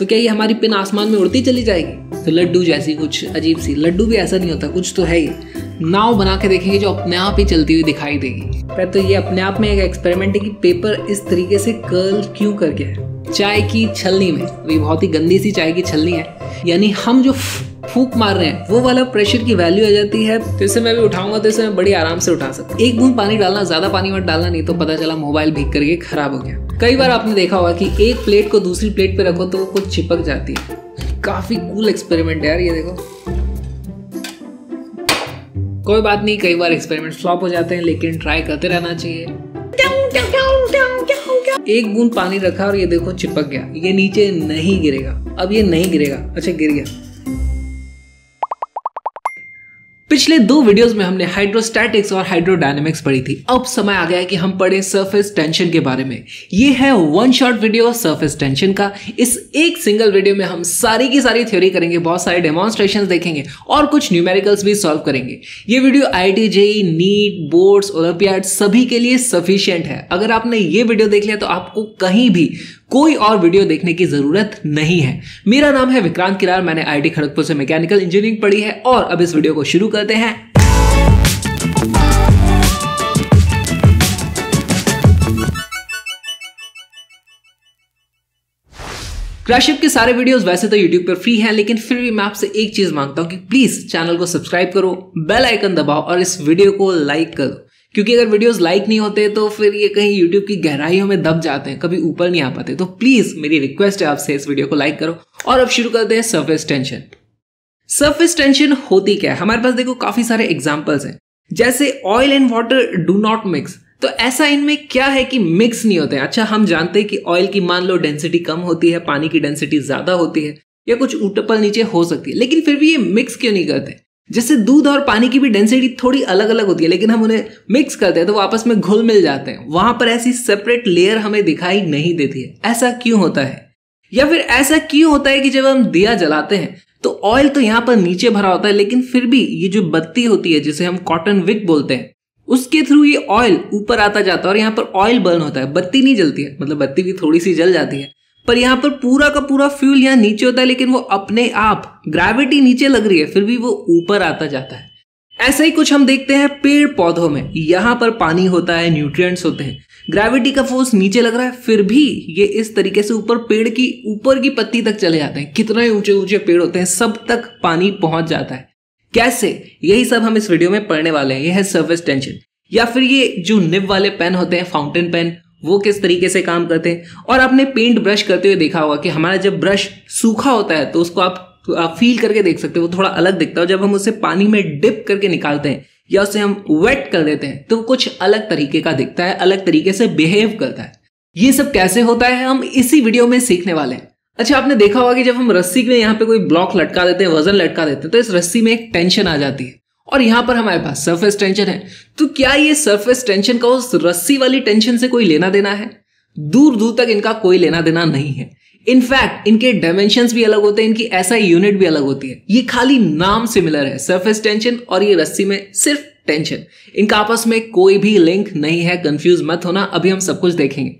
तो क्या ये हमारी पिन आसमान में उड़ती चली जाएगी तो लड्डू जैसी कुछ अजीब सी लड्डू भी ऐसा नहीं होता कुछ तो है ही नाव बना के देखेंगे जो अपने आप ही चलती हुई दिखाई देगी पर तो ये अपने आप में एक एक्सपेरिमेंट है कि पेपर इस तरीके से कर्ल क्यों करके है चाय की छलनी में अभी बहुत ही गंदी सी चाय की छलनी है यानी हम जो फूक मार रहे हैं वो वाला प्रेशर की वैल्यू आ जाती है तो इसे मैं भी उठाऊंगा तो इसे मैं बड़ी आराम से उठा सकता एक बूंद पानी डालना ज्यादा पानी मत डालना नहीं तो पता चला मोबाइल भीग करके खराब हो गया कई बार आपने देखा होगा कि एक प्लेट को दूसरी प्लेट पर रखो तो वो कुछ चिपक जाती है काफी कूल एक्सपेरिमेंट है यार ये देखो कोई बात नहीं कई बार एक्सपेरिमेंट फ्लॉप हो जाते हैं लेकिन ट्राई करते रहना चाहिए एक बूंद पानी रखा और ये देखो चिपक गया ये नीचे नहीं गिरेगा अब ये नहीं गिरेगा अच्छा गिर गया पिछले दो वीडियोस में हमने हाइड्रोस्टैटिक्स और हाइड्रोडायनेमिक्स पढ़ी थी अब समय आ गया है कि हम पढ़े सरफेस टेंशन के बारे में ये है one shot video surface tension का इस एक सिंगल वीडियो में हम सारी की सारी थ्योरी करेंगे बहुत सारे डेमोन्स्ट्रेशन देखेंगे और कुछ न्यूमेरिकल्स भी सॉल्व करेंगे ये video I T JEE NEET boards olympiad सभी के लिए सफिशियंट है अगर आपने ये वीडियो देख लिया तो आपको कहीं भी कोई और वीडियो देखने की जरूरत नहीं है मेरा नाम है विक्रांत किरार मैंने टी खड़गपुर से मैकेनिकल इंजीनियरिंग पढ़ी है और अब इस वीडियो को शुरू करते हैं क्रैशिप के सारे वीडियोस वैसे तो यूट्यूब पर फ्री हैं लेकिन फिर भी मैं आपसे एक चीज मांगता हूं कि प्लीज चैनल को सब्सक्राइब करो बेल आइकन दबाओ और इस वीडियो को लाइक करो क्योंकि अगर वीडियोस लाइक नहीं होते तो फिर ये कहीं यूट्यूब की गहराइयों में दब जाते हैं कभी ऊपर नहीं आ पाते तो प्लीज़ मेरी रिक्वेस्ट है आपसे इस वीडियो को लाइक करो और अब शुरू करते हैं सर्फेस टेंशन सर्फेस टेंशन होती क्या है हमारे पास देखो काफ़ी सारे एग्जाम्पल्स हैं जैसे oil and water do not mix तो ऐसा इनमें क्या है कि मिक्स नहीं होते अच्छा हम जानते हैं कि ऑयल की मान लो डेंसिटी कम होती है पानी की डेंसिटी ज़्यादा होती है या कुछ ऊटपल नीचे हो सकती है लेकिन फिर भी ये मिक्स क्यों नहीं करते जिससे दूध और पानी की भी डेंसिटी थोड़ी अलग अलग होती है लेकिन हम उन्हें मिक्स करते हैं तो वो आपस में घुल मिल जाते हैं वहां पर ऐसी सेपरेट लेयर हमें दिखाई नहीं देती है ऐसा क्यों होता है या फिर ऐसा क्यों होता है कि जब हम दिया जलाते हैं तो ऑयल तो यहाँ पर नीचे भरा होता है लेकिन फिर भी ये जो बत्ती होती है जिसे हम कॉटन विक बोलते हैं उसके थ्रू ये ऑयल ऊपर आता जाता है और यहाँ पर ऑयल बर्न होता है बत्ती नहीं जलती है मतलब बत्ती भी थोड़ी सी जल जाती है पर यहाँ पर पूरा का पूरा फ्यूल यहाँ नीचे होता है लेकिन वो अपने आप ग्रेविटी नीचे लग रही है फिर भी वो ऊपर आता जाता है ऐसा ही कुछ हम देखते हैं पेड़ पौधों में यहाँ पर पानी होता है न्यूट्रिएंट्स होते हैं ग्रेविटी का फोर्स नीचे लग रहा है फिर भी ये इस तरीके से ऊपर पेड़ की ऊपर की पत्ती तक चले जाते हैं कितने ऊंचे ऊंचे पेड़ होते हैं सब तक पानी पहुंच जाता है कैसे यही सब हम इस वीडियो में पढ़ने वाले हैं यह है सर्विस टेंशन या फिर ये जो निब वाले पेन होते हैं फाउंटेन पेन वो किस तरीके से काम करते हैं और आपने पेंट ब्रश करते हुए देखा होगा कि हमारा जब ब्रश सूखा होता है तो उसको आप आप फील करके देख सकते हो वो थोड़ा अलग दिखता है जब हम उसे पानी में डिप करके निकालते हैं या उसे हम वेट कर देते हैं तो कुछ अलग तरीके का दिखता है अलग तरीके से बिहेव करता है ये सब कैसे होता है हम इसी वीडियो में सीखने वाले हैं अच्छा आपने देखा होगा कि जब हम रस्सी में यहाँ पे कोई ब्लॉक लटका देते हैं वजन लटका देते हैं तो इस रस्सी में एक टेंशन आ जाती है और यहां पर हमारे पास सरफेस टेंशन है तो क्या ये सरफेस टेंशन का उस रस्सी वाली टेंशन से कोई लेना देना है दूर दूर तक इनका कोई लेना देना नहीं है इनफैक्ट इनके डायमेंशन भी अलग होते हैं इनकी ऐसा यूनिट भी अलग होती है ये खाली नाम सिमिलर है सरफेस टेंशन और ये रस्सी में सिर्फ टेंशन इनका आपस में कोई भी लिंक नहीं है कंफ्यूज मत होना अभी हम सब कुछ देखेंगे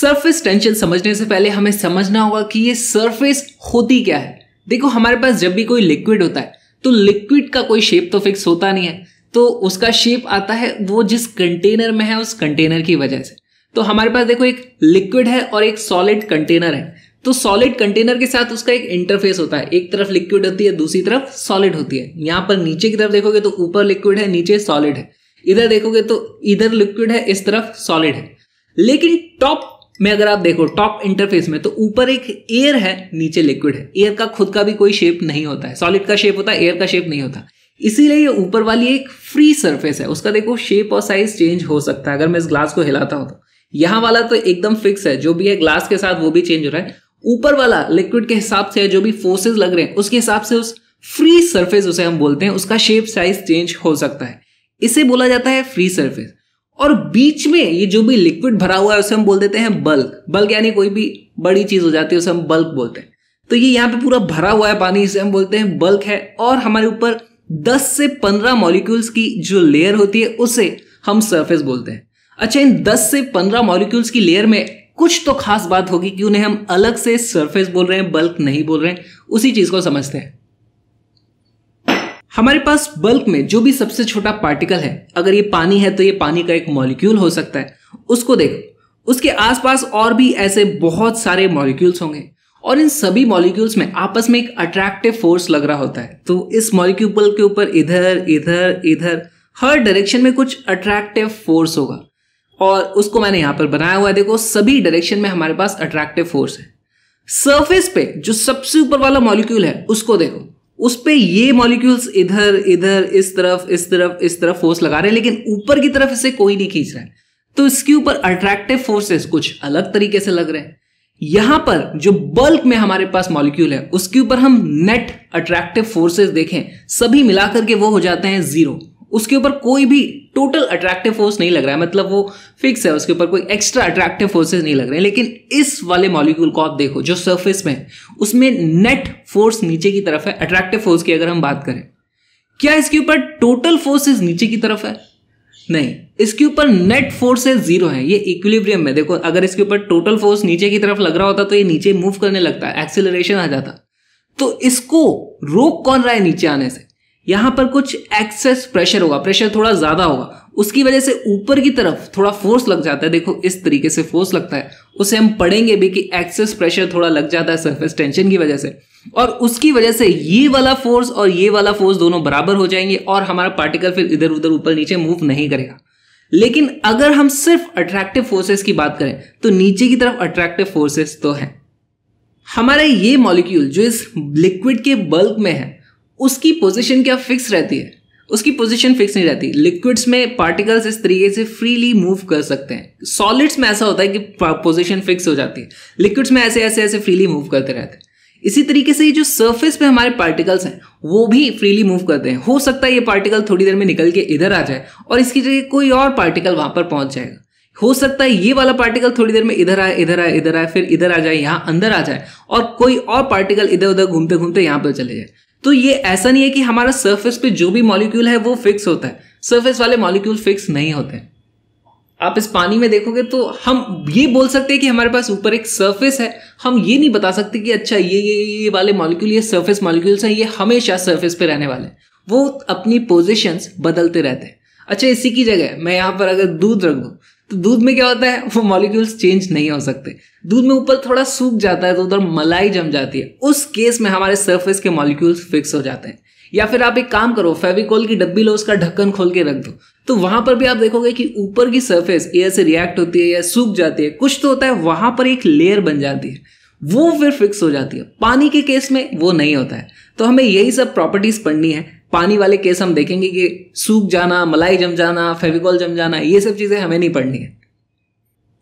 सरफेस टेंशन समझने से पहले हमें समझना होगा कि ये सरफेस होती क्या है देखो हमारे पास जब भी कोई लिक्विड होता है तो लिक्विड का कोई शेप तो फिक्स होता नहीं है तो उसका शेप आता है वो जिस कंटेनर में है उस कंटेनर की वजह से तो हमारे पास देखो एक लिक्विड है और एक सॉलिड कंटेनर है तो सॉलिड कंटेनर के साथ उसका एक इंटरफेस होता है एक तरफ लिक्विड होती है दूसरी तरफ सॉलिड होती है यहां पर नीचे की तरफ देखोगे तो ऊपर लिक्विड है नीचे सॉलिड है इधर देखोगे तो इधर लिक्विड है इस तरफ सॉलिड है लेकिन टॉप में अगर आप देखो टॉप इंटरफेस में तो ऊपर एक एयर है नीचे लिक्विड है एयर का खुद का भी कोई शेप नहीं होता है सॉलिड का शेप होता है एयर का शेप नहीं होता इसीलिए ये ऊपर वाली एक फ्री सरफेस है उसका देखो शेप और साइज चेंज हो सकता है अगर मैं इस ग्लास को हिलाता हूं तो यहां वाला तो एकदम फिक्स है जो भी है ग्लास के साथ वो भी चेंज हो रहा है ऊपर वाला लिक्विड के हिसाब से जो भी फोर्सेस लग रहे हैं उसके हिसाब से उस फ्री सरफेस उसे हम बोलते हैं उसका शेप साइज चेंज हो सकता है इसे बोला जाता है फ्री सरफेस और बीच में ये जो भी लिक्विड भरा हुआ है उसे हम बोल देते हैं बल्क बल्क यानी कोई भी बड़ी चीज हो जाती है उसे हम बल्क बोलते हैं तो ये यहाँ पे पूरा भरा हुआ है पानी इसे हम बोलते हैं बल्क है और हमारे ऊपर 10 से 15 मॉलिक्यूल्स की जो लेयर होती है उसे हम सरफेस बोलते हैं अच्छा इन 10 से 15 मॉलिक्यूल्स की लेयर में कुछ तो खास बात होगी कि उन्हें हम अलग से सरफेस बोल रहे हैं बल्क नहीं बोल रहे हैं उसी चीज को समझते हैं हमारे पास बल्क में जो भी सबसे छोटा पार्टिकल है अगर ये पानी है तो ये पानी का एक मॉलिक्यूल हो सकता है उसको देखो उसके आसपास और भी ऐसे बहुत सारे मॉलिक्यूल्स होंगे और इन सभी मॉलिक्यूल्स में आपस में एक अट्रैक्टिव फोर्स लग रहा होता है तो इस मॉलिक्यूल के ऊपर इधर इधर इधर हर डायरेक्शन में कुछ अट्रैक्टिव फोर्स होगा और उसको मैंने यहाँ पर बनाया हुआ है देखो सभी डायरेक्शन में हमारे पास अट्रैक्टिव फोर्स है सरफेस पे जो सबसे ऊपर वाला मॉलिक्यूल है उसको देखो उस पर ये मॉलिक्यूल्स इधर इधर इस तरफ इस तरफ इस तरफ फोर्स लगा रहे हैं लेकिन ऊपर की तरफ इसे कोई नहीं खींच रहा है तो इसके ऊपर अट्रैक्टिव फोर्सेस कुछ अलग तरीके से लग रहे हैं यहां पर जो बल्क में हमारे पास मॉलिक्यूल है उसके ऊपर हम नेट अट्रैक्टिव फोर्सेस देखें सभी मिलाकर के वो हो जाते हैं जीरो उसके ऊपर कोई भी टोटल अट्रैक्टिव फोर्स नहीं लग रहा है मतलब वो फिक्स है उसके ऊपर कोई एक्स्ट्रा अट्रैक्टिव फोर्सेस नहीं लग रहे हैं लेकिन इस वाले मॉलिक्यूल को आप देखो जो सरफेस में उसमें नेट फोर्स नीचे की तरफ है अट्रैक्टिव फोर्स की अगर हम बात करें क्या इसके ऊपर टोटल फोर्सेस नीचे की तरफ है नहीं इसके ऊपर नेट फोर्सेस जीरो है ये इक्विलिब्रियम में देखो अगर इसके ऊपर टोटल फोर्स नीचे की तरफ लग रहा होता तो ये नीचे मूव करने लगता है एक्सिलरेशन आ जाता तो इसको रोक कौन रहा है नीचे आने से यहां पर कुछ एक्सेस प्रेशर होगा प्रेशर थोड़ा ज़्यादा होगा उसकी वजह से ऊपर की तरफ थोड़ा फोर्स लग जाता है देखो इस तरीके से फोर्स लगता है उसे हम पढ़ेंगे भी कि एक्सेस प्रेशर थोड़ा लग जाता है सरफेस टेंशन की वजह से और उसकी वजह से ये वाला फोर्स और ये वाला फोर्स दोनों बराबर हो जाएंगे और हमारा पार्टिकल फिर इधर उधर ऊपर नीचे मूव नहीं करेगा लेकिन अगर हम सिर्फ अट्रैक्टिव फोर्सेस की बात करें तो नीचे की तरफ अट्रैक्टिव फोर्सेस तो हैं हमारे ये मॉलिक्यूल जो इस लिक्विड के बल्क में है उसकी पोजिशन क्या फिक्स रहती है उसकी पोजीशन फिक्स नहीं रहती लिक्विड्स में पार्टिकल्स इस तरीके से फ्रीली मूव कर सकते हैं सॉलिड्स में ऐसा होता है कि पोजीशन फिक्स हो जाती है लिक्विड्स में ऐसे ऐसे ऐसे फ्रीली मूव करते रहते हैं इसी तरीके से ये जो सरफेस पे हमारे पार्टिकल्स हैं वो भी फ्रीली मूव करते हैं हो सकता है ये पार्टिकल थोड़ी देर में निकल के इधर आ जाए और इसकी जगह कोई और पार्टिकल वहां पर पहुंच जाएगा हो सकता है ये वाला पार्टिकल थोड़ी देर में इधर आए इधर आए इधर आए फिर इधर आ जाए यहाँ अंदर आ जाए और कोई और पार्टिकल इधर उधर घूमते घूमते यहाँ पर चले जाए तो ये ऐसा नहीं है कि हमारा सरफेस पे जो भी मॉलिक्यूल है वो फिक्स होता है सरफेस वाले मॉलिक्यूल फिक्स नहीं होते आप इस पानी में देखोगे तो हम ये बोल सकते हैं कि हमारे पास ऊपर एक सरफेस है हम ये नहीं बता सकते कि अच्छा ये ये ये वाले मॉलिक्यूल ये सरफेस मॉलिक्यूल्स हैं ये हमेशा सरफेस पे रहने वाले वो अपनी पोजिशंस बदलते रहते हैं अच्छा इसी की जगह मैं यहाँ पर अगर दूध रख दूँ तो दूध में क्या होता है वो मॉलिक्यूल्स चेंज नहीं हो सकते दूध में ऊपर थोड़ा सूख जाता है तो उधर मलाई जम जाती है उस केस में हमारे सरफेस के मॉलिक्यूल्स फिक्स हो जाते हैं या फिर आप एक काम करो फेविकोल की डब्बी लो उसका ढक्कन खोल के रख दो तो वहां पर भी आप देखोगे कि ऊपर की सरफेस एयर से रिएक्ट होती है या सूख जाती है कुछ तो होता है वहां पर एक लेयर बन जाती है वो फिर फिक्स हो जाती है पानी के केस में वो नहीं होता है तो हमें यही सब प्रॉपर्टीज पढ़नी है पानी वाले केस हम देखेंगे कि सूख जाना मलाई जम जाना फेविकॉल जम जाना ये सब चीज़ें हमें नहीं पढ़नी है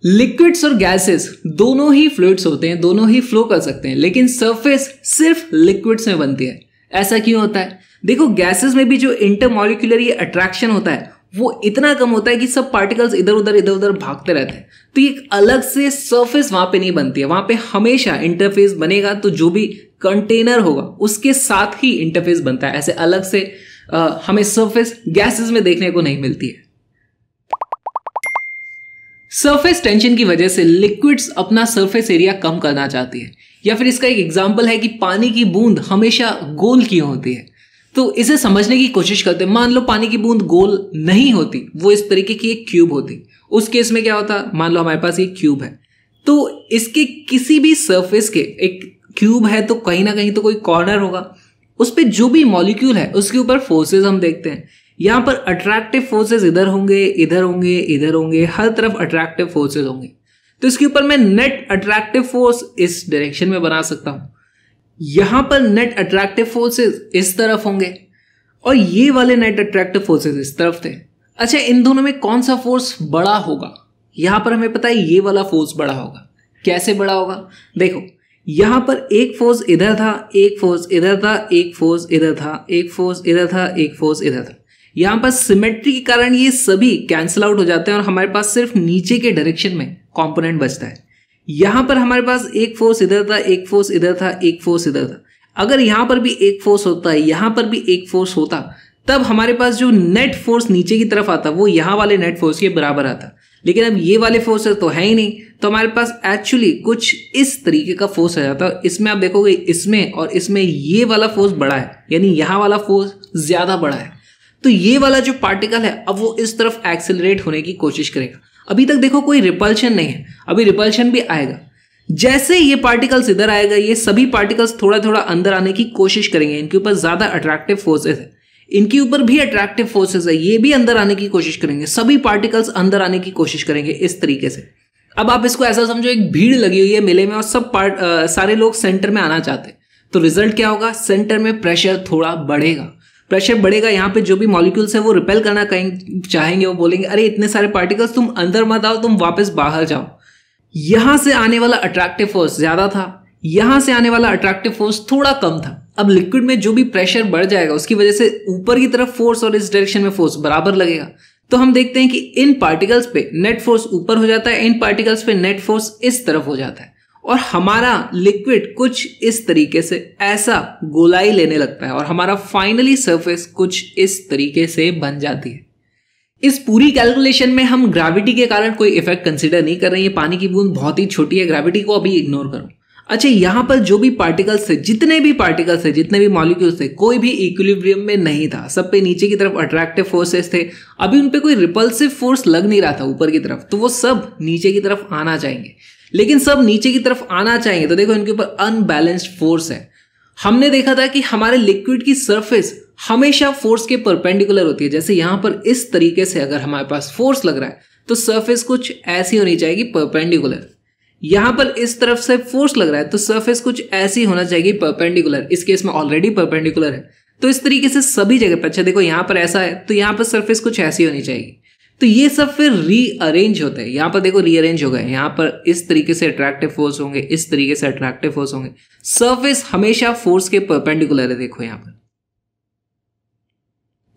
लिक्विड्स और गैसेस दोनों ही फ्लूड्स होते हैं दोनों ही फ्लो कर सकते हैं लेकिन सरफेस सिर्फ लिक्विड्स में बनती है ऐसा क्यों होता है देखो गैसेस में भी जो इंटरमोलिकुलर ये अट्रैक्शन होता है वो इतना कम होता है कि सब पार्टिकल्स इधर उधर इधर उधर भागते रहते हैं तो एक अलग से सरफेस वहां पे नहीं बनती है वहां पे हमेशा इंटरफेस बनेगा तो जो भी कंटेनर होगा उसके साथ ही इंटरफेस बनता है ऐसे अलग से आ, हमें सरफेस गैसेस में देखने को नहीं मिलती है सरफेस टेंशन की वजह से लिक्विड्स अपना सरफेस एरिया कम करना चाहती है या फिर इसका एक एग्जाम्पल है कि पानी की बूंद हमेशा गोल क्यों होती है तो इसे समझने की कोशिश करते हैं मान लो पानी की बूंद गोल नहीं होती वो इस तरीके की एक क्यूब होती उस केस में क्या होता मान लो हमारे पास ये क्यूब है तो इसके किसी भी सरफेस के एक क्यूब है तो कहीं ना कहीं तो कोई कॉर्नर होगा उस पर जो भी मॉलिक्यूल है उसके ऊपर फोर्सेज हम देखते हैं यहाँ पर अट्रैक्टिव फोर्सेज इधर होंगे इधर होंगे इधर होंगे हर तरफ अट्रैक्टिव फोर्सेज होंगे तो इसके ऊपर मैं नेट अट्रैक्टिव फोर्स इस डायरेक्शन में बना सकता हूँ यहाँ पर नेट अट्रैक्टिव फोर्सेज इस तरफ होंगे और ये वाले नेट अट्रैक्टिव फोर्सेज इस तरफ थे अच्छा इन दोनों में कौन सा फोर्स बड़ा होगा यहाँ पर हमें पता है ये वाला फोर्स बड़ा होगा कैसे बड़ा होगा देखो यहां पर एक फोर्स इधर था एक फोर्स इधर था एक फोर्स इधर था एक फोर्स इधर था एक फोर्स इधर था यहां पर सिमेट्री के कारण ये सभी कैंसिल आउट हो जाते हैं और हमारे पास सिर्फ नीचे के डायरेक्शन में कॉम्पोनेंट बचता है यहां पर हमारे पास एक फोर्स इधर था एक फोर्स इधर था एक फोर्स इधर था अगर यहां पर भी एक फोर्स होता है यहां पर भी एक फोर्स होता तब हमारे पास जो नेट फोर्स नीचे की तरफ आता वो यहां वाले नेट फोर्स के बराबर आता लेकिन अब ये वाले फोर्सेस तो है ही नहीं तो हमारे पास एक्चुअली कुछ इस तरीके का फोर्स आ जाता है तो इसमें आप देखोगे इसमें और इसमें ये वाला फोर्स बड़ा है यानी यहाँ वाला फोर्स ज़्यादा बड़ा है तो ये वाला जो पार्टिकल है अब वो इस तरफ एक्सेलरेट होने की कोशिश करेगा अभी तक देखो कोई रिपल्शन नहीं है अभी रिपल्शन भी आएगा जैसे ये पार्टिकल्स इधर आएगा ये सभी पार्टिकल्स थोड़ा थोड़ा अंदर आने की कोशिश करेंगे इनके ऊपर ज़्यादा अट्रैक्टिव फोर्सेस है इनके ऊपर भी अट्रैक्टिव फोर्सेस है ये भी अंदर आने की कोशिश करेंगे सभी पार्टिकल्स अंदर आने की कोशिश करेंगे इस तरीके से अब आप इसको ऐसा समझो एक भीड़ लगी हुई है मेले में और सब पार्ट आ, सारे लोग सेंटर में आना चाहते हैं तो रिजल्ट क्या होगा सेंटर में प्रेशर थोड़ा बढ़ेगा प्रेशर बढ़ेगा यहाँ पे जो भी मॉलिक्यूल्स हैं वो रिपेल करना कहें चाहेंगे वो बोलेंगे अरे इतने सारे पार्टिकल्स तुम अंदर मत आओ तुम वापस बाहर जाओ यहाँ से आने वाला अट्रैक्टिव फोर्स ज़्यादा था यहाँ से आने वाला अट्रैक्टिव फोर्स थोड़ा कम था अब लिक्विड में जो भी प्रेशर बढ़ जाएगा उसकी वजह से ऊपर की तरफ फोर्स और इस डायरेक्शन में फोर्स बराबर लगेगा तो हम देखते हैं कि इन पार्टिकल्स पे नेट फोर्स ऊपर हो जाता है इन पार्टिकल्स पे नेट फोर्स इस तरफ हो जाता है और हमारा लिक्विड कुछ इस तरीके से ऐसा गोलाई लेने लगता है और हमारा फाइनली सरफेस कुछ इस तरीके से बन जाती है इस पूरी कैलकुलेशन में हम ग्रेविटी के कारण कोई इफेक्ट कंसिडर नहीं कर रहे हैं पानी की बूंद बहुत ही छोटी है ग्रेविटी को अभी इग्नोर करो अच्छा यहाँ पर जो भी पार्टिकल्स है जितने भी पार्टिकल्स है जितने भी मॉलिक्यूल्स थे कोई भी इक्विलिब्रियम में नहीं था सब पे नीचे की तरफ अट्रैक्टिव फोर्सेस थे अभी उन पर कोई रिपल्सिव फोर्स लग नहीं रहा था ऊपर की तरफ तो वो सब नीचे की तरफ आना चाहेंगे लेकिन सब नीचे की तरफ आना चाहेंगे तो देखो इनके ऊपर अनबैलेंस्ड फोर्स है हमने देखा था कि हमारे लिक्विड की सरफेस हमेशा फोर्स के परपेंडिकुलर होती है जैसे यहाँ पर इस तरीके से अगर हमारे पास फोर्स लग रहा है तो सरफेस कुछ ऐसी होनी चाहिए परपेंडिकुलर यहां पर इस तरफ से फोर्स लग रहा है तो सरफेस कुछ ऐसी होना चाहिए परपेंडिकुलर इस केस में ऑलरेडी परपेंडिकुलर है तो इस तरीके से सभी जगह पर अच्छा देखो यहां पर ऐसा है तो यहां पर सरफेस कुछ ऐसी होनी चाहिए तो ये सब फिर रीअरेंज होता है यहां पर देखो रीअरेंज हो गए यहां पर इस तरीके से अट्रैक्टिव फोर्स होंगे इस तरीके से अट्रैक्टिव फोर्स होंगे सरफेस हमेशा फोर्स के परपेंडिकुलर है देखो यहां पर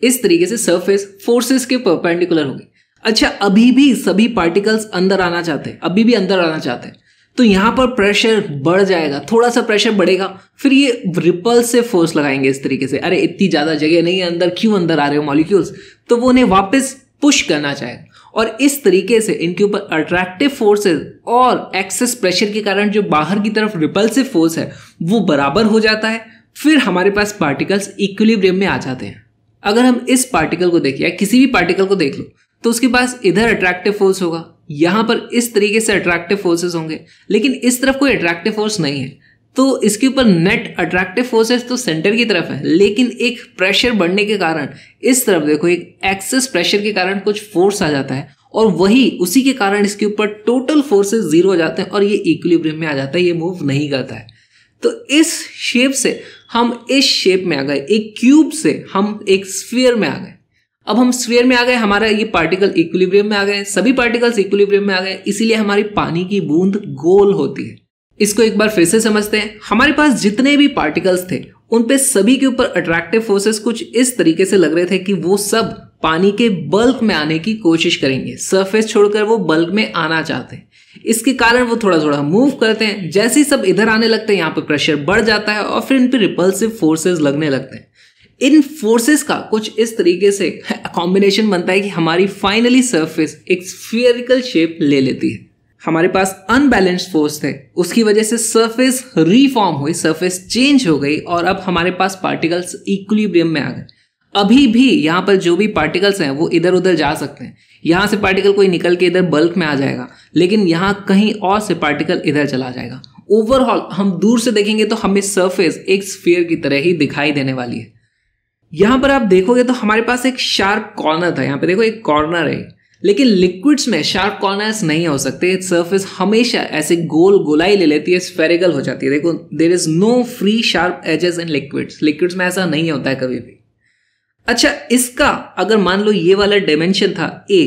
इस तरीके से सरफेस फोर्सेस के परपेंडिकुलर होगी अच्छा अभी भी सभी पार्टिकल्स अंदर आना चाहते हैं अभी भी अंदर आना चाहते हैं तो यहां पर प्रेशर बढ़ जाएगा थोड़ा सा प्रेशर बढ़ेगा फिर ये रिपल से फोर्स लगाएंगे इस तरीके से अरे इतनी ज़्यादा जगह नहीं है अंदर क्यों अंदर आ रहे हो मॉलिक्यूल्स तो वो उन्हें वापस पुश करना चाहेगा और इस तरीके से इनके ऊपर अट्रैक्टिव फोर्सेस और एक्सेस प्रेशर के कारण जो बाहर की तरफ रिपल्सिव फोर्स है वो बराबर हो जाता है फिर हमारे पास पार्टिकल्स इक्विलिब्रियम में आ जाते हैं अगर हम इस पार्टिकल को देखें या किसी भी पार्टिकल को देख लो तो उसके पास इधर अट्रैक्टिव फोर्स होगा यहां पर इस तरीके से अट्रैक्टिव फोर्सेस होंगे लेकिन इस तरफ कोई अट्रैक्टिव फोर्स नहीं है तो इसके ऊपर नेट अट्रैक्टिव फोर्सेस तो सेंटर की तरफ है लेकिन एक प्रेशर बढ़ने के कारण इस तरफ देखो एक एक्सेस प्रेशर के कारण कुछ फोर्स आ जाता है और वही उसी के कारण इसके ऊपर टोटल फोर्सेस जीरो हो जाते हैं और ये इक्विलिब्रियम में आ जाता है ये मूव नहीं करता है तो इस शेप से हम इस शेप में आ गए एक क्यूब से हम एक स्फीयर में आ गए अब हम स्वेयर में आ गए हमारा ये पार्टिकल इक्विलिब्रियम में आ गए सभी पार्टिकल्स इक्विलिब्रियम में आ गए इसीलिए हमारी पानी की बूंद गोल होती है इसको एक बार फिर से समझते हैं हमारे पास जितने भी पार्टिकल्स थे उन पे सभी के ऊपर अट्रैक्टिव फोर्सेस कुछ इस तरीके से लग रहे थे कि वो सब पानी के बल्क में आने की कोशिश करेंगे सरफेस छोड़कर वो बल्क में आना चाहते हैं इसके कारण वो थोड़ा थोड़ा मूव करते हैं जैसे ही सब इधर आने लगते हैं यहाँ पर प्रेशर बढ़ जाता है और फिर इन पर रिपल्सिव फोर्सेज लगने लगते हैं इन फोर्सेस का कुछ इस तरीके से कॉम्बिनेशन बनता है कि हमारी फाइनली सरफेस एक स्फियरिकल शेप ले लेती है हमारे पास अनबैलेंस्ड फोर्स थे उसकी वजह से सरफेस रिफॉर्म हुई सरफेस चेंज हो गई और अब हमारे पास पार्टिकल्स इक्विलिब्रियम में आ गए अभी भी यहाँ पर जो भी पार्टिकल्स हैं वो इधर उधर जा सकते हैं यहाँ से पार्टिकल कोई निकल के इधर बल्क में आ जाएगा लेकिन यहाँ कहीं और से पार्टिकल इधर चला जाएगा ओवरऑल हम दूर से देखेंगे तो हमें सरफेस एक स्फीयर की तरह ही दिखाई देने वाली है यहां पर आप देखोगे तो हमारे पास एक शार्प कॉर्नर था यहां पे देखो एक कॉर्नर है लेकिन लिक्विड्स में शार्प कॉर्नर्स नहीं हो सकते सरफेस हमेशा ऐसे गोल गोलाई ले लेती है स्पेरिकल हो जाती है देखो there is no free sharp edges in liquids liquids में ऐसा नहीं होता है कभी भी अच्छा इसका अगर मान लो ये वाला डायमेंशन था ए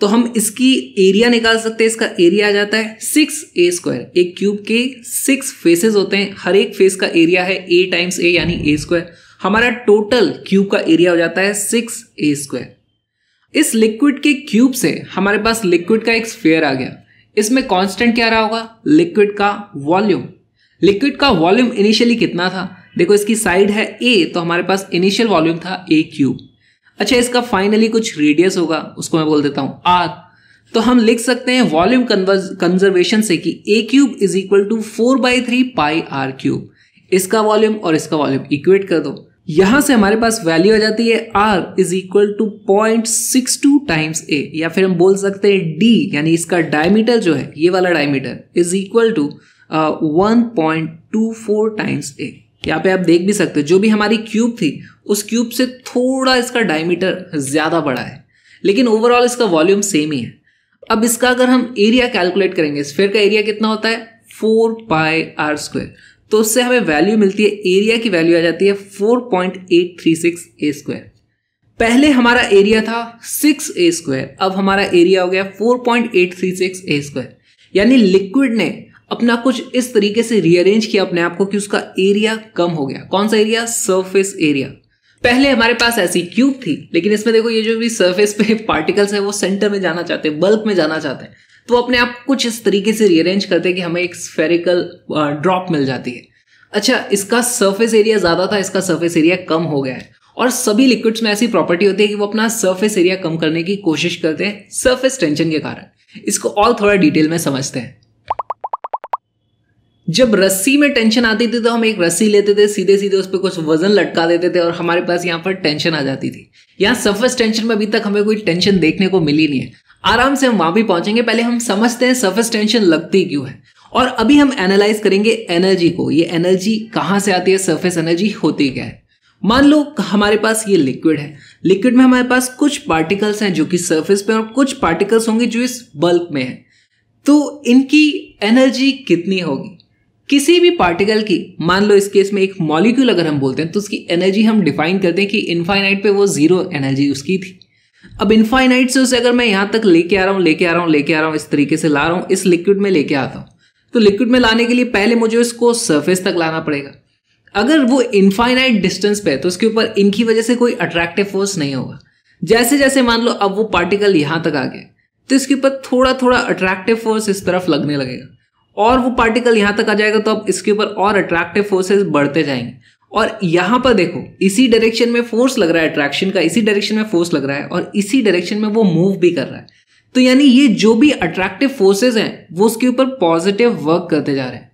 तो हम इसकी एरिया निकाल सकते हैं इसका एरिया आ जाता है सिक्स ए स्क्वायर एक क्यूब के सिक्स फेसेस होते हैं हर एक फेस का एरिया है ए टाइम्स ए यानी ए स्क्वायर हमारा टोटल क्यूब का एरिया हो जाता है सिक्स ए स्क्वायर इस लिक्विड के क्यूब से हमारे पास लिक्विड का एक स्फेयर आ गया इसमें कांस्टेंट क्या रहा होगा लिक्विड का वॉल्यूम लिक्विड का वॉल्यूम इनिशियली कितना था देखो इसकी साइड है ए तो हमारे पास इनिशियल वॉल्यूम था ए क्यूब अच्छा इसका फाइनली कुछ रेडियस होगा उसको मैं बोल देता हूँ आर तो हम लिख सकते हैं वॉल्यूम कंजर्वेशन से कि A cube is equal to four by three pi R cube इसका वॉल्यूम और इसका वॉल्यूम इक्वेट कर दो यहां से हमारे पास वैल्यू आ जाती है R is equal to point six two times A या फिर हम बोल सकते हैं डी यानी इसका डायमीटर जो है ये वाला diameter is equal to one point two four times A यहाँ पे आप देख भी सकते हो जो भी हमारी क्यूब थी उस क्यूब से थोड़ा इसका डायमीटर ज़्यादा बड़ा है लेकिन ओवरऑल इसका वॉल्यूम सेम ही है अब इसका अगर हम एरिया कैलकुलेट करेंगे स्फेयर का एरिया कितना होता है फोर पाई आर स्क्वायर तो उससे हमें वैल्यू मिलती है एरिया की वैल्यू आ जाती है 4.836 ए स्क्वायर पहले हमारा एरिया था 6 ए स्क्वायर अब हमारा एरिया हो गया 4.836 ए स्क्वायर यानी लिक्विड ने अपना कुछ इस तरीके से रीअरेंज किया अपने आप को कि उसका एरिया कम हो गया कौन सा एरिया सरफेस एरिया पहले हमारे पास ऐसी क्यूब थी लेकिन इसमें देखो ये जो भी सरफेस पे पार्टिकल्स है वो सेंटर में जाना चाहते हैं बल्क में जाना चाहते हैं तो अपने आप कुछ इस तरीके से रीअरेंज करते हैं कि हमें एक स्फेरिकल ड्रॉप uh, मिल जाती है अच्छा इसका सरफेस एरिया ज़्यादा था इसका सरफेस एरिया कम हो गया है और सभी लिक्विड्स में ऐसी प्रॉपर्टी होती है कि वो अपना सरफेस एरिया कम करने की कोशिश करते हैं सरफेस टेंशन के कारण इसको और थोड़ा डिटेल में समझते हैं जब रस्सी में टेंशन आती थी तो हम एक रस्सी लेते थे सीधे सीधे उस पर कुछ वजन लटका देते थे और हमारे पास यहाँ पर टेंशन आ जाती थी यहाँ सरफेस टेंशन में अभी तक हमें कोई टेंशन देखने को मिली नहीं है आराम से हम वहां भी पहुंचेंगे पहले हम समझते हैं सर्फेस टेंशन लगती क्यों है और अभी हम एनालाइज करेंगे एनर्जी को ये एनर्जी कहाँ से आती है सर्फेस एनर्जी होती क्या है मान लो हमारे पास ये लिक्विड है लिक्विड में हमारे पास कुछ पार्टिकल्स हैं जो कि सरफेस पे और कुछ पार्टिकल्स होंगे जो इस बल्क में है तो इनकी एनर्जी कितनी होगी किसी भी पार्टिकल की मान लो इस केस में एक मॉलिक्यूल अगर हम बोलते हैं तो उसकी एनर्जी हम डिफाइन करते हैं कि इनफाइनाइट पे वो जीरो एनर्जी उसकी थी अब इनफाइनाइट से उसे अगर मैं यहां तक लेके आ रहा हूं लेके आ रहा हूं लेके आ रहा हूं इस तरीके से ला रहा हूं इस लिक्विड में लेके आता हूं तो लिक्विड में लाने के लिए पहले मुझे इसको सरफेस तक लाना पड़ेगा अगर वो इनफाइनाइट डिस्टेंस पे है तो उसके ऊपर इनकी वजह से कोई अट्रैक्टिव फोर्स नहीं होगा जैसे जैसे मान लो अब वो पार्टिकल यहां तक आ गया तो इसके ऊपर थोड़ा थोड़ा अट्रैक्टिव फोर्स इस तरफ लगने लगेगा और वो पार्टिकल यहां तक आ जाएगा तो अब इसके ऊपर और अट्रैक्टिव फोर्सेस बढ़ते जाएंगे और यहां पर देखो इसी डायरेक्शन में फोर्स लग रहा है अट्रैक्शन का इसी डायरेक्शन में फोर्स लग रहा है और इसी डायरेक्शन में वो मूव भी कर रहा है तो यानी ये जो भी अट्रैक्टिव फोर्सेज हैं वो उसके ऊपर पॉजिटिव वर्क करते जा रहे हैं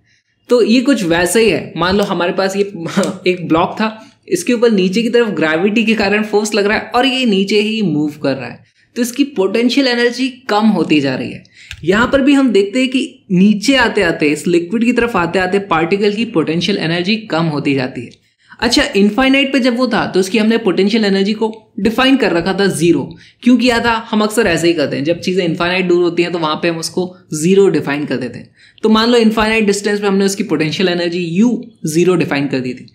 तो ये कुछ वैसा ही है मान लो हमारे पास ये एक ब्लॉक था इसके ऊपर नीचे की तरफ ग्रेविटी के कारण फोर्स लग रहा है और ये नीचे ही मूव कर रहा है तो इसकी पोटेंशियल एनर्जी कम होती जा रही है यहां पर भी हम देखते हैं कि नीचे आते आते इस लिक्विड की तरफ आते आते पार्टिकल की पोटेंशियल एनर्जी कम होती जाती है अच्छा इनफाइनाइट पे जब वो था तो उसकी हमने पोटेंशियल एनर्जी को डिफाइन कर रखा था जीरो क्यों किया था हम अक्सर ऐसे ही करते हैं जब चीज़ें इन्फाइनाइट दूर होती हैं तो वहाँ पे हम उसको जीरो डिफाइन कर देते हैं तो मान लो इन्फाइनाइट डिस्टेंस पे हमने उसकी potential energy U zero define कर दी थी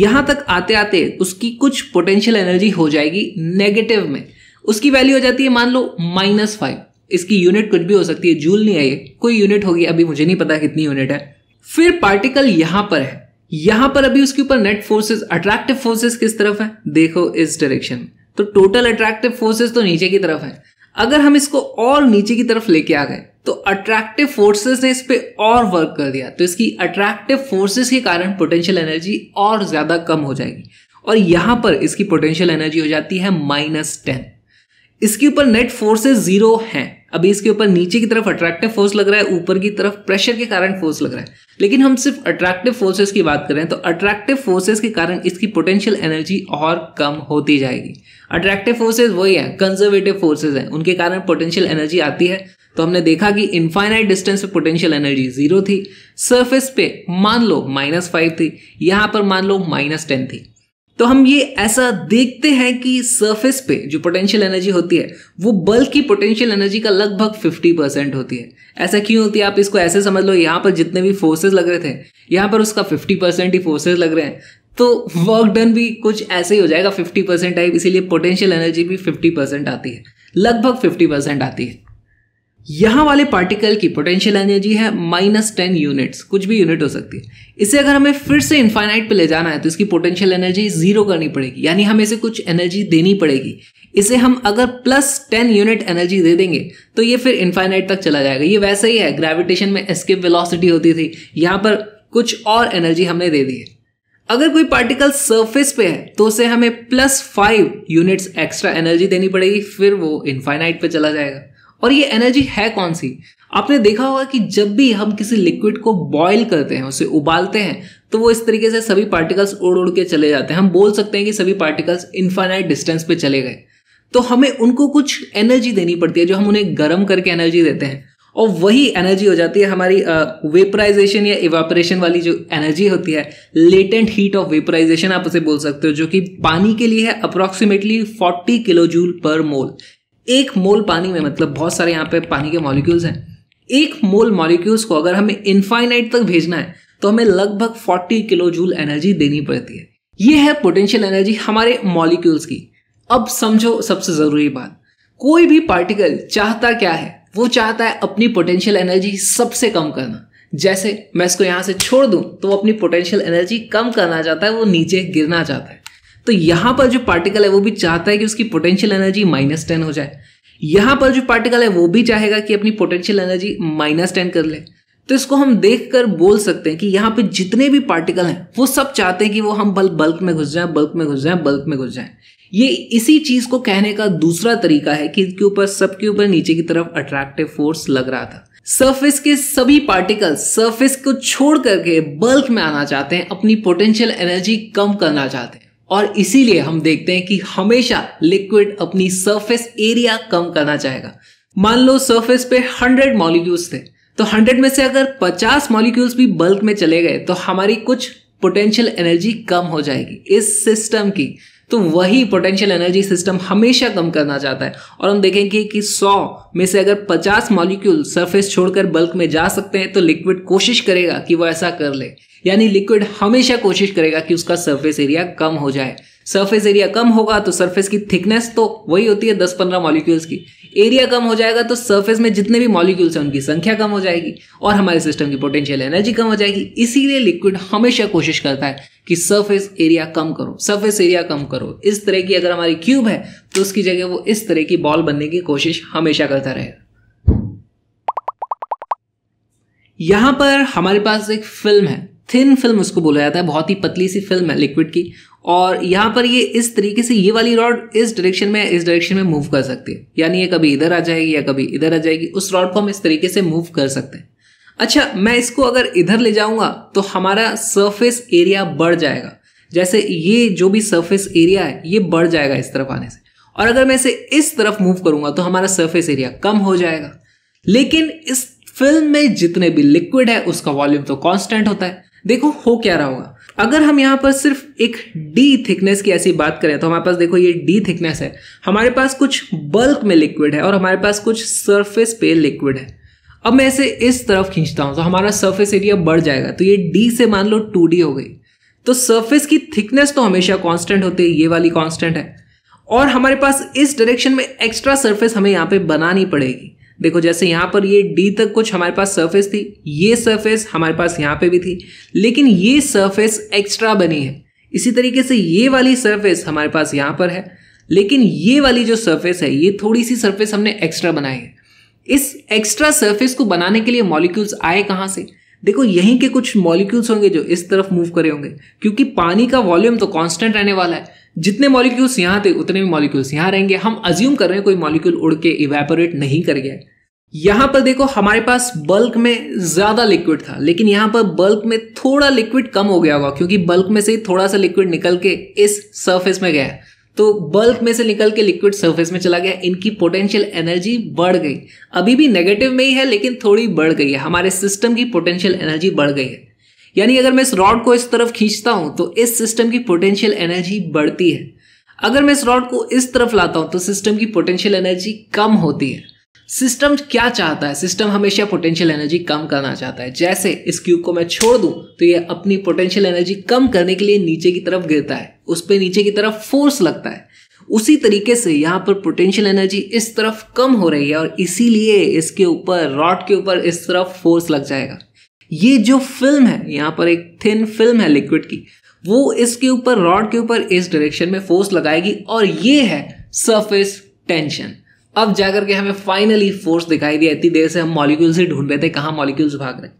यहाँ तक आते आते उसकी कुछ पोटेंशियल एनर्जी हो जाएगी नेगेटिव में उसकी वैल्यू हो जाती है मान लो माइनस फाइव इसकी यूनिट कुछ भी हो सकती है जूल नहीं आई कोई यूनिट होगी अभी मुझे नहीं पता कितनी यूनिट है फिर पार्टिकल यहाँ पर है यहां पर अभी उसके ऊपर नेट फोर्सेस अट्रैक्टिव फोर्सेस किस तरफ है देखो इस डायरेक्शन तो टोटल अट्रैक्टिव फोर्सेस तो नीचे की तरफ है अगर हम इसको और नीचे की तरफ लेके आ गए तो अट्रैक्टिव फोर्सेस ने इस पर और वर्क कर दिया तो इसकी अट्रैक्टिव फोर्सेस के कारण पोटेंशियल एनर्जी और ज्यादा कम हो जाएगी और यहां पर इसकी पोटेंशियल एनर्जी हो जाती है माइनस टेन इसके ऊपर नेट फोर्सेस जीरो हैं अभी इसके ऊपर नीचे की तरफ अट्रैक्टिव फोर्स लग रहा है ऊपर की तरफ प्रेशर के कारण फोर्स लग रहा है लेकिन हम सिर्फ अट्रैक्टिव फोर्सेस की बात करें तो अट्रैक्टिव फोर्सेस के कारण इसकी पोटेंशियल एनर्जी और कम होती जाएगी अट्रैक्टिव फोर्सेज वही है कंजर्वेटिव फोर्सेज हैं उनके कारण पोटेंशियल एनर्जी आती है तो हमने देखा कि इन्फाइनाइट डिस्टेंस पे पोटेंशियल एनर्जी जीरो थी सरफेस पे मान लो माइनस फाइव थी यहां पर मान लो माइनस टेन थी तो हम ये ऐसा देखते हैं कि सरफेस पे जो पोटेंशियल एनर्जी होती है वो बल्क की पोटेंशियल एनर्जी का लगभग 50 परसेंट होती है ऐसा क्यों होती है आप इसको ऐसे समझ लो यहाँ पर जितने भी फोर्सेज लग रहे थे यहाँ पर उसका 50 परसेंट ही फोर्सेज लग रहे हैं तो वर्क डन भी कुछ ऐसे ही हो जाएगा 50 परसेंट टाइप इसीलिए पोटेंशियल एनर्जी भी 50 परसेंट आती है लगभग 50 परसेंट आती है यहाँ वाले पार्टिकल की पोटेंशियल एनर्जी है माइनस टेन यूनिट्स कुछ भी यूनिट हो सकती है इसे अगर हमें फिर से इन्फाइनाइट पे ले जाना है तो इसकी पोटेंशियल एनर्जी जीरो करनी पड़ेगी यानी हमें इसे कुछ एनर्जी देनी पड़ेगी इसे हम अगर प्लस टेन यूनिट एनर्जी दे देंगे तो ये फिर इन्फाइनाइट तक चला जाएगा ये वैसे ही है ग्रेविटेशन में एस्केप वेलोसिटी होती थी यहाँ पर कुछ और एनर्जी हमने दे दी है अगर कोई पार्टिकल सरफेस पे है तो उसे हमें plus five units extra energy देनी पड़ेगी फिर वो इन्फाइनाइट पे चला जाएगा और ये एनर्जी है कौन सी आपने देखा होगा कि जब भी हम किसी लिक्विड को बॉयल करते हैं उसे उबालते हैं तो वो इस तरीके से सभी पार्टिकल्स उड़ उड़ के चले जाते हैं हम बोल सकते हैं कि सभी पार्टिकल्स इन्फाइनाइट डिस्टेंस पे चले गए तो हमें उनको कुछ एनर्जी देनी पड़ती है जो हम उन्हें गर्म करके एनर्जी देते हैं और वही एनर्जी हो जाती है हमारी वेपराइजेशन या इवापोरेशन वाली जो एनर्जी होती है लेटेंट हीट ऑफ वेपराइजेशन आप उसे बोल सकते हो जो कि पानी के लिए है अप्रॉक्सीमेटली 40 किलो जूल पर मोल एक मोल पानी में मतलब बहुत सारे यहाँ पे पानी के मॉलिक्यूल्स हैं एक मोल मॉलिक्यूल्स को अगर हमें इन्फाइनाइट तक भेजना है तो हमें लगभग 40 किलो जूल एनर्जी देनी पड़ती है ये है पोटेंशियल एनर्जी हमारे मॉलिक्यूल्स की अब समझो सबसे ज़रूरी बात कोई भी पार्टिकल चाहता क्या है वो चाहता है अपनी पोटेंशियल एनर्जी सबसे कम करना जैसे मैं इसको यहां से छोड़ दूं तो वो अपनी पोटेंशियल एनर्जी कम करना चाहता है वो नीचे गिरना चाहता है तो यहां पर जो पार्टिकल है वो भी चाहता है कि उसकी पोटेंशियल एनर्जी माइनस टेन हो जाए यहां पर जो पार्टिकल है वो भी चाहेगा कि अपनी पोटेंशियल एनर्जी माइनस टेन कर ले तो इसको हम देख कर बोल सकते हैं कि यहां पर जितने भी पार्टिकल हैं वो सब चाहते हैं कि वो हम बल बल्क में घुस जाए बल्क में घुस जाए बल्क में घुस जाए ये इसी चीज़ को कहने का दूसरा तरीका है कि इसके ऊपर सबके ऊपर नीचे की तरफ अट्रैक्टिव फोर्स लग रहा था सरफेस के सभी पार्टिकल सरफेस को छोड़ करके बल्क में आना चाहते हैं अपनी पोटेंशियल एनर्जी कम करना चाहते हैं और इसीलिए हम देखते हैं कि हमेशा लिक्विड अपनी सरफेस एरिया कम करना चाहेगा मान लो सरफेस पे 100 मॉलिक्यूल्स थे तो 100 में से अगर 50 मॉलिक्यूल्स भी बल्क में चले गए तो हमारी कुछ पोटेंशियल एनर्जी कम हो जाएगी इस सिस्टम की तो वही पोटेंशियल एनर्जी सिस्टम हमेशा कम करना चाहता है और हम देखेंगे कि 100 में से अगर 50 मॉलिक्यूल सरफेस छोड़कर बल्क में जा सकते हैं तो लिक्विड कोशिश करेगा कि वो ऐसा कर ले यानी लिक्विड हमेशा कोशिश करेगा कि उसका सरफेस एरिया कम हो जाए सरफेस एरिया कम होगा तो सरफेस की थिकनेस तो वही होती है दस पंद्रह मॉलिक्यूल्स की एरिया कम हो जाएगा तो सरफेस में जितने भी मॉलिक्यूल्स हैं उनकी संख्या कम हो जाएगी और हमारे सिस्टम की पोटेंशियल एनर्जी कम हो जाएगी इसीलिए लिक्विड हमेशा कोशिश करता है कि सरफेस एरिया कम करो सरफेस एरिया कम करो इस तरह की अगर हमारी क्यूब है तो उसकी जगह वो इस तरह की बॉल बनने की कोशिश हमेशा करता रहेगा यहां पर हमारे पास एक फिल्म है थिन फिल्म उसको बोला जाता है बहुत ही पतली सी फिल्म है लिक्विड की और यहाँ पर ये इस तरीके से ये वाली रॉड इस डायरेक्शन में इस डायरेक्शन में मूव कर सकती है यानी ये कभी इधर आ जाएगी या कभी इधर आ जाएगी उस रॉड को हम इस तरीके से मूव कर सकते हैं अच्छा मैं इसको अगर इधर ले जाऊंगा तो हमारा सरफेस एरिया बढ़ जाएगा जैसे ये जो भी सरफेस एरिया है ये बढ़ जाएगा इस तरफ आने से और अगर मैं इसे इस तरफ मूव करूंगा तो हमारा सरफेस एरिया कम हो जाएगा लेकिन इस फिल्म में जितने भी लिक्विड है उसका वॉल्यूम तो कांस्टेंट होता है देखो हो क्या रहा होगा अगर हम यहाँ पर सिर्फ एक डी थिकनेस की ऐसी बात करें तो हमारे पास देखो ये डी थिकनेस है हमारे पास कुछ बल्क में लिक्विड है और हमारे पास कुछ सरफेस पे लिक्विड है अब मैं इसे इस तरफ खींचता हूँ तो हमारा सरफेस एरिया बढ़ जाएगा तो ये डी से मान लो टू हो गई तो सरफेस की थिकनेस तो हमेशा कॉन्स्टेंट होती है ये वाली कॉन्स्टेंट है और हमारे पास इस डायरेक्शन में एक्स्ट्रा सरफेस हमें यहाँ पे बनानी पड़ेगी देखो जैसे यहाँ पर ये डी तक कुछ हमारे पास सरफेस थी ये सरफेस हमारे पास यहाँ पे भी थी लेकिन ये सरफेस एक्स्ट्रा बनी है इसी तरीके से ये वाली सरफेस हमारे पास यहाँ पर है लेकिन ये वाली जो सरफेस है ये थोड़ी सी सरफेस हमने एक्स्ट्रा बनाई है इस एक्स्ट्रा सरफेस को बनाने के लिए मॉलिक्यूल्स आए कहाँ से देखो यहीं के कुछ मॉलिक्यूल्स होंगे जो इस तरफ मूव करे होंगे क्योंकि पानी का वॉल्यूम तो कांस्टेंट रहने वाला है जितने मॉलिक्यूल्स यहाँ थे उतने भी मॉलिक्यूल्स यहाँ रहेंगे हम अज्यूम कर रहे हैं कोई मॉलिक्यूल उड़ के इवेपोरेट नहीं कर गया है यहां पर देखो हमारे पास बल्क में ज्यादा लिक्विड था लेकिन यहां पर बल्क में थोड़ा लिक्विड कम हो गया होगा क्योंकि बल्क में से थोड़ा सा लिक्विड निकल के इस सरफेस में गया तो बल्क में से निकल के लिक्विड सरफेस में चला गया इनकी पोटेंशियल एनर्जी बढ़ गई अभी भी नेगेटिव में ही है लेकिन थोड़ी बढ़ गई है हमारे सिस्टम की पोटेंशियल एनर्जी बढ़ गई है यानी अगर मैं इस रॉड को इस तरफ खींचता हूं तो इस सिस्टम की पोटेंशियल एनर्जी बढ़ती है अगर मैं इस रॉड को इस तरफ लाता हूं तो सिस्टम की पोटेंशियल एनर्जी कम होती है सिस्टम क्या चाहता है सिस्टम हमेशा पोटेंशियल एनर्जी कम करना चाहता है जैसे इस क्यूब को मैं छोड़ दूं तो ये अपनी पोटेंशियल एनर्जी कम करने के लिए नीचे की तरफ गिरता है उस पर नीचे की तरफ फोर्स लगता है उसी तरीके से यहाँ पर पोटेंशियल एनर्जी इस तरफ कम हो रही है और इसीलिए इसके ऊपर रॉड के ऊपर इस तरफ फोर्स लग जाएगा ये जो फिल्म है यहाँ पर एक थिन फिल्म है लिक्विड की वो इसके ऊपर रॉड के ऊपर इस डायरेक्शन में फोर्स लगाएगी और ये है सरफेस टेंशन अब जाकर के हमें फाइनली फोर्स दिखाई दिया इतनी देर से हम मॉलिक्यूल्स ही ढूंढ रहे थे कहाँ मॉलिक्यूल्स भाग रहे हैं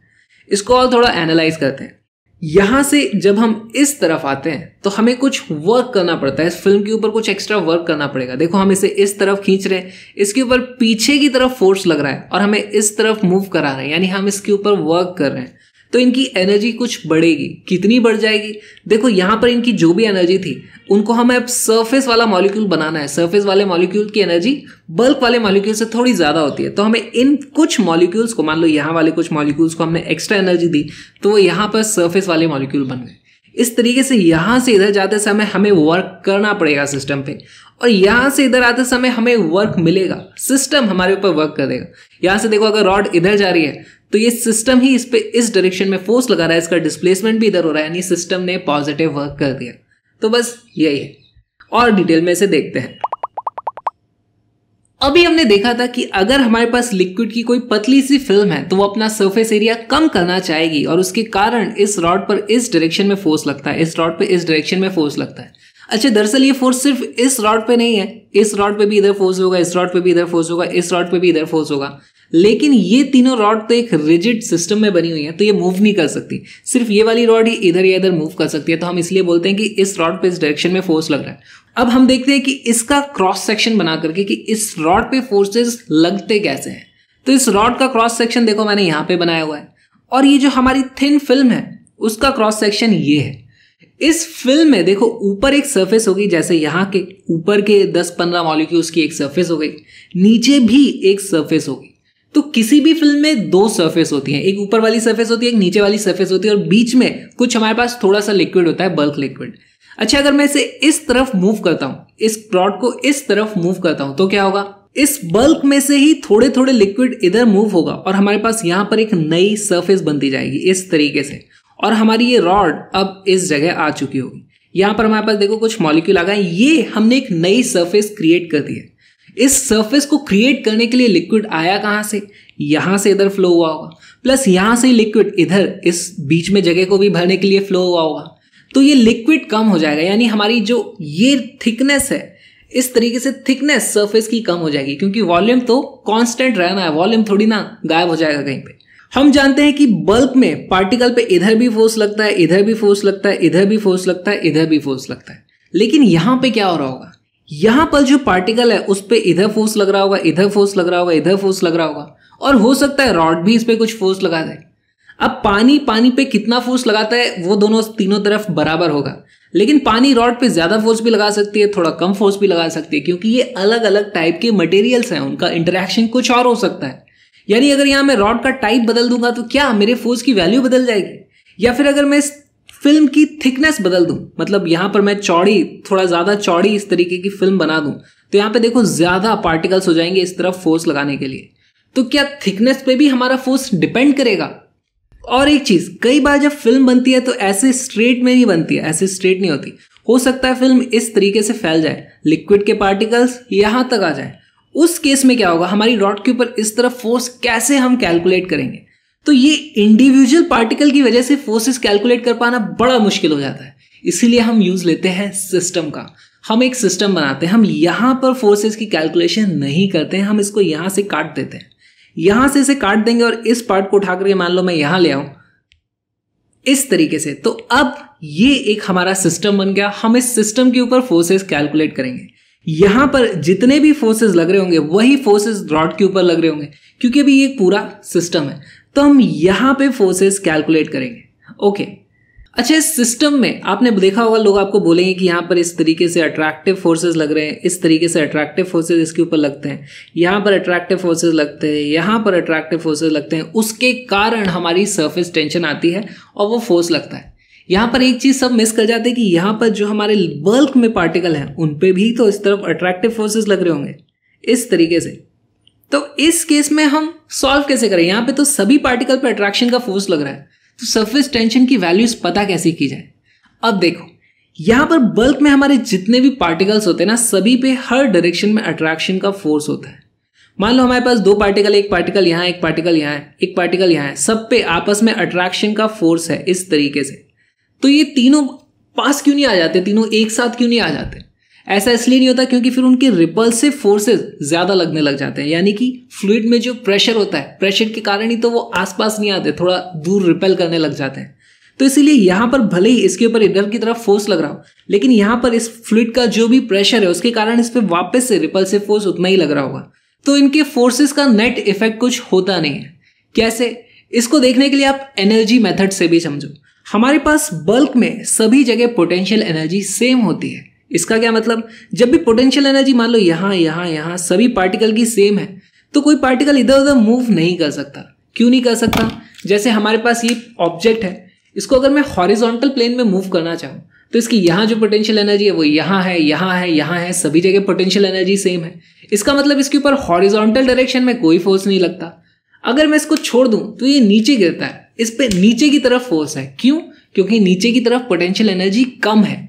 इसको और थोड़ा एनालाइज करते हैं यहाँ से जब हम इस तरफ आते हैं तो हमें कुछ वर्क करना पड़ता है इस फिल्म के ऊपर कुछ एक्स्ट्रा वर्क करना पड़ेगा देखो हम इसे इस तरफ खींच रहे हैं इसके ऊपर पीछे की तरफ फोर्स लग रहा है और हमें इस तरफ मूव करा रहे हैं यानी हम इसके ऊपर वर्क कर रहे हैं तो इनकी एनर्जी कुछ बढ़ेगी कितनी बढ़ जाएगी देखो यहां पर इनकी जो भी एनर्जी थी उनको हमें अब सरफेस वाला मॉलिक्यूल बनाना है सरफेस वाले मॉलिक्यूल की एनर्जी बल्क वाले मॉलिक्यूल से थोड़ी ज़्यादा होती है तो हमें इन कुछ मॉलिक्यूल्स को मान लो यहाँ वाले कुछ मॉलिक्यूल्स को हमने एक्स्ट्रा एनर्जी दी तो वो यहां पर सरफेस वाले मॉलिक्यूल बन गए इस तरीके से यहां से इधर जाते समय हमें वर्क करना पड़ेगा सिस्टम पे और यहां से इधर आते समय हमें वर्क मिलेगा सिस्टम हमारे ऊपर वर्क करेगा यहाँ से देखो अगर रॉड इधर जा रही है तो ये सिस्टम ही इस पे इस डायरेक्शन में फोर्स लगा रहा है इसका डिस्प्लेसमेंट भी इधर हो रहा है यानी सिस्टम ने पॉजिटिव वर्क कर दिया तो बस यही है और डिटेल में इसे देखते हैं अभी हमने देखा था कि अगर हमारे पास लिक्विड की कोई पतली सी फिल्म है तो वो अपना सरफेस एरिया कम करना चाहेगी और उसके कारण इस रॉड पर इस डायरेक्शन में फोर्स लगता है इस रॉड पर इस डायरेक्शन में फोर्स लगता है अच्छा दरअसल ये फोर्स सिर्फ इस रॉड पे नहीं है इस रॉड पे भी इधर फोर्स होगा इस रॉड पे भी इधर फोर्स होगा इस रॉड पे भी इधर फोर्स होगा लेकिन ये तीनों रॉड तो एक रिजिड सिस्टम में बनी हुई है तो ये मूव नहीं कर सकती सिर्फ ये वाली रॉड ही इधर या इधर मूव कर सकती है तो हम इसलिए बोलते हैं कि इस रॉड पे इस डायरेक्शन में फोर्स लग रहा है अब हम देखते हैं कि इसका क्रॉस सेक्शन बना करके कि इस रॉड पे फोर्सेस लगते कैसे हैं तो इस रॉड का क्रॉस सेक्शन देखो मैंने यहाँ पे बनाया हुआ है और ये जो हमारी थिन फिल्म है उसका क्रॉस सेक्शन ये है इस फिल्म में देखो ऊपर एक सरफेस होगी जैसे यहाँ के ऊपर के 10-15 मॉलिक्यूल्स की एक सरफेस हो गई नीचे भी एक सरफेस होगी तो किसी भी फिल्म में दो सरफेस होती है एक ऊपर वाली सरफेस होती है एक नीचे वाली सरफेस होती है और बीच में कुछ हमारे पास थोड़ा सा लिक्विड होता है बल्क लिक्विड अच्छा अगर मैं इसे इस तरफ मूव करता हूँ इस प्लॉट को इस तरफ मूव करता हूं तो क्या होगा इस बल्क में से ही थोड़े थोड़े लिक्विड इधर मूव होगा और हमारे पास यहां पर एक नई सरफेस बनती जाएगी इस तरीके से और हमारी ये रॉड अब इस जगह आ चुकी होगी यहाँ पर हमारे पास देखो कुछ मॉलिक्यूल आ गए ये हमने एक नई सरफेस क्रिएट कर दी है इस सरफेस को क्रिएट करने के लिए लिक्विड आया कहाँ से यहाँ से इधर फ्लो हुआ होगा प्लस यहाँ से लिक्विड इधर इस बीच में जगह को भी भरने के लिए फ्लो हुआ होगा तो ये लिक्विड कम हो जाएगा यानी हमारी जो ये थिकनेस है इस तरीके से थिकनेस सरफेस की कम हो जाएगी क्योंकि वॉल्यूम तो कांस्टेंट रहना है वॉल्यूम थोड़ी ना गायब हो जाएगा कहीं पे हम जानते हैं कि बल्क में पार्टिकल पे इधर भी फोर्स लगता है इधर भी फोर्स लगता है इधर भी फोर्स लगता है इधर भी फोर्स लगता है लेकिन यहाँ पे क्या हो रहा होगा यहां पर जो पार्टिकल है उस पर इधर फोर्स लग रहा होगा इधर फोर्स लग रहा होगा इधर फोर्स लग रहा होगा और हो सकता है रॉड भी इस पर कुछ फोर्स लगा दे अब पानी पानी पे कितना फोर्स लगाता है वो दोनों तीनों तरफ बराबर होगा लेकिन पानी रॉड पे ज़्यादा फोर्स भी लगा सकती है थोड़ा कम फोर्स भी लगा सकती है क्योंकि ये अलग अलग टाइप के मटेरियल्स हैं उनका इंटरेक्शन कुछ और हो सकता है यानी अगर यहाँ मैं रॉड का टाइप बदल दूंगा तो क्या मेरे फोर्स की वैल्यू बदल जाएगी या फिर अगर मैं इस फिल्म की थिकनेस बदल दूं मतलब यहां पर मैं चौड़ी थोड़ा ज़्यादा चौड़ी इस तरीके की फिल्म बना दूं तो यहां पे देखो ज़्यादा पार्टिकल्स हो जाएंगे इस तरफ फोर्स लगाने के लिए तो क्या थिकनेस पे भी हमारा फोर्स डिपेंड करेगा और एक चीज़ कई बार जब फिल्म बनती है तो ऐसे स्ट्रेट में नहीं बनती है ऐसे स्ट्रेट नहीं होती हो सकता है फिल्म इस तरीके से फैल जाए लिक्विड के पार्टिकल्स यहां तक आ जाए उस केस में क्या होगा हमारी रॉड के ऊपर इस तरह फोर्स कैसे हम कैलकुलेट करेंगे तो ये इंडिविजुअल पार्टिकल की वजह से फोर्सेस कैलकुलेट कर पाना बड़ा मुश्किल हो जाता है इसीलिए हम यूज लेते हैं सिस्टम का हम एक सिस्टम बनाते हैं हम यहां पर फोर्सेस की कैलकुलेशन नहीं करते हैं हम इसको यहां से काट देते हैं यहां से इसे काट देंगे और इस पार्ट को उठाकर के मान लो मैं यहां ले आऊं इस तरीके से तो अब ये एक हमारा सिस्टम बन गया हम इस सिस्टम के ऊपर फोर्सेस कैलकुलेट करेंगे यहां पर जितने भी फोर्सेस लग रहे होंगे वही फोर्सेस रॉड के ऊपर लग रहे होंगे क्योंकि अभी ये पूरा सिस्टम है तो हम यहां पे फोर्सेस कैलकुलेट करेंगे ओके अच्छे अच्छा इस सिस्टम में आपने देखा होगा लोग आपको बोलेंगे कि यहाँ पर इस तरीके से अट्रैक्टिव फोर्सेस लग रहे हैं इस तरीके से अट्रैक्टिव फोर्सेस इसके ऊपर लगते हैं यहाँ पर अट्रैक्टिव फोर्सेस लगते हैं यहाँ पर अट्रैक्टिव फोर्सेस लगते हैं उसके कारण हमारी सरफेस टेंशन आती है और वो फोर्स लगता है यहाँ पर एक चीज़ सब मिस कर जाते हैं कि यहाँ पर जो हमारे बल्क में पार्टिकल हैं उन पर भी तो इस तरफ अट्रैक्टिव फोर्सेज लग रहे होंगे इस तरीके से तो इस केस में हम सॉल्व कैसे करें यहां पे तो सभी पार्टिकल पर अट्रैक्शन का फोर्स लग रहा है तो सरफेस टेंशन की वैल्यूज पता कैसे की जाए अब देखो यहां पर बल्क में हमारे जितने भी पार्टिकल्स होते हैं ना सभी पे हर डायरेक्शन में अट्रैक्शन का फोर्स होता है मान लो हमारे पास दो पार्टिकल एक पार्टिकल यहाँ एक पार्टिकल यहां है एक पार्टिकल यहाँ है सब पे आपस में अट्रैक्शन का फोर्स है इस तरीके से तो ये तीनों पास क्यों नहीं आ जाते तीनों एक साथ क्यों नहीं आ जाते ऐसा इसलिए नहीं होता क्योंकि फिर उनके रिपल्सिव फोर्सेस ज़्यादा लगने लग जाते हैं यानी कि फ्लूड में जो प्रेशर होता है प्रेशर के कारण ही तो वो आसपास नहीं आते थोड़ा दूर रिपेल करने लग जाते हैं तो इसीलिए यहाँ पर भले ही इसके ऊपर इधर की तरफ फोर्स लग रहा हो लेकिन यहाँ पर इस फ्लूड का जो भी प्रेशर है उसके कारण इस पर वापस से रिपल्सिव फोर्स उतना ही लग रहा होगा तो इनके फोर्सेस का नेट इफेक्ट कुछ होता नहीं है कैसे इसको देखने के लिए आप एनर्जी मेथड से भी समझो हमारे पास बल्क में सभी जगह पोटेंशियल एनर्जी सेम होती है इसका क्या मतलब जब भी पोटेंशियल एनर्जी मान लो यहाँ यहाँ यहाँ सभी पार्टिकल की सेम है तो कोई पार्टिकल इधर उधर मूव नहीं कर सकता क्यों नहीं कर सकता जैसे हमारे पास ये ऑब्जेक्ट है इसको अगर मैं हॉरिजॉन्टल प्लेन में मूव करना चाहूँ तो इसकी यहाँ जो पोटेंशियल एनर्जी है वो यहाँ है यहाँ है यहाँ है सभी जगह पोटेंशियल एनर्जी सेम है इसका मतलब इसके ऊपर हॉरिजॉन्टल डायरेक्शन में कोई फोर्स नहीं लगता अगर मैं इसको छोड़ दूँ तो ये नीचे गिरता है इस पर नीचे की तरफ फोर्स है क्यों क्योंकि नीचे की तरफ पोटेंशियल एनर्जी कम है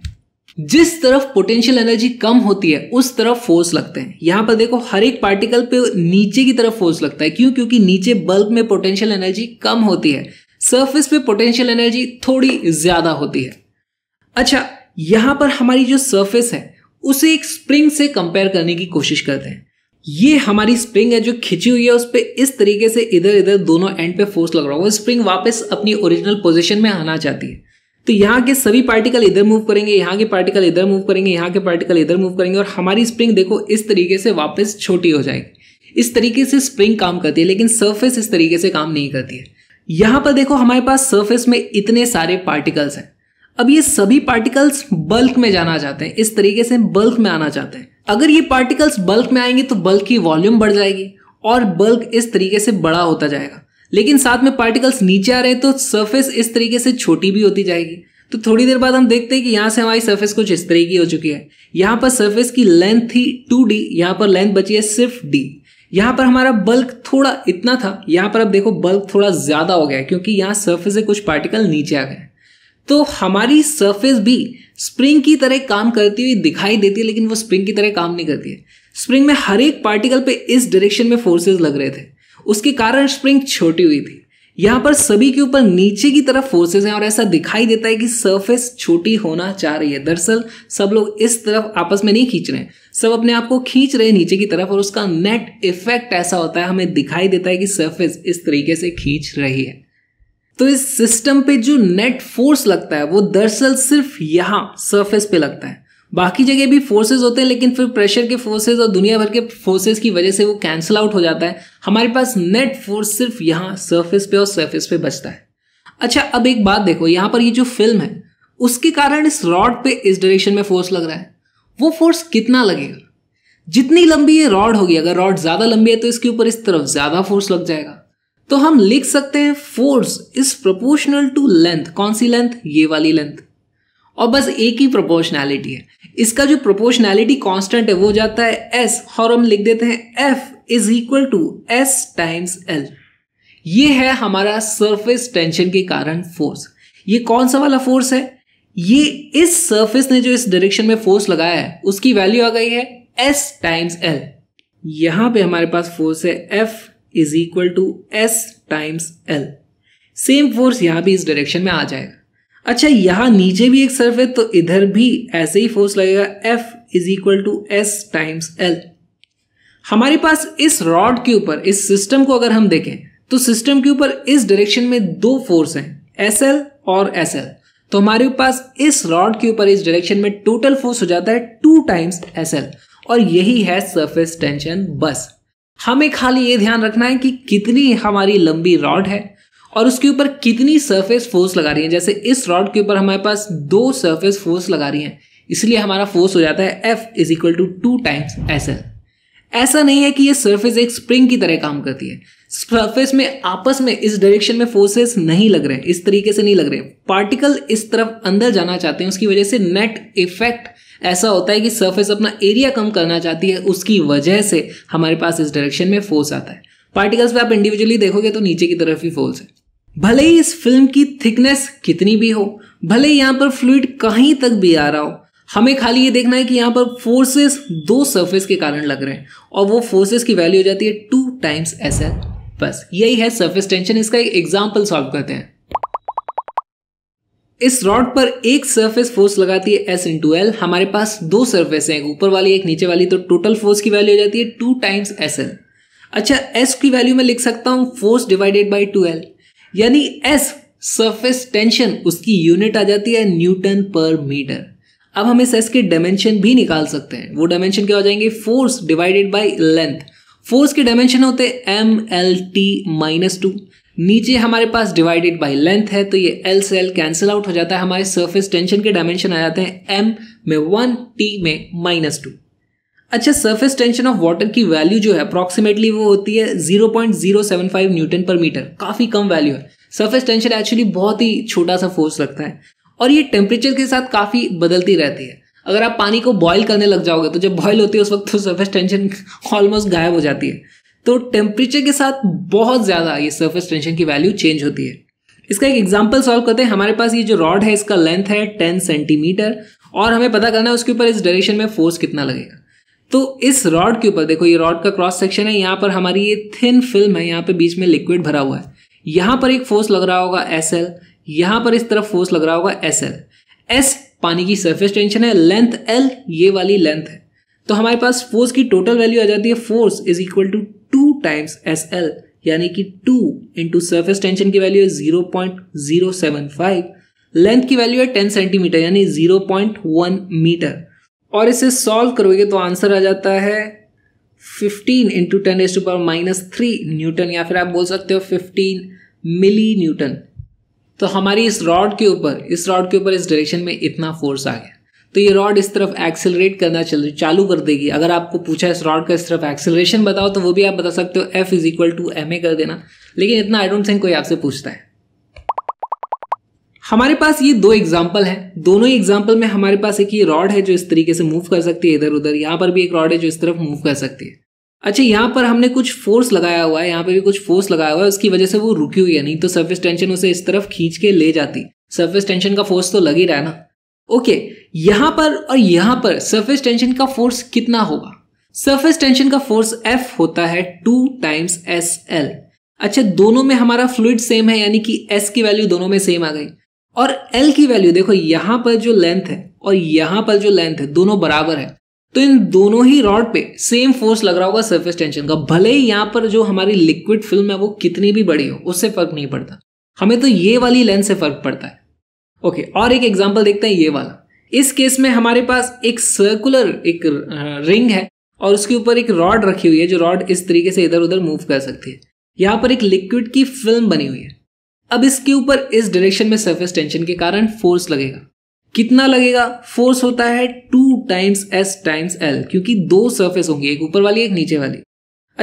जिस तरफ पोटेंशियल एनर्जी कम होती है उस तरफ फोर्स लगते हैं यहां पर देखो हर एक पार्टिकल पे नीचे की तरफ फोर्स लगता है क्यों क्योंकि नीचे बल्ब में पोटेंशियल एनर्जी कम होती है सरफेस पे पोटेंशियल एनर्जी थोड़ी ज्यादा होती है अच्छा यहां पर हमारी जो सरफेस है उसे एक स्प्रिंग से कंपेयर करने की कोशिश करते हैं ये हमारी स्प्रिंग है जो खिंची हुई है उस पर इस तरीके से इधर इधर दोनों एंड पे फोर्स लग रहा होगा स्प्रिंग वापस अपनी ओरिजिनल पोजिशन में आना चाहती है तो यहाँ के सभी पार्टिकल इधर मूव करेंगे यहाँ के पार्टिकल इधर मूव करेंगे यहाँ के पार्टिकल इधर मूव करेंगे और हमारी स्प्रिंग देखो इस तरीके से वापस छोटी हो जाएगी इस तरीके से स्प्रिंग काम करती है लेकिन सरफेस इस तरीके से काम नहीं करती है यहाँ पर देखो हमारे पास सरफेस में इतने सारे पार्टिकल्स हैं अब ये सभी पार्टिकल्स बल्क में जाना चाहते हैं इस तरीके से बल्क में आना चाहते हैं अगर ये पार्टिकल्स बल्क में आएंगे तो बल्क की वॉल्यूम बढ़ जाएगी और बल्क इस तरीके से बड़ा होता जाएगा लेकिन साथ में पार्टिकल्स नीचे आ रहे हैं तो सर्फेस इस तरीके से छोटी भी होती जाएगी तो थोड़ी देर बाद हम देखते हैं कि यहाँ से हमारी सर्फेस कुछ इस तरीके की हो चुकी है यहाँ पर सर्फेस की लेंथ थी टू डी यहाँ पर लेंथ बची है सिर्फ डी यहाँ पर हमारा बल्क थोड़ा इतना था यहाँ पर अब देखो बल्क थोड़ा ज़्यादा हो गया है क्योंकि यहाँ सर्फेस से कुछ पार्टिकल नीचे आ गए तो हमारी सर्फेस भी स्प्रिंग की तरह काम करती हुई दिखाई देती है लेकिन वो स्प्रिंग की तरह काम नहीं करती है स्प्रिंग में हर एक पार्टिकल पे इस डायरेक्शन में फोर्सेस लग रहे थे उसके कारण स्प्रिंग छोटी हुई थी यहां पर सभी के ऊपर नीचे की तरफ फोर्सेस हैं और ऐसा दिखाई देता है कि सरफेस छोटी होना चाह रही है दरअसल सब लोग इस तरफ आपस में नहीं खींच रहे सब अपने आप को खींच रहे नीचे की तरफ और उसका नेट इफेक्ट ऐसा होता है हमें दिखाई देता है कि सरफेस इस तरीके से खींच रही है तो इस सिस्टम पे जो नेट फोर्स लगता है वो दरअसल सिर्फ यहां सरफेस पे लगता है बाकी जगह भी फोर्सेज होते हैं लेकिन फिर प्रेशर के फोर्सेज और दुनिया भर के फोर्सेज की वजह से वो कैंसिल आउट हो जाता है हमारे पास नेट फोर्स सिर्फ यहाँ सर्फेस पे और सर्फेस पे बचता है अच्छा अब एक बात देखो यहाँ पर ये जो फिल्म है उसके कारण इस रॉड पे इस डायरेक्शन में फोर्स लग रहा है वो फोर्स कितना लगेगा जितनी लंबी ये रॉड होगी अगर रॉड ज़्यादा लंबी है तो इसके ऊपर इस तरफ ज़्यादा फोर्स लग जाएगा तो हम लिख सकते हैं force is proportional to length कौन सी लेंथ ये वाली लेंथ और बस एक ही प्रोपोर्शनैलिटी है इसका जो प्रोपोर्शनैलिटी कांस्टेंट है वो जाता है एस और हम लिख देते हैं F is equal to S times L ये है हमारा सरफेस टेंशन के कारण फोर्स ये कौन सा वाला फोर्स है ये इस सरफेस ने जो इस डायरेक्शन में फोर्स लगाया है उसकी वैल्यू आ गई है एस टाइम्स एल यहां पे हमारे पास फोर्स है F is equal to S times L same force यहां भी इस डायरेक्शन में आ जाएगा अच्छा यहाँ नीचे भी एक सर्फ है तो इधर भी ऐसे ही फोर्स लगेगा F is equal to S times L हमारे पास इस रॉड के ऊपर इस सिस्टम को अगर हम देखें तो सिस्टम के ऊपर इस डायरेक्शन में दो फोर्स हैं एस एल और एस एल तो हमारे पास इस रॉड के ऊपर इस डायरेक्शन में टोटल फोर्स हो जाता है टू टाइम्स एस एल और यही है सरफेस टेंशन बस हमें खाली ये ध्यान रखना है कि कितनी हमारी लंबी रॉड है और उसके ऊपर कितनी सरफेस फोर्स लगा रही है जैसे इस रॉड के ऊपर हमारे पास दो सरफेस फोर्स लगा रही है इसलिए हमारा फोर्स हो जाता है F is equal to two times S L ऐसा नहीं है कि ये सरफेस एक स्प्रिंग की तरह काम करती है सरफेस में आपस में इस डायरेक्शन में फोर्सेस नहीं लग रहे इस तरीके से नहीं लग रहे पार्टिकल इस तरफ अंदर जाना चाहते हैं उसकी वजह से नेट इफेक्ट ऐसा होता है कि सरफेस अपना एरिया कम करना चाहती है उसकी वजह से हमारे पास इस डायरेक्शन में फोर्स आता है पार्टिकल्स पे आप इंडिविजुअली देखोगे तो नीचे की तरफ ही फोर्स है भले ही इस फिल्म की थिकनेस कितनी भी हो भले यहाँ पर फ्लूड कहीं तक भी आ रहा हो हमें खाली ये देखना है कि यहाँ पर फोर्सेस दो सरफेस के कारण लग रहे हैं और वो फोर्सेस की वैल्यू हो जाती है टू टाइम्स एस एल बस यही है सरफेस टेंशन इसका एक एग्जाम्पल सॉल्व करते हैं इस रॉड पर एक सरफेस फोर्स लगाती है एस इंटू एल हमारे पास दो सरफेस हैं एक ऊपर वाली एक नीचे वाली तो टोटल फोर्स की वैल्यू हो जाती है टू टाइम्स एस एल अच्छा एस की वैल्यू मैं लिख सकता हूँ force divided by two L यानी एस सरफेस टेंशन उसकी यूनिट आ जाती है न्यूटन पर मीटर अब हम इस एस के डायमेंशन भी निकाल सकते हैं वो डायमेंशन क्या हो जाएंगे force divided by length force के डायमेंशन होते हैं M L T minus two नीचे हमारे पास डिवाइडेड बाय लेंथ है तो ये एल से एल कैंसिल आउट हो जाता है हमारे सरफेस टेंशन के डायमेंशन आ जाते हैं एम में वन टी में माइनस टू अच्छा सरफेस टेंशन ऑफ वाटर की वैल्यू जो है अप्रॉक्सीमेटली वो होती है 0.075 न्यूटन पर मीटर काफ़ी कम वैल्यू है सरफेस टेंशन एक्चुअली बहुत ही छोटा सा फोर्स लगता है और ये टेम्परेचर के साथ काफ़ी बदलती रहती है अगर आप पानी को बॉयल करने लग जाओगे तो जब बॉयल होती है उस वक्त तो सरफेस टेंशन ऑलमोस्ट गायब हो जाती है तो टेम्परेचर के साथ बहुत ज़्यादा ये सरफेस टेंशन की वैल्यू चेंज होती है इसका एक एग्जाम्पल सॉल्व करते हैं हमारे पास ये जो रॉड है इसका लेंथ है टेन सेंटीमीटर और हमें पता करना है उसके ऊपर इस डायरेक्शन में फोर्स कितना लगेगा तो इस रॉड के ऊपर देखो ये रॉड का क्रॉस सेक्शन है यहाँ पर हमारी ये थिन फिल्म है यहाँ पे बीच में लिक्विड भरा हुआ है यहाँ पर एक फोर्स लग रहा होगा एस एल यहाँ पर इस तरफ फोर्स लग रहा होगा एस एल एस पानी की सरफेस टेंशन है लेंथ एल ये वाली लेंथ है तो हमारे पास फोर्स की टोटल वैल्यू आ जाती है force is equal to two times S L यानी कि टू इंटू सर्फेस टेंशन की वैल्यू है zero point zero seven five length की वैल्यू है टेन सेंटीमीटर यानी जीरो पॉइंट वन मीटर और इसे सॉल्व करोगे तो आंसर आ जाता है 15 into ten S to power minus three newton या फिर आप बोल सकते हो 15 मिली न्यूटन तो हमारी इस रॉड के ऊपर इस रॉड के ऊपर इस डायरेक्शन में इतना फोर्स आ गया तो ये रॉड इस तरफ एक्सेलरेट करना चल चालू कर देगी अगर आपको पूछा इस रॉड का इस तरफ एक्सेलरेशन बताओ तो वो भी आप बता सकते हो F is equal to M A कर देना लेकिन इतना आई डोंट थिंक कोई आपसे पूछता है हमारे पास ये दो एग्जाम्पल है दोनों ही एग्जाम्पल में हमारे पास एक ये रॉड है जो इस तरीके से मूव कर सकती है इधर उधर यहाँ पर भी एक रॉड है जो इस तरफ मूव कर सकती है अच्छा यहाँ पर हमने कुछ फोर्स लगाया हुआ है यहाँ पर भी कुछ फोर्स लगाया हुआ है उसकी वजह से वो रुकी हुई है नहीं तो सर्फेस टेंशन उसे इस तरफ खींच के ले जाती सर्फेस टेंशन का फोर्स तो लग ही रहा है ना ओके यहाँ पर और यहाँ पर सर्फेस टेंशन का फोर्स कितना होगा सर्फेस टेंशन का फोर्स एफ होता है टू टाइम्स एस एल अच्छा दोनों में हमारा फ्लूड सेम है यानी कि एस की वैल्यू दोनों में सेम आ गई और एल की वैल्यू देखो यहां पर जो लेंथ है और यहां पर जो लेंथ है दोनों बराबर है तो इन दोनों ही रॉड पे सेम फोर्स लग रहा होगा सरफेस टेंशन का भले ही यहाँ पर जो हमारी लिक्विड फिल्म है वो कितनी भी बड़ी हो उससे फर्क नहीं पड़ता हमें तो ये वाली लेंथ से फर्क पड़ता है ओके और एक एग्जाम्पल देखते हैं ये वाला इस केस में हमारे पास एक सर्कुलर एक रिंग है और उसके ऊपर एक रॉड रखी हुई है जो रॉड इस तरीके से इधर उधर मूव कर सकती है यहाँ पर एक लिक्विड की फिल्म बनी हुई है अब इसके ऊपर इस डायरेक्शन में सरफेस टेंशन के कारण फोर्स लगेगा कितना लगेगा फोर्स होता है two times S times L क्योंकि दो सरफेस होंगी एक ऊपर वाली एक नीचे वाली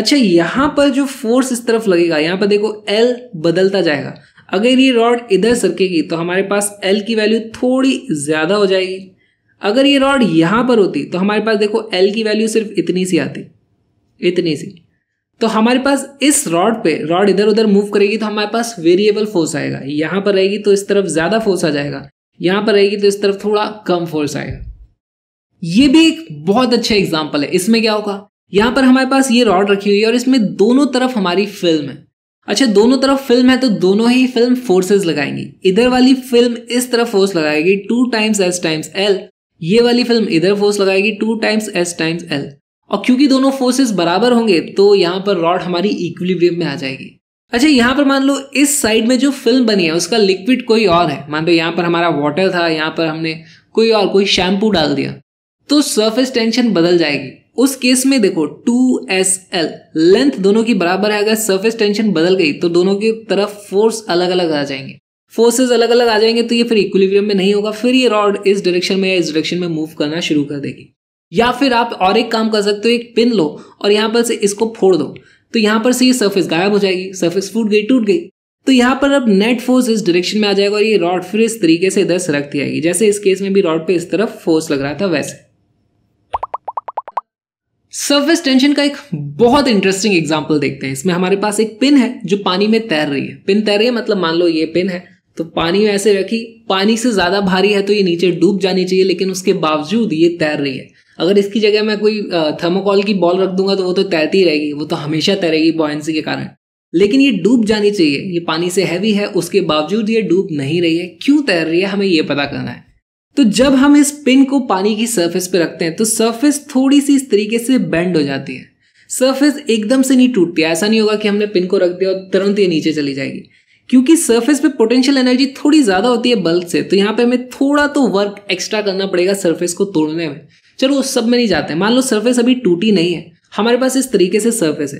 अच्छा यहां पर जो फोर्स इस तरफ लगेगा यहां पर देखो एल बदलता जाएगा अगर ये रॉड इधर सरकेगी तो हमारे पास एल की वैल्यू थोड़ी ज़्यादा हो जाएगी अगर ये रॉड यहां पर होती तो हमारे पास देखो एल की वैल्यू सिर्फ इतनी सी आती इतनी सी तो हमारे पास इस रॉड पे रॉड इधर उधर मूव करेगी तो हमारे पास वेरिएबल फोर्स आएगा यहाँ पर रहेगी तो इस तरफ ज़्यादा फोर्स आ जाएगा यहाँ पर रहेगी तो इस तरफ थोड़ा कम फोर्स आएगा ये भी एक बहुत अच्छा एग्जाम्पल है इसमें क्या होगा यहाँ पर हमारे पास ये रॉड रखी हुई है और इसमें दोनों तरफ हमारी फिल्म है अच्छा दोनों तरफ फिल्म है तो दोनों ही फिल्म फोर्सेस लगाएंगी इधर वाली फिल्म इस तरफ फोर्स लगाएगी two times S times L ये वाली फिल्म इधर फोर्स लगाएगी two times S times L और क्योंकि दोनों फोर्सेस बराबर होंगे तो यहाँ पर रॉड हमारी इक्विलिब्रियम में आ जाएगी अच्छा यहाँ पर मान लो इस साइड में जो फिल्म बनी है उसका लिक्विड कोई और है मान लो यहाँ पर हमारा वाटर था यहाँ पर हमने कोई और कोई शैम्पू डाल दिया तो सरफेस टेंशन बदल जाएगी उस केस में देखो टू एस एल लेंथ दोनों की बराबर है अगर सरफेस टेंशन बदल गई तो दोनों की तरफ फोर्स अलग अलग आ जाएंगे फोर्सेस अलग अलग आ जाएंगे तो ये फिर इक्विलिब्रियम में नहीं होगा फिर ये रॉड इस डायरेक्शन में या इस डायरेक्शन में मूव करना शुरू कर देगी या फिर आप और एक काम कर सकते हो एक पिन लो और यहाँ पर से इसको फोड़ दो तो यहाँ पर से ये सर्फेस गायब हो जाएगी सर्फेस फूट गई टूट गई तो यहाँ पर अब नेट फोर्स इस डायरेक्शन में आ जाएगा और ये रॉड फिर इस तरीके से इधर सरक जाएगी जैसे इस केस में भी रॉड पे इस तरफ फोर्स लग रहा था वैसे सरफेस टेंशन का एक बहुत इंटरेस्टिंग एग्जाम्पल देखते हैं इसमें हमारे पास एक पिन है जो पानी में तैर रही है पिन तैर रही है मतलब मान लो ये पिन है तो पानी में ऐसे रखी पानी से ज्यादा भारी है तो ये नीचे डूब जानी चाहिए लेकिन उसके बावजूद ये तैर रही है अगर इसकी जगह मैं कोई थर्मोकॉल की बॉल रख दूंगा तो वो तो तैरती रहेगी वो तो हमेशा तैरेगी बॉयंसी के कारण लेकिन ये डूब जानी चाहिए ये पानी से हैवी है उसके बावजूद ये डूब नहीं रही है क्यों तैर रही है हमें ये पता करना है तो जब हम इस पिन को पानी की सरफेस पे रखते हैं तो सरफेस थोड़ी सी इस तरीके से बेंड हो जाती है सरफेस एकदम से नहीं टूटती है ऐसा नहीं होगा कि हमने पिन को रख दिया और तुरंत ये नीचे चली जाएगी क्योंकि सरफेस पे पोटेंशियल एनर्जी थोड़ी ज़्यादा होती है बल्क से तो यहाँ पे हमें थोड़ा तो वर्क एक्स्ट्रा करना पड़ेगा सरफेस को तोड़ने में चलो उस सब में नहीं जाते मान लो सरफेस अभी टूटी नहीं है हमारे पास इस तरीके से सरफेस है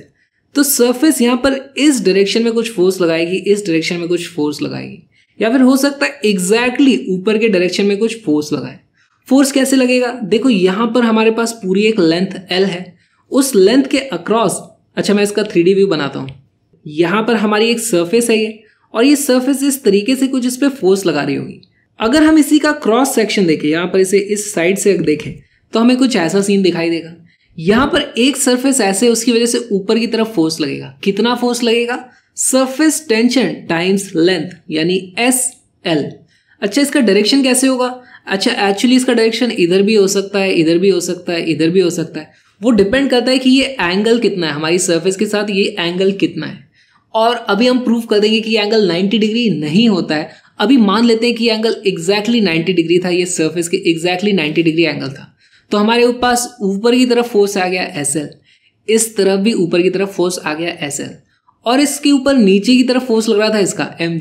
तो सरफेस यहाँ पर इस डायरेक्शन में कुछ फोर्स लगाएगी इस डायरेक्शन में कुछ फोर्स लगाएगी या फिर हो सकता है एग्जैक्टली ऊपर के डायरेक्शन में कुछ फोर्स लगाए फोर्स कैसे लगेगा देखो यहाँ पर हमारे पास पूरी एक लेंथ एल है उस लेंथ के अक्रॉस अच्छा मैं इसका थ्री व्यू बनाता हूँ यहाँ पर हमारी एक सर्फेस है ये और ये सर्फेस इस तरीके से कुछ इस पर फोर्स लगा रही होगी अगर हम इसी का क्रॉस सेक्शन देखें यहाँ पर इसे इस साइड से देखें तो हमें कुछ ऐसा सीन दिखाई देगा यहाँ पर एक सरफेस ऐसे उसकी वजह से ऊपर की तरफ फोर्स लगेगा कितना फोर्स लगेगा सरफेस टेंशन टाइम्स लेंथ यानी एस एल अच्छा इसका डायरेक्शन कैसे होगा अच्छा एक्चुअली इसका डायरेक्शन इधर भी हो सकता है इधर भी हो सकता है इधर भी हो सकता है वो डिपेंड करता है कि ये एंगल कितना है हमारी सर्फेस के साथ ये एंगल कितना है और अभी हम प्रूव कर देंगे कि एंगल 90 डिग्री नहीं होता है अभी मान लेते हैं कि एंगल एग्जैक्टली exactly 90 डिग्री था ये सरफेस के एग्जैक्टली exactly 90 डिग्री एंगल था तो हमारे पास ऊपर की तरफ फोर्स आ गया एस इस तरफ भी ऊपर की तरफ फोर्स आ गया एस और इसके ऊपर नीचे की तरफ फोर्स लग रहा था इसका एम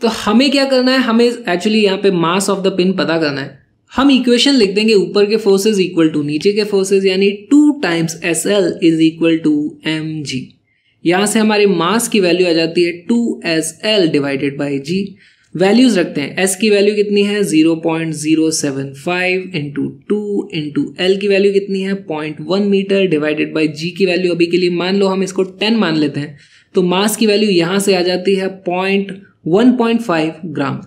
तो हमें क्या करना है हमें एक्चुअली यहाँ पे मास ऑफ द पिन पता करना है हम इक्वेशन लिख देंगे ऊपर के फोर्सेज इक्वल टू नीचे के फोर्सेज यानी two times S L is equal to M G यहां से हमारे मास की वैल्यू आ जाती है two S L divided by G values रखते हैं एस की वैल्यू कितनी है zero point zero seven five into two into L की वैल्यू कितनी है point one metre divided by G की वैल्यू अभी के लिए मान लो हम इसको टेन मान लेते हैं तो मास की वैल्यू यहां से आ जाती है point one point five gram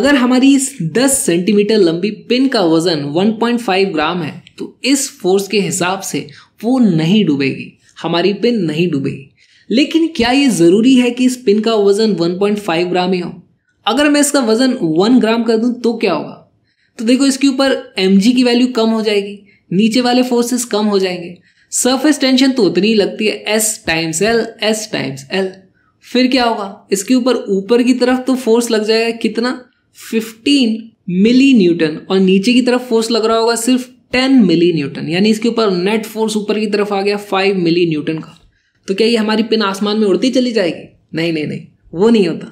अगर हमारी इस दस सेंटीमीटर लंबी पिन का वजन वन पॉइंट फाइव ग्राम है तो इस फोर्स के हिसाब से वो नहीं डूबेगी हमारी पिन नहीं डूबे लेकिन क्या ये ज़रूरी है कि इस पिन का वज़न 1.5 ग्राम ही हो अगर मैं इसका वज़न 1 ग्राम कर दूं तो क्या होगा तो देखो इसके ऊपर एम की वैल्यू कम हो जाएगी नीचे वाले फोर्सेस कम हो जाएंगे सरफेस टेंशन तो उतनी ही लगती है S times L S times L फिर क्या होगा इसके ऊपर ऊपर की तरफ तो फोर्स लग जाएगा कितना 15 मिली न्यूटन और नीचे की तरफ फोर्स लग रहा होगा सिर्फ टेन मिली न्यूटन यानी इसके ऊपर नेट फोर्स ऊपर की तरफ आ गया फाइव मिली न्यूटन का तो क्या ये हमारी पिन आसमान में उड़ती चली जाएगी नहीं नहीं नहीं वो नहीं होता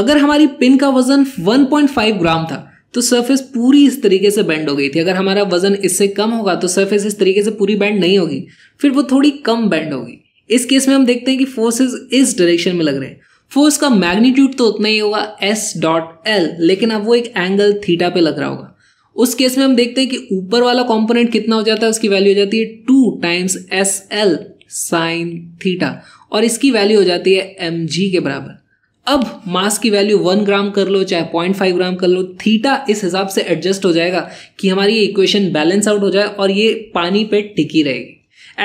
अगर हमारी पिन का वजन 1.5 ग्राम था तो सरफेस पूरी इस तरीके से बैंड हो गई थी अगर हमारा वजन इससे कम होगा तो सरफेस इस तरीके से पूरी बैंड नहीं होगी फिर वो थोड़ी कम बैंड होगी इस केस में हम देखते हैं कि फोर्सेस इस डायरेक्शन में लग रहे हैं फोर्स का मैग्नीट्यूड तो उतना ही होगा एस डॉट एल लेकिन अब वो एक एंगल थीटा पे लग रहा होगा उस केस में हम देखते हैं कि ऊपर वाला कंपोनेंट कितना हो जाता है उसकी वैल्यू हो जाती है two times S L sine theta और इसकी वैल्यू हो जाती है एम जी के बराबर अब मास की वैल्यू वन ग्राम कर लो चाहे पॉइंट फाइव ग्राम कर लो थीटा इस हिसाब से एडजस्ट हो जाएगा कि हमारी ये इक्वेशन बैलेंस आउट हो जाए और ये पानी पे टिकी रहेगी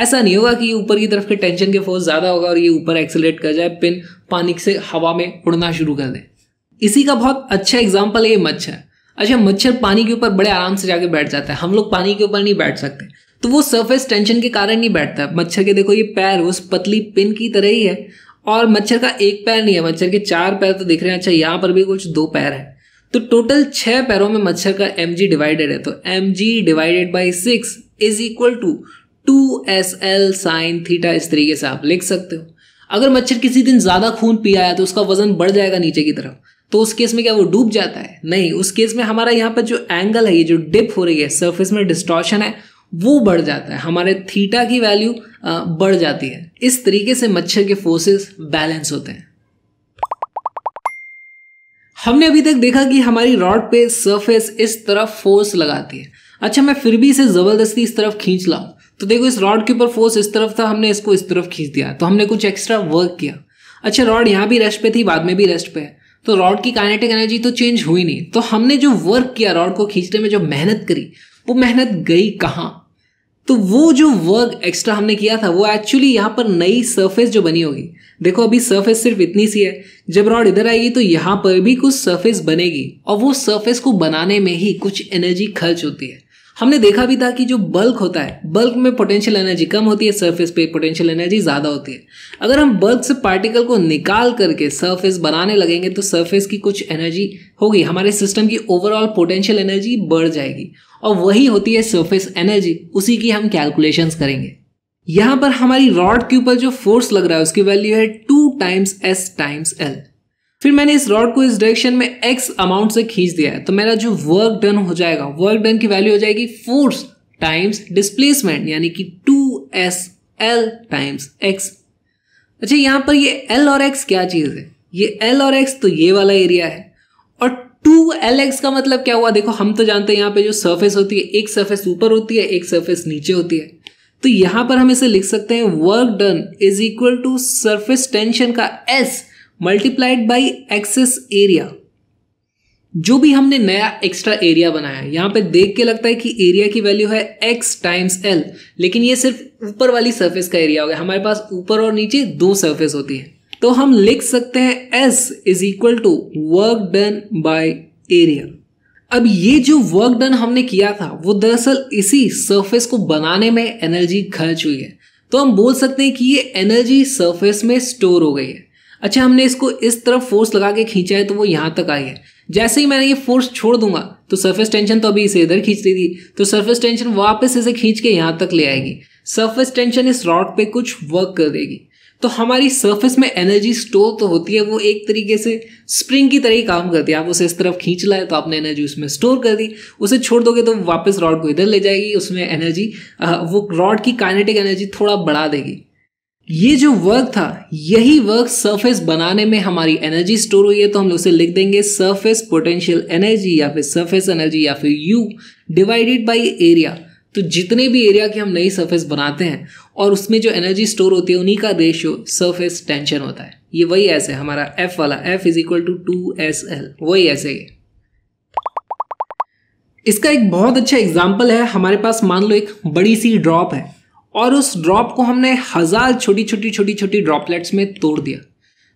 ऐसा नहीं होगा कि ऊपर की तरफ के टेंशन के फोर्स ज़्यादा होगा और ये ऊपर एक्सेलेट कर जाए पिन पानी से हवा में उड़ना शुरू कर दे इसी का बहुत अच्छा एग्जाम्पल ये मच्छ है अच्छा मच्छर पानी के ऊपर बड़े आराम से जाके बैठ जाता है हम लोग पानी के ऊपर नहीं बैठ सकते तो वो सरफेस टेंशन के कारण नहीं बैठता मच्छर के देखो ये पैर उस पतली पिन की तरह ही है और मच्छर का एक पैर नहीं है मच्छर के चार पैर तो दिख रहे हैं अच्छा यहाँ पर भी कुछ दो पैर है तो टोटल छः पैरों में मच्छर का एम जी डिवाइडेड है तो M G divided by six is equal to two S L sine theta इस तरीके से आप लिख सकते हो अगर मच्छर किसी दिन ज़्यादा खून पिया है तो उसका वजन बढ़ जाएगा नीचे की तरफ तो उस केस में क्या वो डूब जाता है नहीं उस केस में हमारा यहाँ पर जो एंगल है ये जो डिप हो रही है सरफेस में डिस्टॉर्शन है वो बढ़ जाता है हमारे थीटा की वैल्यू बढ़ जाती है इस तरीके से मच्छर के फोर्सेस बैलेंस होते हैं हमने अभी तक देखा कि हमारी रॉड पे सरफेस इस तरफ फोर्स लगाती है अच्छा मैं फिर भी इसे ज़बरदस्ती इस तरफ खींच लाऊ तो देखो इस रॉड के ऊपर फोर्स इस तरफ था हमने इसको इस तरफ खींच दिया तो हमने कुछ एक्स्ट्रा वर्क किया अच्छा रॉड यहाँ भी रेस्ट पे थी बाद में भी रेस्ट पे है तो रॉड की काइनेटिक एनर्जी तो चेंज हुई नहीं तो हमने जो वर्क किया रॉड को खींचने में जो मेहनत करी वो मेहनत गई कहाँ तो वो जो वर्क एक्स्ट्रा हमने किया था वो एक्चुअली यहाँ पर नई सरफेस जो बनी होगी देखो अभी सरफेस सिर्फ इतनी सी है जब रॉड इधर आएगी तो यहाँ पर भी कुछ सरफेस बनेगी और वो सरफेस को बनाने में ही कुछ एनर्जी खर्च होती है हमने देखा भी था कि जो बल्क होता है बल्क में पोटेंशियल एनर्जी कम होती है सरफेस पे पोटेंशियल एनर्जी ज़्यादा होती है अगर हम बल्क से पार्टिकल को निकाल करके सरफेस बनाने लगेंगे तो सरफेस की कुछ एनर्जी होगी हमारे सिस्टम की ओवरऑल पोटेंशियल एनर्जी बढ़ जाएगी और वही होती है सरफेस एनर्जी उसी की हम कैलकुलेशन करेंगे यहाँ पर हमारी रॉड के ऊपर जो फोर्स लग रहा है उसकी वैल्यू है two times S times L फिर मैंने इस रॉड को इस डायरेक्शन में एक्स अमाउंट से खींच दिया है तो मेरा जो वर्क डन हो जाएगा वर्क डन की वैल्यू हो जाएगी फोर्स टाइम्स डिस्प्लेसमेंट यानी कि two S L times X अच्छा यहां पर ये एल और एक्स क्या चीज़ है ये एल और एक्स तो ये वाला एरिया है और टू एल एक्स का मतलब क्या हुआ देखो हम तो जानते हैं यहाँ पे जो सर्फेस होती है एक सर्फेस ऊपर होती है एक सर्फेस नीचे होती है तो यहां पर हम इसे लिख सकते हैं work done is equal to surface tension का S multiplied by excess area जो भी हमने नया एक्स्ट्रा एरिया बनाया है यहां पे देख के लगता है कि एरिया की वैल्यू है x टाइम्स एल लेकिन ये सिर्फ ऊपर वाली सरफेस का एरिया हो गया हमारे पास ऊपर और नीचे दो सरफेस होती है तो हम लिख सकते हैं s is equal to work done by area अब ये जो वर्क डन हमने किया था वो दरअसल इसी सरफेस को बनाने में एनर्जी खर्च हुई है तो हम बोल सकते हैं कि ये एनर्जी सरफेस में स्टोर हो गई है अच्छा हमने इसको इस तरफ फोर्स लगा के खींचा है तो वो यहाँ तक आई है जैसे ही मैंने ये फोर्स छोड़ दूंगा तो सरफेस टेंशन तो अभी इसे इधर खींच रही थी तो सरफेस टेंशन वापस इसे खींच के यहाँ तक ले आएगी सरफेस टेंशन इस रॉड पे कुछ वर्क कर देगी तो हमारी सरफेस में एनर्जी स्टोर तो होती है वो एक तरीके से स्प्रिंग की तरह ही काम करती है आप उसे इस तरफ खींच लाए तो आपने एनर्जी उसमें स्टोर कर दी उसे छोड़ दोगे तो वापस रॉड को इधर ले जाएगी उसमें एनर्जी वो रॉड की काइनेटिक एनर्जी थोड़ा बढ़ा देगी ये जो वर्क था यही वर्क सरफेस बनाने में हमारी एनर्जी स्टोर हुई है तो हम उसे लिख देंगे सरफेस पोटेंशियल एनर्जी या फिर सरफेस एनर्जी या फिर यू डिवाइडेड बाय एरिया तो जितने भी एरिया की हम नई सरफेस बनाते हैं और उसमें जो एनर्जी स्टोर होती है उन्हीं का रेशियो सरफेस टेंशन होता है ये वही ऐसे हमारा एफ वाला F is equal to two S L वही ऐसे ही इसका एक बहुत अच्छा एग्जाम्पल है हमारे पास मान लो एक बड़ी सी ड्रॉप है और उस ड्रॉप को हमने हज़ार छोटी छोटी छोटी छोटी ड्रॉपलेट्स में तोड़ दिया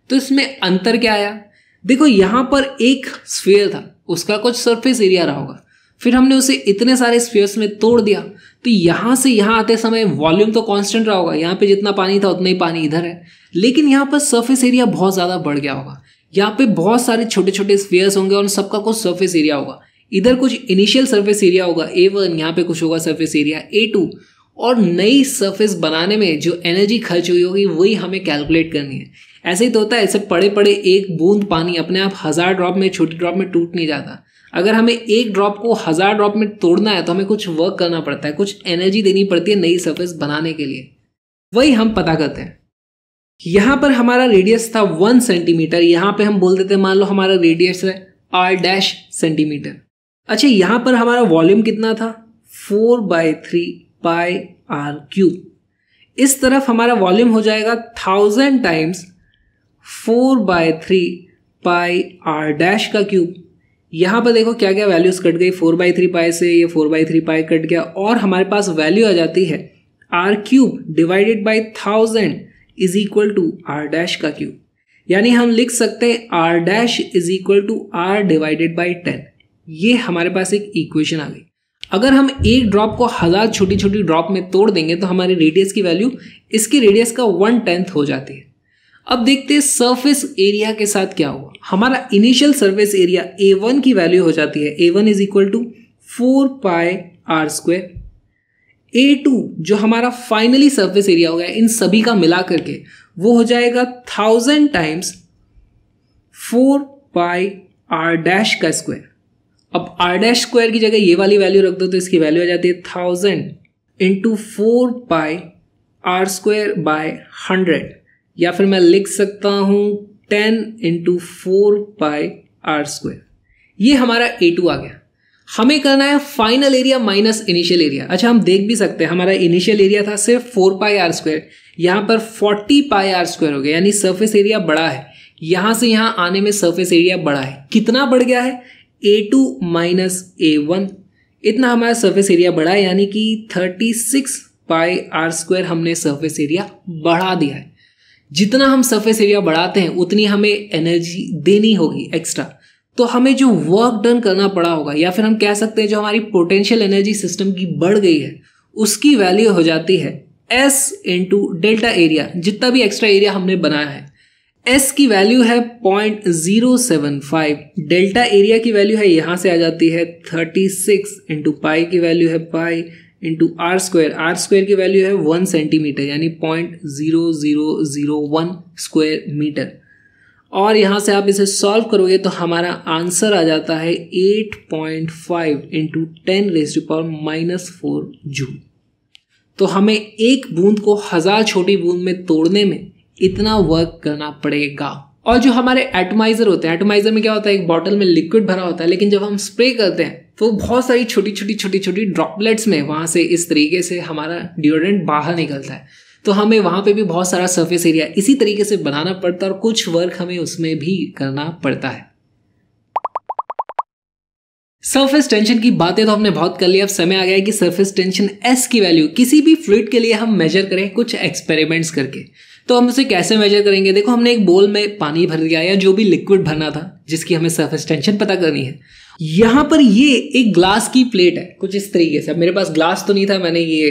तो इसमें अंतर क्या आया देखो यहाँ पर एक स्फीयर था उसका कुछ सरफेस एरिया रहा होगा फिर हमने उसे इतने सारे स्फीयर्स में तोड़ दिया तो यहाँ से यहाँ आते समय वॉल्यूम तो कांस्टेंट रहा होगा यहाँ पे जितना पानी था उतना ही पानी इधर है लेकिन यहाँ पर सरफेस एरिया बहुत ज़्यादा बढ़ गया होगा यहाँ पे बहुत सारे छोटे छोटे स्फीयर्स होंगे और सबका कुछ सर्फेस एरिया होगा इधर कुछ इनिशियल सरफेस एरिया होगा ए वन यहाँ पे कुछ होगा सरफेस एरिया ए टू और नई सरफेस बनाने में जो एनर्जी खर्च हुई होगी वही हमें कैलकुलेट करनी है ऐसे ही तो होता है ऐसे पड़े पड़े एक बूंद पानी अपने आप हज़ार ड्रॉप में छोटे ड्रॉप में टूट नहीं जाता अगर हमें एक ड्रॉप को हज़ार ड्रॉप में तोड़ना है तो हमें कुछ वर्क करना पड़ता है कुछ एनर्जी देनी पड़ती है नई सर्फेस बनाने के लिए वही हम पता करते हैं यहाँ पर हमारा रेडियस था वन सेंटीमीटर यहाँ पे हम बोल देते हैं मान लो हमारा रेडियस है आर डैश सेंटीमीटर अच्छा यहाँ पर हमारा वॉल्यूम कितना था four by three pi R cube इस तरफ हमारा वॉल्यूम हो जाएगा thousand times four by three pi R dash का क्यूब यहाँ पर देखो क्या क्या वैल्यूज़ कट गई फोर बाई थ्री पाई से ये four by three pi cut गया और हमारे पास वैल्यू आ जाती है R cube divided by thousand is equal to R dash का क्यूब यानी हम लिख सकते हैं are dash is equal to R divided by ten ये हमारे पास एक इक्वेशन आ गई अगर हम एक ड्रॉप को हज़ार छोटी छोटी ड्रॉप में तोड़ देंगे तो हमारे रेडियस की वैल्यू इसके रेडियस का वन टेंथ हो जाती है अब देखते हैं सरफेस एरिया के साथ क्या हुआ हमारा initial surface area A one की वैल्यू हो जाती है A one is equal to four pi R square A two जो हमारा फाइनली सरफेस एरिया हो गया इन सभी का मिला करके वो हो जाएगा thousand times four pi R dash का स्क्वायर अब आर डैश स्क्वायर की जगह ये वाली वैल्यू रख दो तो इसकी वैल्यू आ जाती है thousand into four pi R square by hundred या फिर मैं लिख सकता हूँ ten into four pi R square ये हमारा ए टू आ गया हमें करना है final area minus initial area अच्छा हम देख भी सकते हैं हमारा इनिशियल एरिया था सिर्फ फोर पाई आर स्क्वायर यहाँ पर फोर्टी पाई आर स्क्वायर हो गया यानी सरफेस एरिया बड़ा है यहाँ से यहाँ आने में सरफेस एरिया बड़ा है कितना बढ़ गया है A two minus A one इतना हमारा सरफेस एरिया बढ़ा है यानी कि thirty six pi R square हमने सरफेस एरिया बढ़ा दिया है जितना हम सरफेस एरिया बढ़ाते हैं उतनी हमें एनर्जी देनी होगी एक्स्ट्रा तो हमें जो वर्क डन करना पड़ा होगा या फिर हम कह सकते हैं जो हमारी पोटेंशियल एनर्जी सिस्टम की बढ़ गई है उसकी वैल्यू हो जाती है एस इंटू डेल्टा एरिया जितना भी एक्स्ट्रा एरिया हमने बनाया है एस की वैल्यू है point zero seven five delta area की वैल्यू है यहाँ से आ जाती है थर्टी सिक्स इंटू पाई की वैल्यू है pi into R square R square की वैल्यू है वन सेंटीमीटर यानी point zero zero zero one square metre और यहाँ से आप इसे सॉल्व करोगे तो हमारा आंसर आ जाता है eight point five into ten raise to power minus four joule तो हमें एक बूंद को हज़ार छोटी बूंद में तोड़ने में इतना वर्क करना पड़ेगा और जो हमारे एटोमाइजर होते हैं एटोमाइजर में क्या होता है एक बॉटल में लिक्विड भरा होता है लेकिन जब हम स्प्रे करते हैं तो बहुत सारी छोटी छोटी छोटी छोटी ड्रॉपलेट्स में वहां से इस तरीके से हमारा डिओड्रेंट बाहर निकलता है तो हमें वहां पे भी बहुत सारा सरफेस एरिया इसी तरीके से बनाना पड़ता है और कुछ वर्क हमें उसमें भी करना पड़ता है सरफेस टेंशन की बातें तो हमने बहुत कर ली अब समय आ गया है कि सरफेस टेंशन एस की वैल्यू किसी भी फ्लूड के लिए हम मेजर करें कुछ एक्सपेरिमेंट्स करके तो हम उसे कैसे मेजर करेंगे देखो हमने एक बोल में पानी भर दिया या जो भी लिक्विड भरना था जिसकी हमें सरफेस टेंशन पता करनी है यहाँ पर ये एक ग्लास की प्लेट है कुछ इस तरीके से अब मेरे पास ग्लास तो नहीं था मैंने ये